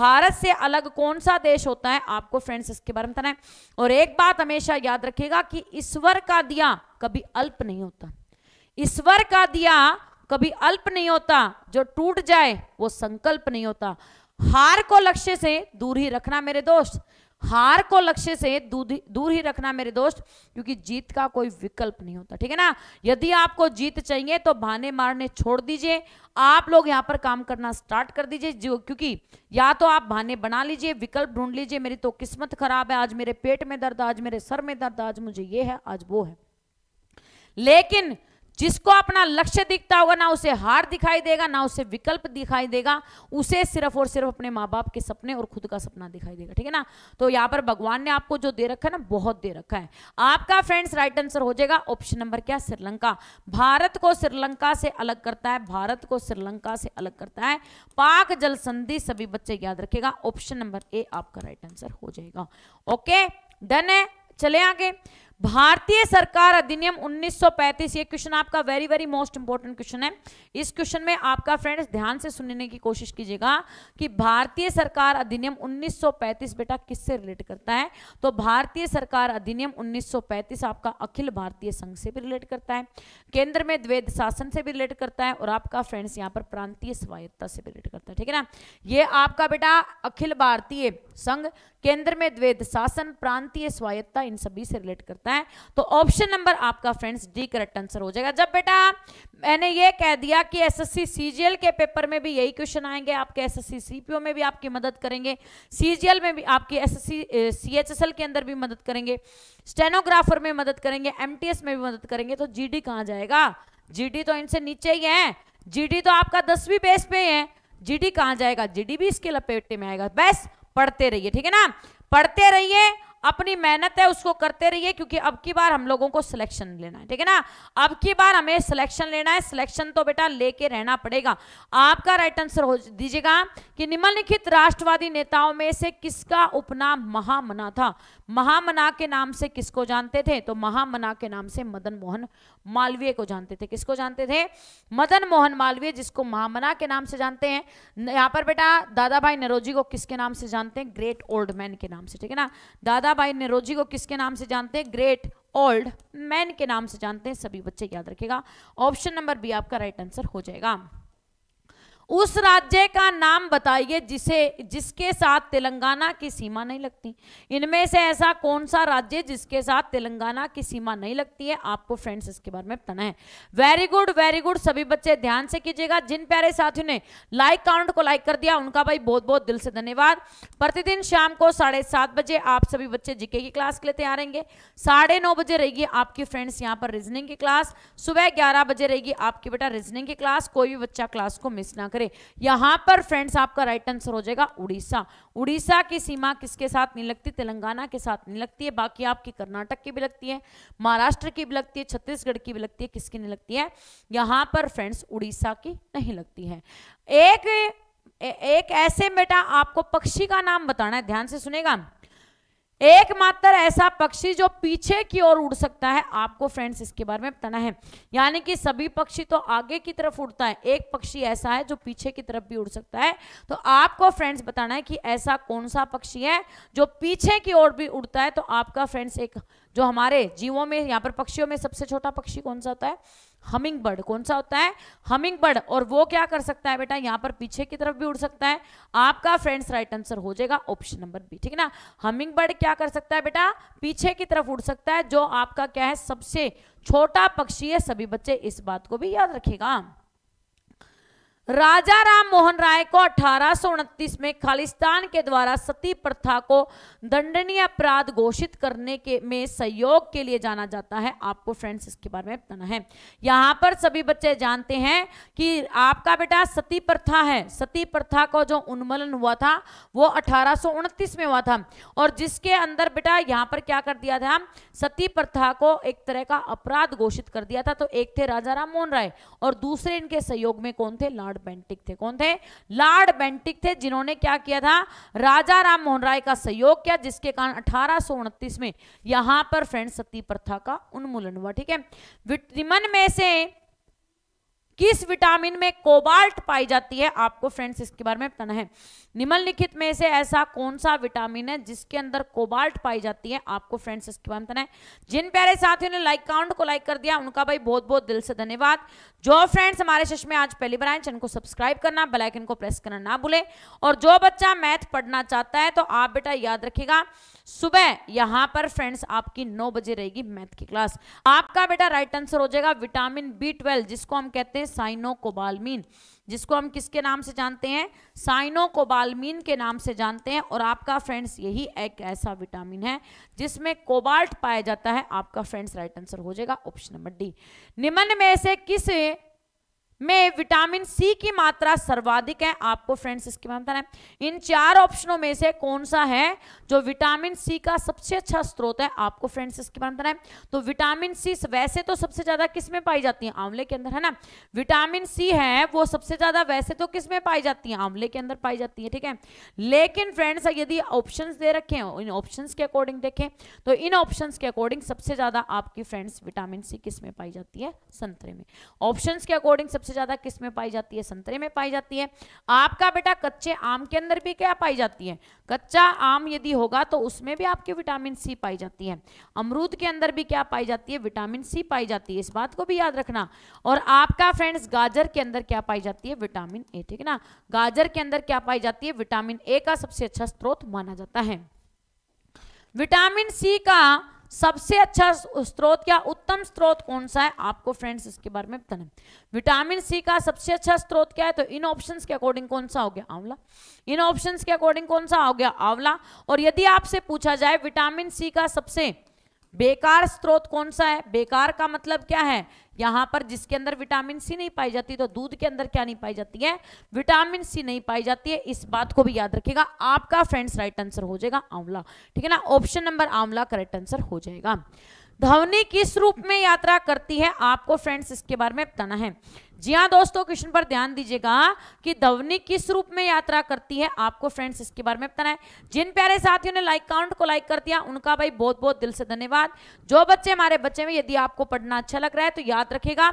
भारत से अलग कौन सा देश होता है आपको फ्रेंड्स इसके बारे में बताना है और एक बात हमेशा याद रखेगा कि ईश्वर का दिया कभी अल्प नहीं होता ईश्वर का दिया कभी अल्प नहीं होता जो टूट जाए वो संकल्प नहीं होता हार को लक्ष्य से दूर ही रखना मेरे दोस्त हार को लक्ष्य से दूर ही रखना मेरे दोस्त क्योंकि जीत का कोई विकल्प नहीं होता ठीक है ना यदि आपको जीत चाहिए तो भाने मारने छोड़ दीजिए आप लोग यहाँ पर काम करना स्टार्ट कर दीजिए जो क्योंकि या तो आप भाने बना लीजिए विकल्प ढूंढ लीजिए मेरी तो किस्मत खराब है आज मेरे पेट में दर्द आज मेरे सर में दर्द आज मुझे ये है आज वो है लेकिन जिसको अपना लक्ष्य दिखता होगा ना उसे हार दिखाई देगा ना उसे विकल्प दिखाई देगा उसे सिर्फ और सिर्फ अपने माँ बाप के सपने और खुद का सपना दिखाई देगा ठीक है ना तो यहाँ पर भगवान ने आपको जो दे रखा है ना बहुत दे रखा है आपका फ्रेंड्स राइट आंसर हो जाएगा ऑप्शन नंबर क्या श्रीलंका भारत को श्रीलंका से अलग करता है भारत को श्रीलंका से अलग करता है पाक जल संधि सभी बच्चे याद रखेगा ऑप्शन नंबर ए आपका राइट आंसर हो जाएगा ओके डन है चले आगे भारतीय सरकार अधिनियम 1935 ये क्वेश्चन आपका very very most important question है इस क्वेश्चन में आपका फ्रेंड्स ध्यान से सुनने की कोशिश कीजिएगा कि भारतीय सरकार अधिनियम 1935 बेटा किससे रिलेट करता है तो भारतीय सरकार अधिनियम 1935 आपका अखिल भारतीय संघ से भी रिलेट करता है केंद्र में द्वेद शासन से भी रिलेट करता है और आपका फ्रेंड्स यहाँ पर प्रांतीय स्वायत्ता से भी रिलेट करता है ठीक है ना ये आपका बेटा अखिल भारतीय संघ केंद्र में द्वेद शासन प्रांतीय स्वायत्ता इन सभी से रिलेट करता है होता है तो ऑप्शन नंबर आपका फ्रेंड्स डी करेक्ट आंसर हो जाएगा जब बेटा मैंने ये कह दिया कि एसएससी सीजीएल के पेपर में भी यही क्वेश्चन आएंगे आपके एसएससी सीपीओ में भी आपकी मदद करेंगे सीजीएल में भी आपकी एसएससी सीएचएसएल के अंदर भी मदद करेंगे स्टेनोग्राफर में मदद करेंगे एमटीएस में भी मदद करेंगे तो जी डी जाएगा जीडी तो इनसे नीचे ही है जीडी तो आपका दसवीं बेस पे है जीडी कहाँ जाएगा जीडी भी इसके लपेटे में आएगा बस पढ़ते रहिए ठीक है ना पढ़ते रहिए अपनी मेहनत है उसको करते रहिए क्योंकि अब की बार हम लोगों को सिलेक्शन लेना है ठीक है ना अब की बार हमें सिलेक्शन लेना है सिलेक्शन तो बेटा लेके रहना पड़ेगा आपका राइट आंसर हो दीजिएगा कि निम्नलिखित राष्ट्रवादी नेताओं में से किसका उपनाम महामना था महामना के नाम से किसको जानते थे तो महामना के नाम से मदन मोहन मालवीय को जानते थे किसको जानते थे मदन मोहन मालवीय जिसको महामना के नाम से जानते हैं यहाँ पर बेटा दादा भाई नरोजी को किसके नाम से जानते हैं ग्रेट ओल्ड मैन के नाम से ठीक है ना दादा भाई नरोजी को किसके नाम से जानते हैं ग्रेट ओल्ड मैन के नाम से जानते हैं सभी बच्चे याद रखेगा ऑप्शन नंबर बी आपका राइट आंसर हो जाएगा उस राज्य का नाम बताइए जिसे जिसके साथ तेलंगाना की सीमा नहीं लगती इनमें से ऐसा कौन सा राज्य जिसके साथ तेलंगाना की सीमा नहीं लगती है आपको फ्रेंड्स इसके बारे में बताना है वेरी गुड वेरी गुड सभी बच्चे ध्यान से कीजिएगा जिन प्यारे साथियों ने लाइक काउंट को लाइक कर दिया उनका भाई बहुत बहुत दिल से धन्यवाद प्रतिदिन शाम को साढ़े सात बजे आप सभी बच्चे जीके की क्लास के लिए तैयार होंगे साढ़े नौ बजे रहेगी आपकी फ्रेंड्स यहाँ पर रीजनिंग की क्लास सुबह ग्यारह बजे रहेगी आपकी बेटा रीजनिंग की क्लास कोई भी बच्चा क्लास को मिस ना करें यहां पर फ्रेंड्स आपका राइट आंसर हो जाएगा उड़ीसा उड़ीसा की सीमा किसके साथ नहीं लगती तेलंगाना के साथ नहीं लगती है बाकी आपकी कर्नाटक की भी लगती है महाराष्ट्र की भी लगती है छत्तीसगढ़ की भी लगती है किसकी नहीं लगती है यहां पर फ्रेंड्स उड़ीसा की नहीं लगती है एक एक ऐसे बेटा आपको पक्षी का नाम बताना है ध्यान से सुनेगा एकमात्र ऐसा पक्षी जो पीछे की ओर उड़ सकता है आपको फ्रेंड्स इसके बारे में बताना है यानी कि सभी पक्षी तो आगे की तरफ उड़ता है एक पक्षी ऐसा है जो पीछे की तरफ भी उड़ सकता है तो आपको फ्रेंड्स बताना है कि ऐसा कौन सा पक्षी है जो पीछे की ओर भी उड़ता है तो आपका फ्रेंड्स एक जो हमारे जीवों में यहाँ पर पक्षियों में सबसे छोटा पक्षी कौन सा होता है हमिंग बर्ड कौन सा होता है हमिंग बर्ड और वो क्या कर सकता है बेटा यहाँ पर पीछे की तरफ भी उड़ सकता है आपका फ्रेंड्स राइट आंसर हो जाएगा ऑप्शन नंबर बी ठीक है ना हमिंग बर्ड क्या कर सकता है बेटा पीछे की तरफ उड़ सकता है जो आपका क्या है सबसे छोटा पक्षी है सभी बच्चे इस बात को भी याद रखेगा राजा राम मोहन राय को अठारह में खालिस्तान के द्वारा सती प्रथा को दंडनीय अपराध घोषित करने के में सहयोग के लिए जाना जाता है आपको फ्रेंड्स इसके बारे में बताना है यहाँ पर सभी बच्चे जानते हैं कि आपका बेटा सती प्रथा है सती प्रथा को जो उन्मूलन हुआ था वो अठारह में हुआ था और जिसके अंदर बेटा यहाँ पर क्या कर दिया था सती प्रथा को एक तरह का अपराध घोषित कर दिया था तो एक थे राजा राम मोहन राय और दूसरे इनके सहयोग में कौन थे लाड बेंटिक थे कौन थे लॉर्ड बेंटिक थे जिन्होंने क्या किया था राजा राम मोहन राय का सहयोग किया जिसके कारण अठारह में यहां पर फ्रेंड सती प्रथा का उन्मूलन हुआ ठीक है विटामिन में से किस विटामिन में कोबाल्ट पाई जाती है आपको फ्रेंड्स इसके बारे में बताना है निम्नलिखित में से ऐसा कौन सा विटामिन है जिसके अंदर कोबाल्ट पाई जाती है आपको फ्रेंड्स इसके बारे में बताना है जिन प्यारे साथियों ने लाइक काउंट को लाइक कर दिया उनका भाई बहुत बहुत दिल से धन्यवाद जो फ्रेंड्स हमारे शिष्य में आज पहली बार आए चैनल को सब्सक्राइब करना बेलाइकन को प्रेस करना ना भूले और जो बच्चा मैथ पढ़ना चाहता है तो आप बेटा याद रखेगा सुबह यहां पर फ्रेंड्स आपकी नौ बजे रहेगी मैथ की क्लास आपका बेटा राइट आंसर हो जाएगा विटामिन बी जिसको हम कहते हैं साइनो जिसको हम किसके नाम से जानते हैं साइनो कोबालमीन के नाम से जानते हैं और आपका फ्रेंड्स यही एक ऐसा विटामिन है जिसमें कोबाल्ट पाया जाता है आपका फ्रेंड्स राइट आंसर हो जाएगा ऑप्शन नंबर डी निम्न में से किस में विटामिन सी की मात्रा सर्वाधिक है आपको फ्रेंड्स इसके बारे में बताना है इन चार ऑप्शनों में से कौन सा है जो विटामिन सी का सबसे अच्छा स्रोत है आपको फ्रेंड्स इसके बारे में बताना है तो विटामिन सी वैसे तो सबसे ज्यादा किस में पाई जाती है आंवले के अंदर है ना विटामिन सी है वो सबसे ज्यादा वैसे तो किस में पाई जाती है आंवले के अंदर पाई जाती है ठीक है लेकिन फ्रेंड्स यदि ऑप्शन दे रखे हो इन ऑप्शन के अकॉर्डिंग देखें तो इन ऑप्शन के अकॉर्डिंग सबसे ज्यादा आपकी फ्रेंड्स विटामिन सी किस में पाई जाती है संतरे में ऑप्शन के अकॉर्डिंग सबसे सबसे ज्यादा किस में पाई जाती है संतरे में पाई जाती है आपका बेटा कच्चे आम के अंदर भी क्या पाई जाती है कच्चा आम यदि होगा तो उसमें भी आपकी विटामिन सी पाई जाती है अमरूद के अंदर भी क्या पाई जाती है विटामिन सी पाई जाती है इस बात को भी याद रखना और आपका फ्रेंड्स गाजर के अंदर क्या पाई जाती है विटामिन ए ठीक है ना गाजर के अंदर क्या पाई जाती है विटामिन ए का सबसे अच्छा स्रोत माना जाता है विटामिन सी का सबसे अच्छा स्रोत क्या उत्तम स्रोत कौन सा है आपको फ्रेंड्स इसके बारे में बताना विटामिन सी का सबसे अच्छा स्त्रोत क्या है तो इन ऑप्शंस के अकॉर्डिंग कौन सा हो गया आंवला इन ऑप्शंस के अकॉर्डिंग कौन सा हो गया आंवला और यदि आपसे पूछा जाए विटामिन सी का सबसे बेकार स्त्रोत कौन सा है बेकार का मतलब क्या है यहाँ पर जिसके अंदर विटामिन सी नहीं पाई जाती तो दूध के अंदर क्या नहीं पाई जाती है विटामिन सी नहीं पाई जाती है इस बात को भी याद रखिएगा आपका फ्रेंड्स राइट आंसर हो जाएगा आंवला ठीक है ना ऑप्शन नंबर आंवला करेक्ट आंसर हो जाएगा धवनी किस रूप में यात्रा करती है आपको फ्रेंड्स इसके बारे में बताना है जी हाँ दोस्तों क्वेश्चन पर ध्यान दीजिएगा कि धवनी किस रूप में यात्रा करती है आपको फ्रेंड्स इसके बारे में बताना है जिन प्यारे साथियों ने लाइक काउंट को लाइक कर दिया उनका भाई बहुत बहुत दिल से धन्यवाद जो बच्चे हमारे बच्चे में यदि आपको पढ़ना अच्छा लग रहा है तो याद रखेगा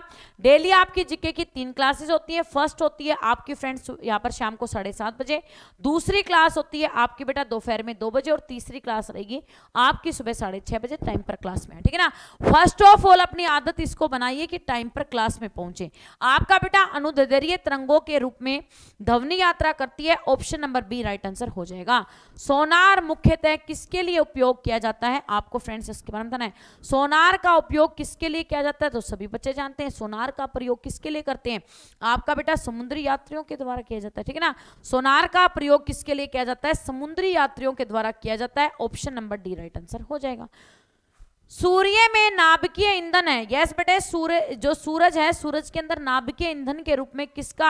डेली आपकी जिके की तीन क्लासेज होती है फर्स्ट होती है आपकी फ्रेंड्स यहाँ पर शाम को साढ़े बजे दूसरी क्लास होती है आपकी बेटा दोपहर में दो बजे और तीसरी क्लास रहेगी आपकी सुबह साढ़े बजे टाइम पर क्लास में ठीक है ना फर्स्ट ऑफ ऑल अपनी आदत इसको बनाइए कि टाइम पर क्लास में पहुंचे आपका बेटा अनुदरीय तरंगों के रूप में ध्वनि यात्रा करती है option number B right answer हो जाएगा सोनार मुख्यतः किसके लिए उपयोग किया जाता है आपको फ्रेंड्स इसके बारे में बताना है सोनार का उपयोग किसके लिए किया जाता है तो सभी बच्चे जानते हैं सोनार का प्रयोग किसके लिए करते हैं आपका बेटा समुद्री यात्रियों के द्वारा किया जाता है ठीक है ना सोनार का प्रयोग किसके लिए किया जाता है समुद्री यात्रियों के द्वारा किया जाता है option number D right answer हो जाएगा सूर्य में नाभिकीय ईंधन है यस बेटे सूर्य जो सूरज है सूरज के अंदर नाभिकीय ईंधन के रूप में किसका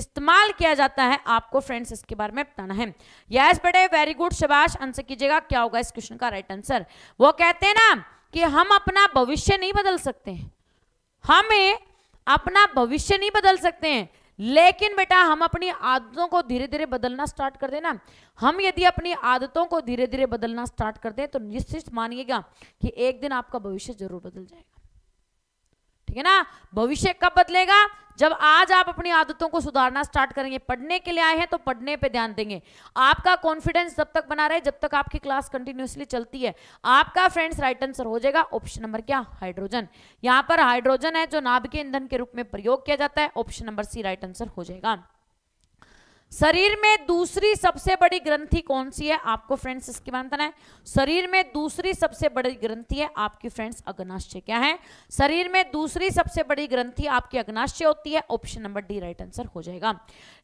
इस्तेमाल किया जाता है आपको फ्रेंड्स इसके बारे में बताना है यस बेटे वेरी गुड शबाश आंसर कीजिएगा क्या होगा इस क्वेश्चन का राइट आंसर वो कहते हैं ना कि हम अपना भविष्य नहीं बदल सकते हमें अपना भविष्य नहीं बदल सकते हैं लेकिन बेटा हम अपनी आदतों को धीरे धीरे बदलना स्टार्ट कर देना हम यदि अपनी आदतों को धीरे धीरे बदलना स्टार्ट कर दें तो निश्चित मानिएगा कि एक दिन आपका भविष्य जरूर बदल जाएगा ठीक है ना भविष्य कब बदलेगा जब आज आप अपनी आदतों को सुधारना स्टार्ट करेंगे पढ़ने के लिए आए हैं तो पढ़ने पे ध्यान देंगे आपका कॉन्फिडेंस जब तक बना रहे जब तक आपकी क्लास कंटिन्यूसली चलती है आपका फ्रेंड्स राइट आंसर हो जाएगा ऑप्शन नंबर क्या हाइड्रोजन यहाँ पर हाइड्रोजन है जो नाभिकीय ईंधन के रूप में प्रयोग किया जाता है option number C right answer हो जाएगा शरीर में दूसरी सबसे बड़ी ग्रंथि कौन सी है आपको फ्रेंड्स इसकी मानता है शरीर में दूसरी सबसे बड़ी ग्रंथि है आपकी फ्रेंड्स अग्नाशय क्या है शरीर में दूसरी सबसे बड़ी ग्रंथि आपकी अग्नाशय होती है option number D right answer हो जाएगा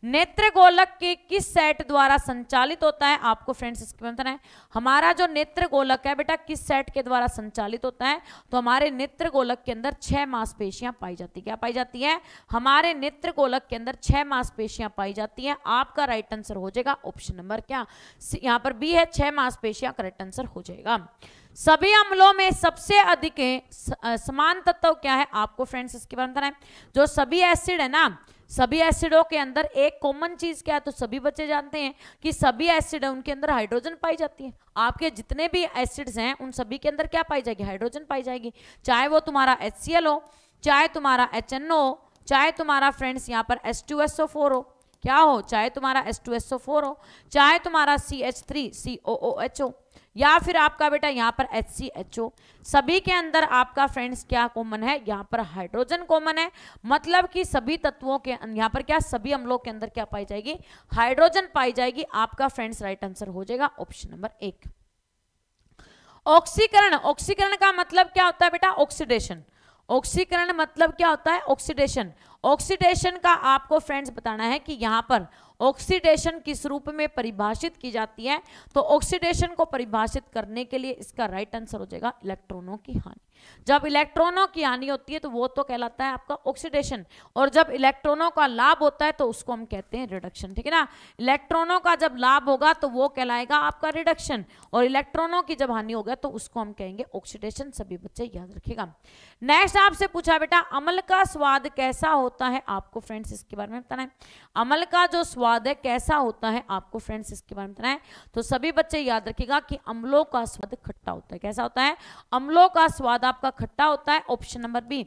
नेत्र गोलक के किस सेट द्वारा संचालित होता है आपको फ्रेंड्स इसकी मानता है हमारा जो नेत्र गोलक है बेटा किस सेट के द्वारा संचालित होता है तो हमारे नेत्र गोलक के अंदर छह मांसपेशियां पाई जाती क्या पाई जाती है हमारे नेत्र गोलक के अंदर छह मांसपेशियां पाई जाती है आप आपका राइट आंसर हो जाएगा ऑप्शन नंबर क्या यहाँ पर बी है छह मांसपेशियां करेक्ट आंसर हो जाएगा सभी अम्लों में सबसे अधिक समान तत्व क्या है आपको फ्रेंड्स इसके बारे में बताना है जो सभी एसिड है ना सभी एसिडों के अंदर एक कॉमन चीज क्या है तो सभी बच्चे जानते हैं कि सभी एसिड है उनके अंदर हाइड्रोजन पाई जाती है आपके जितने भी एसिड्स हैं उन सभी के अंदर क्या पाई जाएगी हाइड्रोजन पाई जाएगी चाहे वो तुम्हारा एच हो चाहे तुम्हारा एच हो चाहे तुम्हारा फ्रेंड्स यहाँ पर एस हो क्या हो चाहे तुम्हारा S two S O four हो चाहे तुम्हारा C H three C O O H O या फिर आपका बेटा यहाँ पर एच सी एच ओ सभी के अंदर आपका फ्रेंड्स क्या कॉमन है यहाँ पर हाइड्रोजन कॉमन है मतलब कि सभी तत्वों के अं-, यहाँ पर क्या सभी अम्लों के अंदर क्या पाई जाएगी हाइड्रोजन पाई जाएगी आपका फ्रेंड्स राइट आंसर हो जाएगा ऑप्शन नंबर एक ऑक्सीकरण ऑक्सीकरण का मतलब क्या होता है बेटा ऑक्सीडेशन ऑक्सीकरण मतलब क्या होता है ऑक्सीडेशन ऑक्सीडेशन का आपको फ्रेंड्स बताना है कि यहाँ पर ऑक्सीडेशन किस रूप में परिभाषित की जाती है तो ऑक्सीडेशन को परिभाषित करने के लिए इसका राइट आंसर हो जाएगा इलेक्ट्रॉनों की हानि जब इलेक्ट्रॉनों की हानि होती है तो वो तो कहलाता है आपका ऑक्सीडेशन और जब इलेक्ट्रॉनों का लाभ होता है तो उसको हम कहते हैं रिडक्शन ठीक है ना इलेक्ट्रॉनों का जब लाभ होगा तो वो कहलाएगा आपका रिडक्शन और इलेक्ट्रॉनों की जब हानि होगा तो उसको हम कहेंगे ऑक्सीडेशन सभी बच्चे याद रखेगा नेक्स्ट आपसे पूछा बेटा अमल का स्वाद कैसा होता है आपको फ्रेंड्स इसके बारे में बताना है अमल का जो स्वाद स्वाद है कैसा होता है आपको फ्रेंड्स इसके बारे में बताना है तो सभी बच्चे याद रखिएगा कि अम्लों का स्वाद खट्टा होता है कैसा होता है अम्लों का स्वाद आपका खट्टा होता है ऑप्शन नंबर बी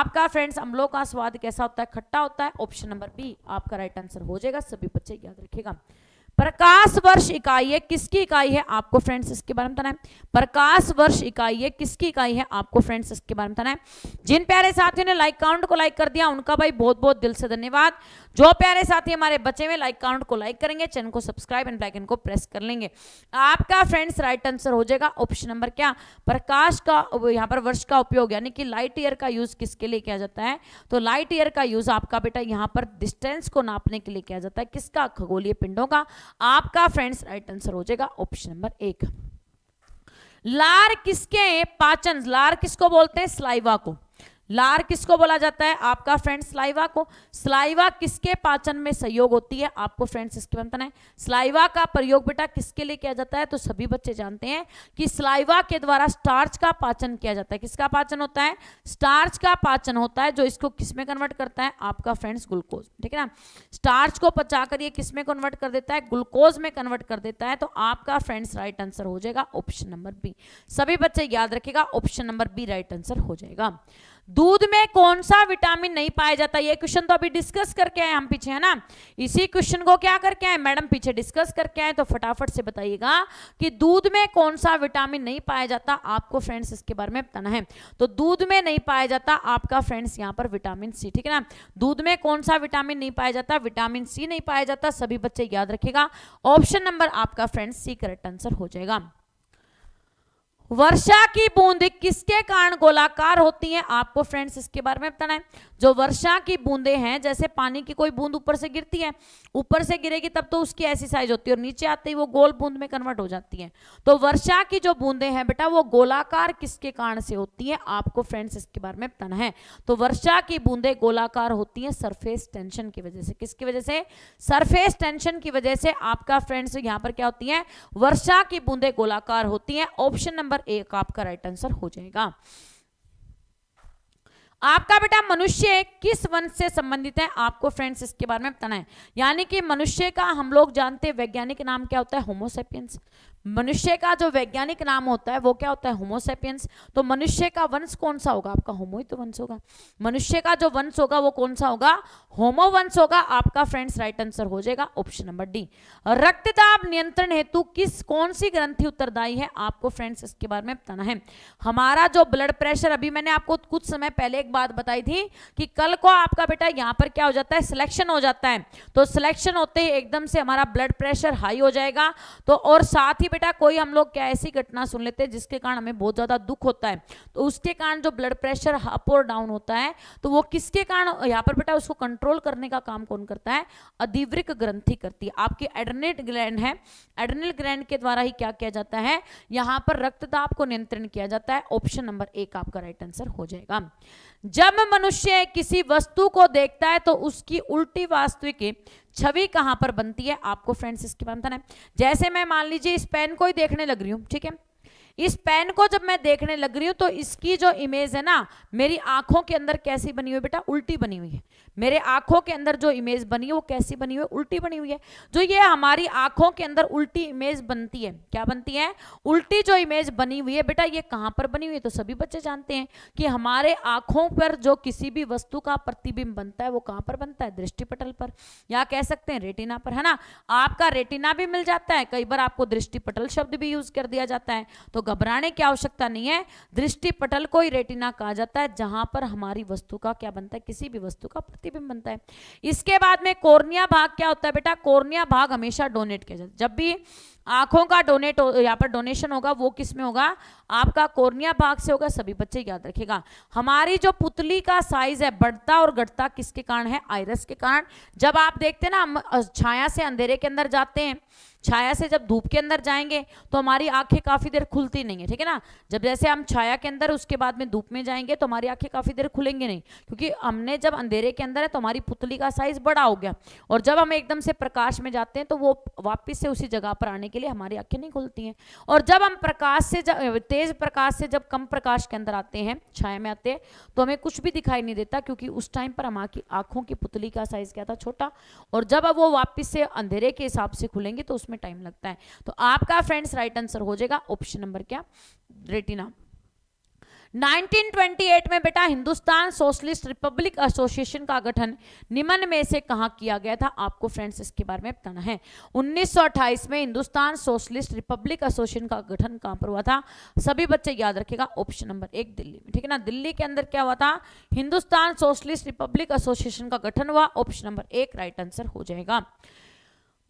आपका फ्रेंड्स अम्लों का स्वाद कैसा होता है खट्टा होता है ऑप्शन नंबर बी आपका राइट आंसर हो जाएगा सभी बच्चे याद रखेगा प्रकाश वर्ष इकाई है किसकी इकाई है आपको फ्रेंड्स इसके बारे में बताना है प्रकाश वर्ष इकाई है किसकी इकाई है आपको फ्रेंड्स इसके बारे में बताना है जिन प्यारे साथियों ने लाइक काउंट को लाइक कर दिया उनका भाई बहुत बहुत दिल से धन्यवाद जो प्यारे साथी हमारे बचे हुए लाइक काउंट को लाइक करेंगे चैनल को सब्सक्राइब एंड ब्लैकन को प्रेस कर लेंगे आपका फ्रेंड्स राइट आंसर हो जाएगा ऑप्शन नंबर क्या प्रकाश का यहाँ पर वर्ष का उपयोग यानी कि लाइट ईयर का यूज किसके लिए किया जाता है तो लाइट ईयर का यूज आपका बेटा यहाँ पर डिस्टेंस को नापने के लिए किया जाता है किसका खगोलीय पिंडों का आपका फ्रेंड्स राइट आंसर हो जाएगा ऑप्शन नंबर एक लार किसके पाचन लार किसको बोलते हैं स्लाइवा को लार किसको बोला जाता है आपका फ्रेंड स्लाइवा को स्लाइवा किसके पाचन में सहयोग होती है आपको फ्रेंड्स इसके बनता है स्लाइवा का प्रयोग बेटा किसके लिए किया जाता है तो सभी बच्चे जानते हैं कि स्लाइवा के द्वारा स्टार्च का पाचन किया जाता है किसका पाचन होता है स्टार्च का पाचन होता है जो इसको किसमें कन्वर्ट करता है आपका फ्रेंड्स ग्लूकोज ठीक है ना स्टार्च को पचाकर ये किसमें कन्वर्ट कर देता है ग्लूकोज में कन्वर्ट कर देता है तो आपका फ्रेंड्स राइट आंसर हो जाएगा ऑप्शन नंबर बी सभी बच्चे याद रखेगा option number B right answer हो जाएगा दूध में कौन सा विटामिन नहीं पाया जाता ये क्वेश्चन तो अभी डिस्कस करके आए हम पीछे है ना इसी क्वेश्चन को क्या करके आए मैडम पीछे डिस्कस करके आए तो फटाफट से बताइएगा कि दूध में कौन सा विटामिन नहीं पाया जाता आपको फ्रेंड्स इसके बारे में बताना है तो दूध में नहीं पाया जाता आपका फ्रेंड्स यहाँ पर विटामिन सी ठीक है ना दूध में कौन सा विटामिन नहीं पाया जाता विटामिन सी नहीं पाया जाता सभी बच्चे याद रखेगा ऑप्शन नंबर आपका फ्रेंड्स सी करेक्ट आंसर हो जाएगा वर्षा की बूंद किसके कारण गोलाकार होती है आपको फ्रेंड्स इसके बारे में बताना है जो वर्षा की बूंदे हैं जैसे पानी की कोई बूंद ऊपर से गिरती है ऊपर से गिरेगी तब तो उसकी ऐसी साइज होती है और नीचे आते ही वो गोल बूंद में कन्वर्ट हो जाती है तो वर्षा की जो बूंदे हैं बेटा वो गोलाकार किसके कारण से होती है आपको फ्रेंड्स इसके बारे में बताना है तो वर्षा की बूंदे गोलाकार होती है सरफेस टेंशन की वजह से किसकी वजह से सरफेस टेंशन की वजह से आपका फ्रेंड्स यहाँ पर क्या होती है वर्षा की बूंदे गोलाकार होती है ऑप्शन नंबर नंबर एक आपका राइट आंसर हो जाएगा आपका बेटा मनुष्य किस वंश से संबंधित है आपको फ्रेंड्स इसके बारे में बताना है यानी कि मनुष्य का हम लोग जानते हैं वैज्ञानिक नाम क्या होता है होमोसेपियंस मनुष्य का जो वैज्ञानिक नाम होता है वो क्या होता है होमोसेपियंस तो मनुष्य का वंश कौन सा होगा आपका होमो ही तो वंश होगा मनुष्य का जो वंश होगा वो कौन सा होगा होमो वंश होगा आपका फ्रेंड्स राइट आंसर हो जाएगा ऑप्शन नंबर डी रक्तदाब नियंत्रण हेतु किस कौन सी ग्रंथि उत्तरदायी है आपको फ्रेंड्स इसके बारे में बताना है हमारा जो ब्लड प्रेशर अभी मैंने आपको कुछ समय पहले एक बात बताई थी कि कल को आपका बेटा यहाँ पर क्या हो जाता है सिलेक्शन हो जाता है तो सिलेक्शन होते ही एकदम से हमारा ब्लड प्रेशर हाई हो जाएगा तो और साथ ही बाकी बेटा कोई हम लोग क्या ऐसी घटना सुन लेते हैं जिसके कारण हमें बहुत ज़्यादा दुख होता है तो उसके कारण जो ब्लड प्रेशर अप और डाउन होता है तो वो किसके कारण यहाँ पर बेटा उसको कंट्रोल करने का काम कौन करता है अधिवृक ग्रंथि करती है आपकी एडनेट ग्लैंड है एडनेट ग्लैंड के द्वारा ही क्या किया जाता है यहाँ पर रक्तदाप को नियंत्रण किया जाता है ऑप्शन नंबर एक आपका राइट आंसर हो जाएगा जब मनुष्य किसी वस्तु को देखता है तो उसकी उल्टी वास्तविक छवि कहां पर बनती है आपको फ्रेंड्स इसकी बारे है जैसे मैं मान लीजिए इस पेन को ही देखने लग रही हूं ठीक है इस पेन को जब मैं देखने लग रही हूं तो इसकी जो इमेज है ना मेरी आंखों के अंदर कैसी बनी हुई बेटा उल्टी बनी हुई है मेरे आंखों के अंदर जो इमेज बनी है वो कैसी बनी हुई है उल्टी बनी हुई है जो ये हमारी आंखों के अंदर उल्टी इमेज बनती है क्या बनती है उल्टी जो इमेज बनी हुई है बेटा ये कहां पर बनी हुई है तो सभी बच्चे जानते हैं कि हमारे आंखों पर जो किसी भी वस्तु का प्रतिबिंब बनता है वो कहां पर बनता है दृष्टिपटल पर या कह सकते हैं रेटिना पर है ना आपका रेटिना भी मिल जाता है कई बार आपको दृष्टिपटल शब्द भी यूज कर दिया जाता है तो घबराने की आवश्यकता नहीं है दृष्टि पटल को ही रेटिना कहा जाता है जहां पर हमारी वस्तु का क्या बनता है किसी भी वस्तु का प्रतिबिंब बनता है इसके बाद में कोर्निया भाग क्या होता है बेटा कोर्निया भाग हमेशा डोनेट किया जाता है जब भी आंखों का डोनेट यहाँ पर डोनेशन होगा वो किस में होगा आपका कोर्निया भाग से होगा सभी बच्चे याद रखेगा हमारी जो पुतली का साइज है बढ़ता और घटता किसके कारण है आयरस के कारण जब आप देखते हैं ना हम छाया से अंधेरे के अंदर जाते हैं छाया से जब धूप के अंदर जाएंगे तो हमारी आंखें काफ़ी देर खुलती नहीं है ठीक है ना जब जैसे हम छाया के अंदर उसके बाद में धूप में जाएंगे तो हमारी आंखें काफ़ी देर खुलेंगे नहीं क्योंकि हमने जब अंधेरे के अंदर है तो हमारी पुतली का साइज बड़ा हो गया और जब हम एकदम से प्रकाश में जाते हैं तो वो वापिस से उसी जगह पर आने के लिए हमारी आंखें नहीं खुलती हैं और जब हम प्रकाश से तेज प्रकाश से जब कम प्रकाश के अंदर आते हैं छाया में आते हैं तो हमें कुछ भी दिखाई नहीं देता क्योंकि उस टाइम पर हमारी आंखों की पुतली का साइज क्या था छोटा और जब वो वापिस से अंधेरे के हिसाब से खुलेंगे तो उस प्रोसेस में टाइम लगता है तो आपका फ्रेंड्स राइट आंसर हो जाएगा ऑप्शन नंबर क्या रेटिना 1928 में बेटा हिंदुस्तान सोशलिस्ट रिपब्लिक एसोसिएशन का गठन निम्न में से कहा किया गया था आपको फ्रेंड्स इसके बारे में बताना है 1928 में हिंदुस्तान सोशलिस्ट रिपब्लिक एसोसिएशन का गठन कहां पर हुआ था सभी बच्चे याद रखेगा ऑप्शन नंबर एक दिल्ली में ठीक है ना दिल्ली के अंदर क्या हुआ था हिंदुस्तान सोशलिस्ट रिपब्लिक एसोसिएशन का गठन हुआ ऑप्शन नंबर एक राइट आंसर हो जाएगा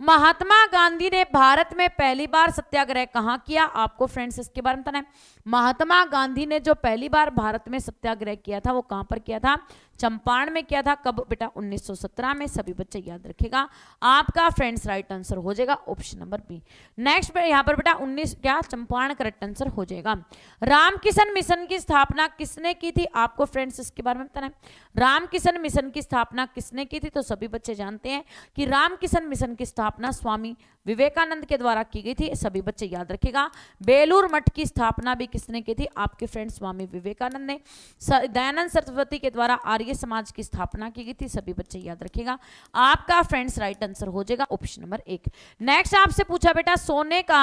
महात्मा गांधी ने भारत में पहली बार सत्याग्रह कहां किया आपको फ्रेंड्स इसके बारे में बताना है महात्मा गांधी ने जो पहली बार भारत में सत्याग्रह किया था वो कहां पर किया था चंपारण में किया था कब बेटा 1917 में सभी बच्चे याद रखेगा आपका फ्रेंड्स राइट आंसर हो जाएगा ऑप्शन नंबर बी नेक्स्ट यहाँ पर बेटा 19 क्या चंपारण करेक्ट आंसर हो जाएगा रामकिशन मिशन की स्थापना किसने की थी आपको फ्रेंड्स इसके बारे में बताना है रामकिशन मिशन की स्थापना किसने की थी तो सभी बच्चे जानते हैं कि रामकिशन मिशन की स्थापना स्वामी विवेकानंद के द्वारा की गई थी सभी बच्चे याद रखेगा बेलूर मठ की स्थापना भी किसने की थी आपके फ्रेंड स्वामी विवेकानंद ने दयानंद सरस्वती के द्वारा आर्य समाज की स्थापना की गई थी सभी बच्चे याद रखेगा आपका फ्रेंड्स राइट आंसर हो जाएगा ऑप्शन नंबर एक नेक्स्ट आपसे पूछा बेटा सोने का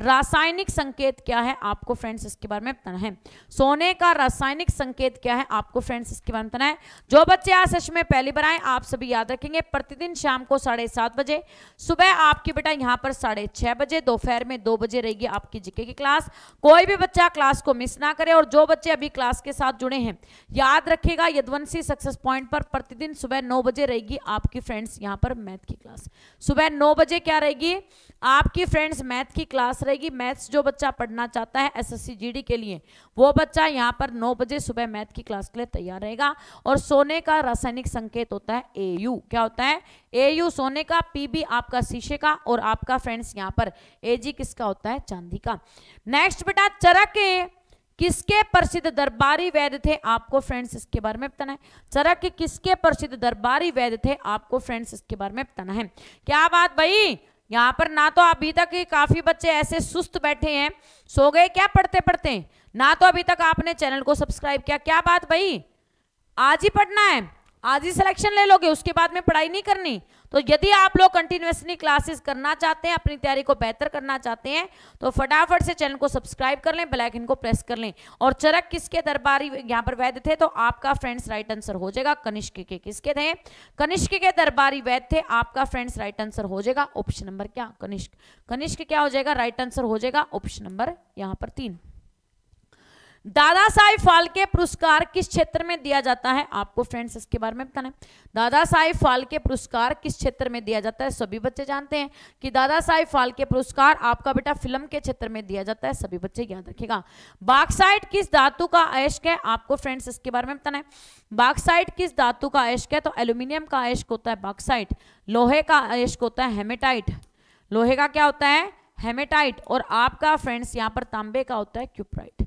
रासायनिक संकेत क्या है आपको फ्रेंड्स इसके बारे में बताना है सोने का रासायनिक संकेत क्या है आपको फ्रेंड्स इसके बारे में बताना है जो बच्चे आज सच में पहली बार आए आप सभी याद रखेंगे प्रतिदिन शाम को साढ़े सात बजे सुबह आपकी बेटा यहाँ पर साढ़े छह बजे दोपहर में दो बजे रहेगी आपकी जीके की क्लास कोई भी बच्चा क्लास को मिस ना करें और जो बच्चे अभी क्लास के साथ जुड़े हैं याद रखेगा यदवंशी सक्सेस पॉइंट पर प्रतिदिन सुबह नौ बजे रहेगी आपकी फ्रेंड्स यहाँ पर मैथ की क्लास सुबह नौ बजे क्या रहेगी आपकी फ्रेंड्स मैथ की क्लास रहेगी मैथ्स जो बच्चा पढ़ना चाहता है एस एस के लिए वो बच्चा यहाँ पर नौ बजे सुबह मैथ की क्लास के लिए तैयार रहेगा और सोने का रासायनिक संकेत होता है ए क्या होता है एयू सोने का पीबी आपका शीशे का और आपका फ्रेंड्स यहाँ पर एजी किसका होता है चांदी का नेक्स्ट बेटा चरक किसके प्रसिद्ध दरबारी वैद्य थे आपको फ्रेंड्स इसके बारे में बताना है चरक किसके प्रसिद्ध दरबारी वैद्य थे आपको फ्रेंड्स इसके बारे में बताना है क्या बात भाई यहाँ पर ना तो अभी तक काफी बच्चे ऐसे सुस्त बैठे हैं सो गए क्या पढ़ते पढ़ते ना तो अभी तक आपने चैनल को सब्सक्राइब किया क्या बात भाई आज ही पढ़ना है आज ही सिलेक्शन ले लोगे उसके बाद में पढ़ाई नहीं करनी तो यदि आप लोग कंटिन्यूसली क्लासेस करना चाहते हैं अपनी तैयारी को बेहतर करना चाहते हैं तो फटाफट से चैनल को सब्सक्राइब कर लें बेलाइकन को प्रेस कर लें और चरक किसके दरबारी यहाँ पर वैद्य थे तो आपका फ्रेंड्स राइट आंसर हो जाएगा कनिष्क के किसके थे कनिष्क के दरबारी वैद्य थे आपका फ्रेंड्स राइट आंसर हो जाएगा ऑप्शन नंबर क्या कनिष्क कनिष्क क्या हो जाएगा राइट आंसर हो जाएगा ऑप्शन नंबर यहाँ पर तीन दादा साहेब फालके पुरस्कार किस क्षेत्र में दिया जाता है आपको फ्रेंड्स इसके बारे में बताना है दादा साहेब फालके पुरस्कार किस क्षेत्र में दिया जाता है सभी बच्चे जानते हैं कि दादा साहेब फालके पुरस्कार आपका बेटा फिल्म के क्षेत्र में दिया जाता है सभी बच्चे याद रखेगा बाक्साइड किस धातु का अयश्क है आपको फ्रेंड्स इसके बारे में बताना है बाक्साइड किस धातु का अयश्क है तो एल्यूमिनियम का अयश्क होता है बाक्साइड लोहे का अयश्क होता है हेमेटाइट लोहे का क्या होता है हेमेटाइट और आपका फ्रेंड्स यहाँ पर तांबे का होता है क्यूपराइट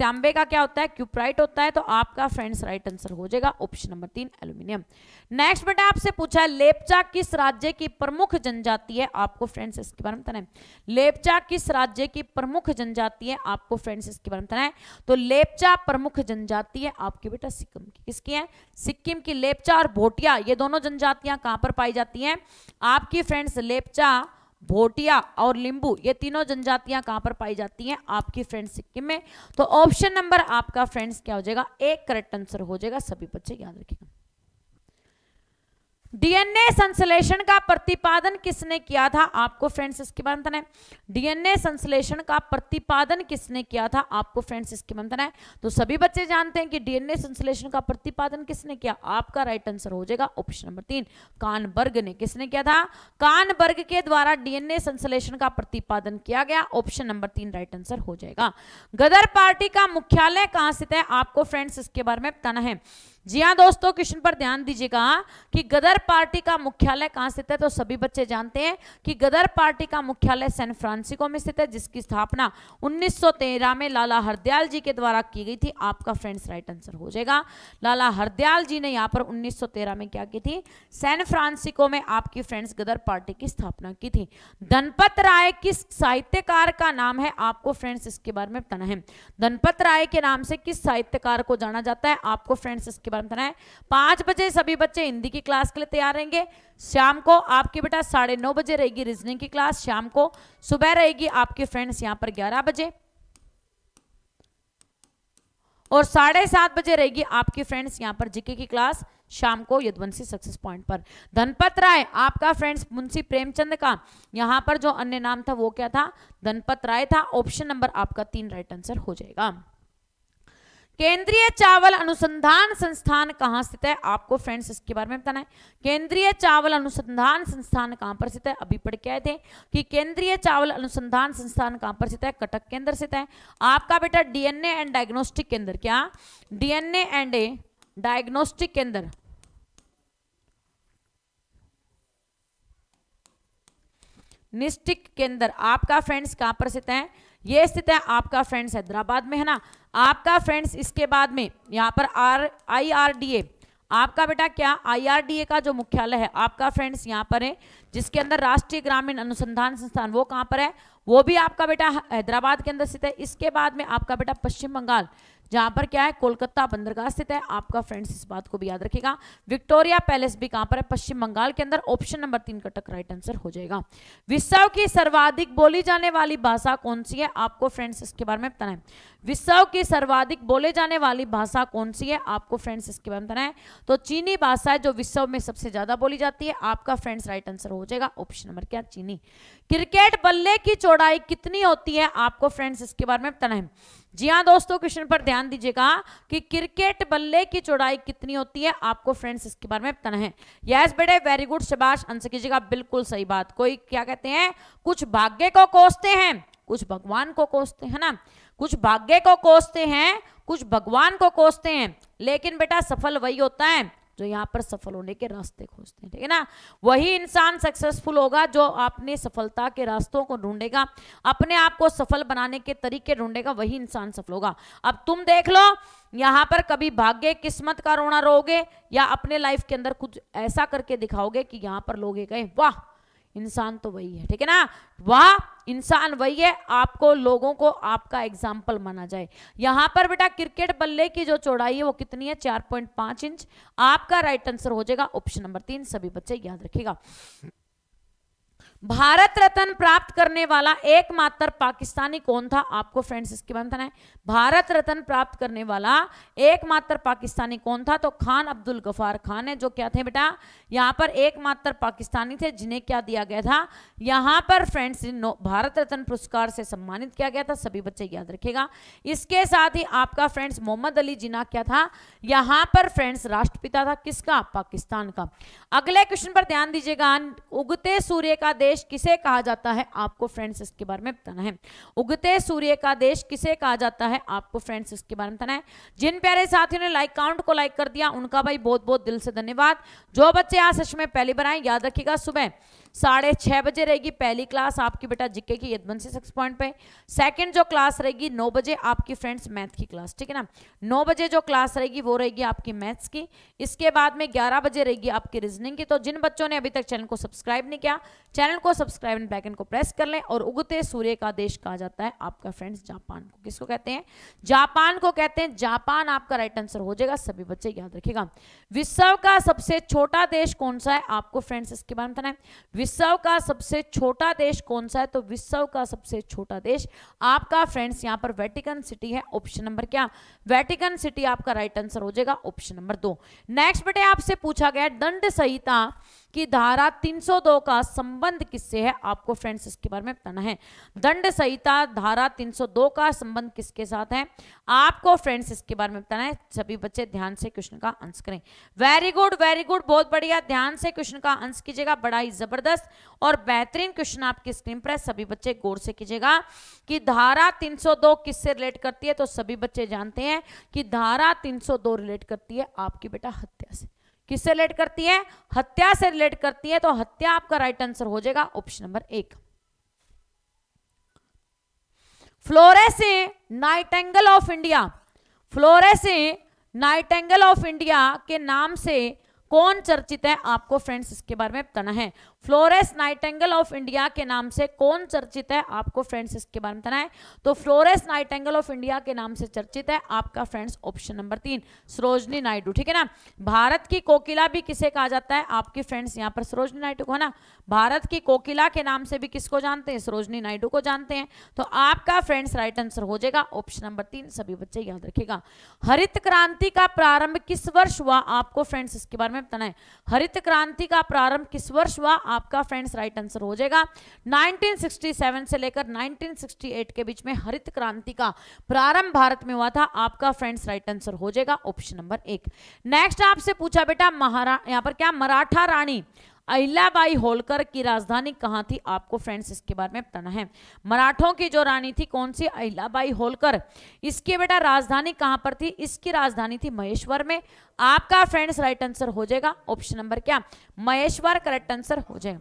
तांबे का क्या होता है क्यूपराइट होता है तो आपका फ्रेंड्स राइट आंसर हो जाएगा ऑप्शन नंबर तीन एल्यूमिनियम नेक्स्ट बेटा आपसे पूछा है लेपचा किस राज्य की प्रमुख जनजाति है आपको फ्रेंड्स इसके बारे में बताना है लेपचा किस राज्य की प्रमुख जनजाति है आपको फ्रेंड्स इसके बारे में बताना है तो लेपचा प्रमुख जनजाति है आपके बेटा सिक्किम की किसकी है सिक्किम की लेपचा और भोटिया ये दोनों जनजातियां कहां पर पाई जाती है आपकी फ्रेंड्स लेपचा भोटिया और लिंबू ये तीनों जनजातियां कहां पर पाई जाती हैं आपकी फ्रेंड सिक्किम में तो ऑप्शन नंबर आपका फ्रेंड्स क्या हो जाएगा एक करेक्ट आंसर हो जाएगा सभी बच्चे याद रखेगा डीएनए संश्लेषण का प्रतिपादन किसने किया था आपको फ्रेंड्स इसके बंधन है डीएनए संश्लेषण का प्रतिपादन किसने किया था आपको फ्रेंड्स इसके बंधन है तो सभी बच्चे जानते हैं कि डीएनए संश्लेषण का प्रतिपादन किसने किया आपका राइट आंसर हो जाएगा ऑप्शन नंबर तीन कानबर्ग ने किसने किया था कानबर्ग के द्वारा डीएनए संश्लेषण का प्रतिपादन किया गया ऑप्शन नंबर तीन राइट आंसर हो जाएगा गदर पार्टी का मुख्यालय कहां स्थित है आपको फ्रेंड्स इसके बारे में बताना है जी हाँ दोस्तों क्वेश्चन पर ध्यान दीजिएगा कि गदर पार्टी का मुख्यालय कहाँ स्थित है तो सभी बच्चे जानते हैं कि गदर पार्टी का मुख्यालय सैन फ्रांसिस्को में स्थित है जिसकी स्थापना 1913 में लाला हरदयाल जी के द्वारा की गई थी आपका फ्रेंड्स राइट आंसर हो जाएगा लाला हरदयाल जी ने यहाँ पर 1913 में क्या की थी सैन फ्रांसिको में आपकी फ्रेंड्स गदर पार्टी की स्थापना की थी दनपत राय किस साहित्यकार का नाम है आपको फ्रेंड्स इसके बारे में बताना है दनपत राय के नाम से किस साहित्यकार को जाना जाता है आपको फ्रेंड्स इसके बनना है पाँच बजे सभी बच्चे हिंदी की क्लास के लिए तैयार रहेंगे शाम को आपके बेटा साढ़े नौ बजे रहेगी रीजनिंग की क्लास शाम को सुबह रहेगी आपके फ्रेंड्स यहां पर ग्यारह बजे और साढ़े सात बजे रहेगी आपकी फ्रेंड्स यहाँ पर जीके की क्लास शाम को यदवंशी सक्सेस पॉइंट पर धनपत राय आपका फ्रेंड्स मुंशी प्रेमचंद का यहाँ पर जो अन्य नाम था वो क्या था धनपत राय था ऑप्शन नंबर आपका तीन राइट आंसर हो जाएगा केंद्रीय चावल अनुसंधान संस्थान कहाँ स्थित है आपको फ्रेंड्स इसके बारे में बताना है केंद्रीय चावल अनुसंधान संस्थान कहाँ पर स्थित है अभी पढ़ के आए थे कि केंद्रीय चावल अनुसंधान संस्थान कहाँ पर स्थित है कटक के अंदर स्थित है आपका बेटा डीएनए एंड डायग्नोस्टिक के अंदर क्या डीएनए एंड डायग्नोस्टिक के अंदर निस्टिक के अंदर आपका फ्रेंड्स कहाँ पर स्थित है ये स्थित है आपका फ्रेंड्स हैदराबाद में है ना आपका फ्रेंड्स इसके बाद में यहाँ पर R I R D A आपका बेटा क्या आईआरडीए का जो मुख्यालय है आपका फ्रेंड्स यहाँ पर है जिसके अंदर राष्ट्रीय ग्रामीण अनुसंधान संस्थान वो कहाँ पर है वो भी आपका बेटा हैदराबाद के अंदर स्थित है इसके बाद में आपका बेटा पश्चिम बंगाल जहाँ पर क्या है कोलकाता बंदरगाह स्थित है आपका फ्रेंड्स इस बात को भी याद रखेगा विक्टोरिया पैलेस भी कहाँ पर है पश्चिम बंगाल के अंदर ऑप्शन नंबर तीन का टक राइट आंसर हो जाएगा विश्व की सर्वाधिक बोली जाने वाली भाषा कौन सी है आपको फ्रेंड्स इसके बारे में बताना है विश्व की सर्वाधिक बोले जाने वाली भाषा कौन सी है आपको फ्रेंड्स इसके बारे में बताना है तो चीनी भाषा है जो विश्व में सबसे ज्यादा बोली जाती है आपका फ्रेंड्स राइट आंसर हो जाएगा ऑप्शन नंबर क्या चीनी क्रिकेट बल्ले की चौड़ाई कितनी होती है आपको फ्रेंड्स इसके बारे में बताना है जी हाँ दोस्तों क्वेश्चन पर ध्यान दीजिएगा कि क्रिकेट बल्ले की चौड़ाई कितनी होती है आपको फ्रेंड्स इसके बारे में बताना है यस बेटे वेरी गुड सुभाष आंसर कीजिएगा बिल्कुल सही बात कोई क्या कहते हैं कुछ भाग्य को कोसते हैं कुछ भगवान को कोसते हैं ना कुछ भाग्य को कोसते हैं कुछ भगवान को कोसते हैं लेकिन बेटा सफल वही होता है जो यहाँ पर सफल होने के रास्ते खोजते हैं ठीक है ना वही इंसान सक्सेसफुल होगा जो अपने सफलता के रास्तों को ढूंढेगा अपने आप को सफल बनाने के तरीके ढूंढेगा वही इंसान सफल होगा अब तुम देख लो यहाँ पर कभी भाग्य किस्मत का रोना रोगे या अपने लाइफ के अंदर कुछ ऐसा करके दिखाओगे कि यहाँ पर लोग गए वाह इंसान तो वही है ठीक है ना वह इंसान वही है आपको लोगों को आपका एग्जाम्पल माना जाए यहां पर बेटा क्रिकेट बल्ले की जो चौड़ाई है वो कितनी है चार पॉइंट पांच इंच आपका राइट आंसर हो जाएगा ऑप्शन नंबर तीन सभी बच्चे याद रखेगा भारत रत्न प्राप्त करने वाला एकमात्र पाकिस्तानी कौन था आपको फ्रेंड्स इसके बंधन है भारत रत्न प्राप्त करने वाला एकमात्र पाकिस्तानी कौन था तो खान अब्दुल गफार खान है जो क्या थे बेटा यहाँ पर एकमात्र पाकिस्तानी थे जिन्हें क्या दिया गया था यहाँ पर फ्रेंड्स भारत रत्न पुरस्कार से सम्मानित किया गया था सभी बच्चे याद रखेगा इसके साथ ही आपका फ्रेंड्स मोहम्मद अली जिना क्या था यहाँ पर फ्रेंड्स राष्ट्रपिता था किसका पाकिस्तान का अगले क्वेश्चन पर ध्यान दीजिएगा उगते सूर्य का देश किसे कहा जाता है आपको फ्रेंड्स इसके बारे में बताना है उगते सूर्य का देश किसे कहा जाता है आपको फ्रेंड्स इसके बारे में बताना है जिन प्यारे साथियों ने लाइक काउंट को लाइक कर दिया उनका भाई बहुत बहुत दिल से धन्यवाद जो बच्चे आज सच में पहली बार आए याद रखिएगा सुबह साढ़े छः बजे रहेगी पहली क्लास आपकी बेटा जिक्के की यदमन से सिक्स पॉइंट पे सेकंड जो क्लास रहेगी नौ बजे आपकी फ्रेंड्स मैथ की क्लास ठीक है ना नौ बजे जो क्लास रहेगी वो रहेगी आपकी मैथ्स की इसके बाद में ग्यारह बजे रहेगी आपकी रीजनिंग की तो जिन बच्चों ने अभी तक चैनल को सब्सक्राइब नहीं किया चैनल को सब्सक्राइब एंड बैकन को प्रेस कर लें और उगते सूर्य का देश कहा जाता है आपका फ्रेंड्स जापान को किसको कहते हैं जापान को कहते हैं जापान आपका राइट आंसर हो जाएगा सभी बच्चे याद रखेगा विश्व का सबसे छोटा देश कौन सा है आपको फ्रेंड्स इसके बारे में बताना है विश्व का सबसे छोटा देश कौन सा है तो विश्व का सबसे छोटा देश आपका फ्रेंड्स यहाँ पर वेटिकन सिटी है ऑप्शन नंबर क्या वेटिकन सिटी आपका राइट आंसर हो जाएगा ऑप्शन नंबर दो नेक्स्ट बेटे आपसे पूछा गया दंड संहिता कि धारा 302 का संबंध किससे है आपको फ्रेंड्स इसके बारे में बताना है दंड संहिता धारा 302 का संबंध किसके साथ है आपको फ्रेंड्स इसके बारे में बताना है सभी बच्चे ध्यान से क्वेश्चन का आंसर करें वेरी गुड वेरी गुड बहुत बढ़िया ध्यान से क्वेश्चन का आंसर कीजिएगा बड़ा ही जबरदस्त और बेहतरीन क्वेश्चन आपकी स्क्रीन पर है सभी बच्चे गौर से कीजिएगा कि धारा तीन किससे रिलेट करती है तो सभी बच्चे जानते हैं कि धारा तीन रिलेट करती है आपकी बेटा हत्या से किससे रिलेट करती है हत्या से रिलेट करती है तो हत्या आपका राइट आंसर हो जाएगा ऑप्शन नंबर एक Florence Nightingale of India Florence Nightingale of India के नाम से कौन चर्चित है आपको फ्रेंड्स इसके बारे में बताना है फ्लोरेस नाइटेंगल ऑफ इंडिया के नाम से कौन चर्चित है आपको फ्रेंड्स इसके बारे में बताना है तो फ्लोरेस नाइटेंगल ऑफ इंडिया के नाम से चर्चित है आपका फ्रेंड्स ऑप्शन नंबर तीन सरोजनी नायडू ठीक है ना भारत की कोकिला भी किसे कहा जाता है आपकी फ्रेंड्स यहाँ पर सरोजनी नायडू को है ना भारत की कोकिला के नाम से भी किसको जानते हैं सरोजनी नायडू को जानते हैं तो आपका फ्रेंड्स राइट आंसर हो जाएगा ऑप्शन नंबर तीन सभी बच्चे याद रखेगा हरित क्रांति का प्रारंभ किस वर्ष हुआ आपको फ्रेंड्स इसके बारे में बताना है हरित क्रांति का प्रारंभ किस वर्ष हुआ आपका फ्रेंड्स राइट आंसर हो जाएगा 1967 से लेकर 1968 के बीच में हरित क्रांति का प्रारंभ भारत में हुआ था आपका फ्रेंड्स राइट आंसर हो जाएगा ऑप्शन नंबर एक नेक्स्ट आपसे पूछा बेटा महारा यहाँ पर क्या मराठा रानी अहिल्याबाई होलकर की राजधानी कहाँ थी आपको फ्रेंड्स इसके बारे में बताना है मराठों की जो रानी थी कौन सी अहिल्याबाई होलकर इसकी बेटा राजधानी कहाँ पर थी इसकी राजधानी थी महेश्वर में आपका फ्रेंड्स राइट आंसर हो जाएगा ऑप्शन नंबर क्या महेश्वर करेक्ट आंसर हो जाएगा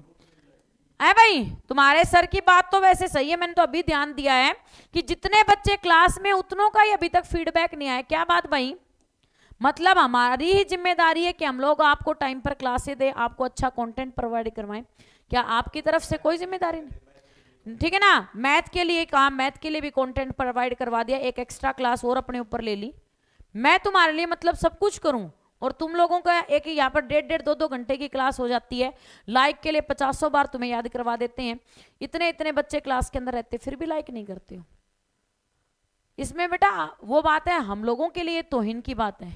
है भाई तुम्हारे सर की बात तो वैसे सही है मैंने तो अभी ध्यान दिया है कि जितने बच्चे क्लास में उतनों का ही अभी तक फीडबैक नहीं आया क्या बात भाई मतलब हमारी ही जिम्मेदारी है कि हम लोग आपको टाइम पर क्लासे दें आपको अच्छा कंटेंट प्रोवाइड करवाएं क्या आपकी तरफ से कोई जिम्मेदारी नहीं ठीक है ना मैथ के लिए कहा मैथ के लिए भी कंटेंट प्रोवाइड करवा दिया एक एक्स्ट्रा क्लास और अपने ऊपर ले ली मैं तुम्हारे लिए मतलब सब कुछ करूँ और तुम लोगों का एक यहाँ पर डेढ़ डेढ़ दो दो घंटे की क्लास हो जाती है लाइक के लिए पचासों बार तुम्हें याद करवा देते हैं इतने इतने बच्चे क्लास के अंदर रहते फिर भी लाइक नहीं करते हो इसमें बेटा वो बात है हम लोगों के लिए तोहिन की बात है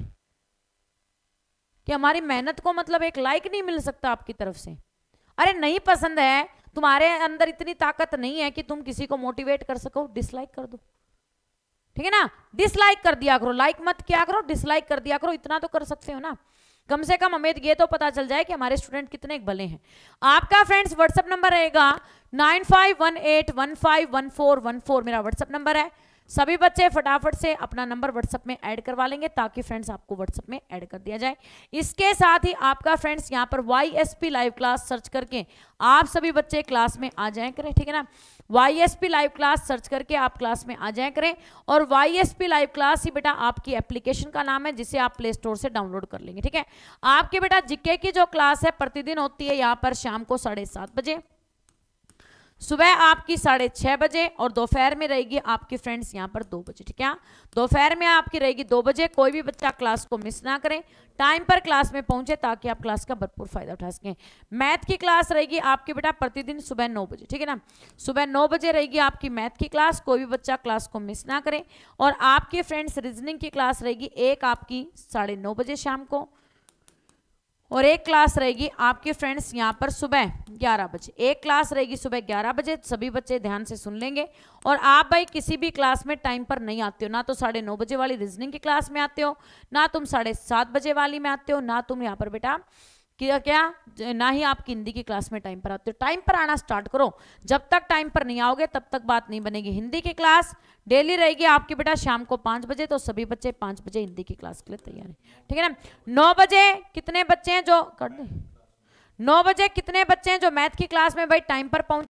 कि हमारी मेहनत को मतलब एक लाइक नहीं मिल सकता आपकी तरफ से अरे नहीं पसंद है तुम्हारे अंदर इतनी ताकत नहीं है कि तुम किसी को मोटिवेट कर सको डिसलाइक कर दो ठीक है ना डिसलाइक कर दिया करो लाइक मत क्या करो डिसलाइक कर दिया करो इतना तो कर सकते हो ना कम से कम हमें तो ये तो पता चल जाए कि हमारे स्टूडेंट कितने भले हैं आपका फ्रेंड्स व्हाट्सअप नंबर रहेगा nine five one eight one five one four one four मेरा व्हाट्सअप नंबर है सभी बच्चे फटाफट से अपना नंबर व्हाट्सअप में ऐड करवा लेंगे ताकि फ्रेंड्स आपको व्हाट्सअप में ऐड कर दिया जाए इसके साथ ही आपका फ्रेंड्स यहाँ पर Y S P live class search करके आप सभी बच्चे क्लास में आ जाए करें ठीक है ना Y S P live class search करके आप क्लास में आ जाए करें और Y S P live class ही बेटा आपकी एप्लीकेशन का नाम है जिसे आप प्ले स्टोर से डाउनलोड कर लेंगे ठीक है आपके बेटा जिके की जो क्लास है प्रतिदिन होती है यहाँ पर शाम को साढ़े सात बजे सुबह आपकी साढ़े छः बजे और दोपहर में रहेगी आपकी फ्रेंड्स यहाँ पर दो बजे ठीक है दोपहर में आपकी रहेगी दो बजे कोई भी बच्चा क्लास को मिस ना करें टाइम पर क्लास में पहुंचे ताकि आप क्लास का भरपूर फायदा उठा सकें मैथ की क्लास रहेगी आपकी बेटा प्रतिदिन सुबह नौ बजे ठीक है ना सुबह नौ बजे रहेगी आपकी मैथ की क्लास कोई भी बच्चा क्लास को मिस ना करें और आपके फ्रेंड्स रीजनिंग की क्लास रहेगी एक आपकी साढ़े बजे शाम को और एक क्लास रहेगी आपके फ्रेंड्स यहाँ पर सुबह 11 बजे एक क्लास रहेगी सुबह 11 बजे सभी बच्चे ध्यान से सुन लेंगे और आप भाई किसी भी क्लास में टाइम पर नहीं आते हो ना तो साढ़े नौ बजे वाली रीजनिंग की क्लास में आते हो ना तुम साढ़े सात बजे वाली में आते हो ना तुम यहाँ पर बेटा क्या क्या ना ही आप हिंदी की क्लास में टाइम पर आते हो टाइम पर आना स्टार्ट करो जब तक टाइम पर नहीं आओगे तब तक बात नहीं बनेगी हिंदी की क्लास डेली रहेगी आपके बेटा शाम को पाँच बजे तो सभी बच्चे पाँच बजे हिंदी की क्लास के लिए तैयार है ठीक है ना नौ बजे कितने बच्चे हैं जो कर दे नौ बजे कितने बच्चे हैं जो मैथ की क्लास में भाई टाइम पर पहुंच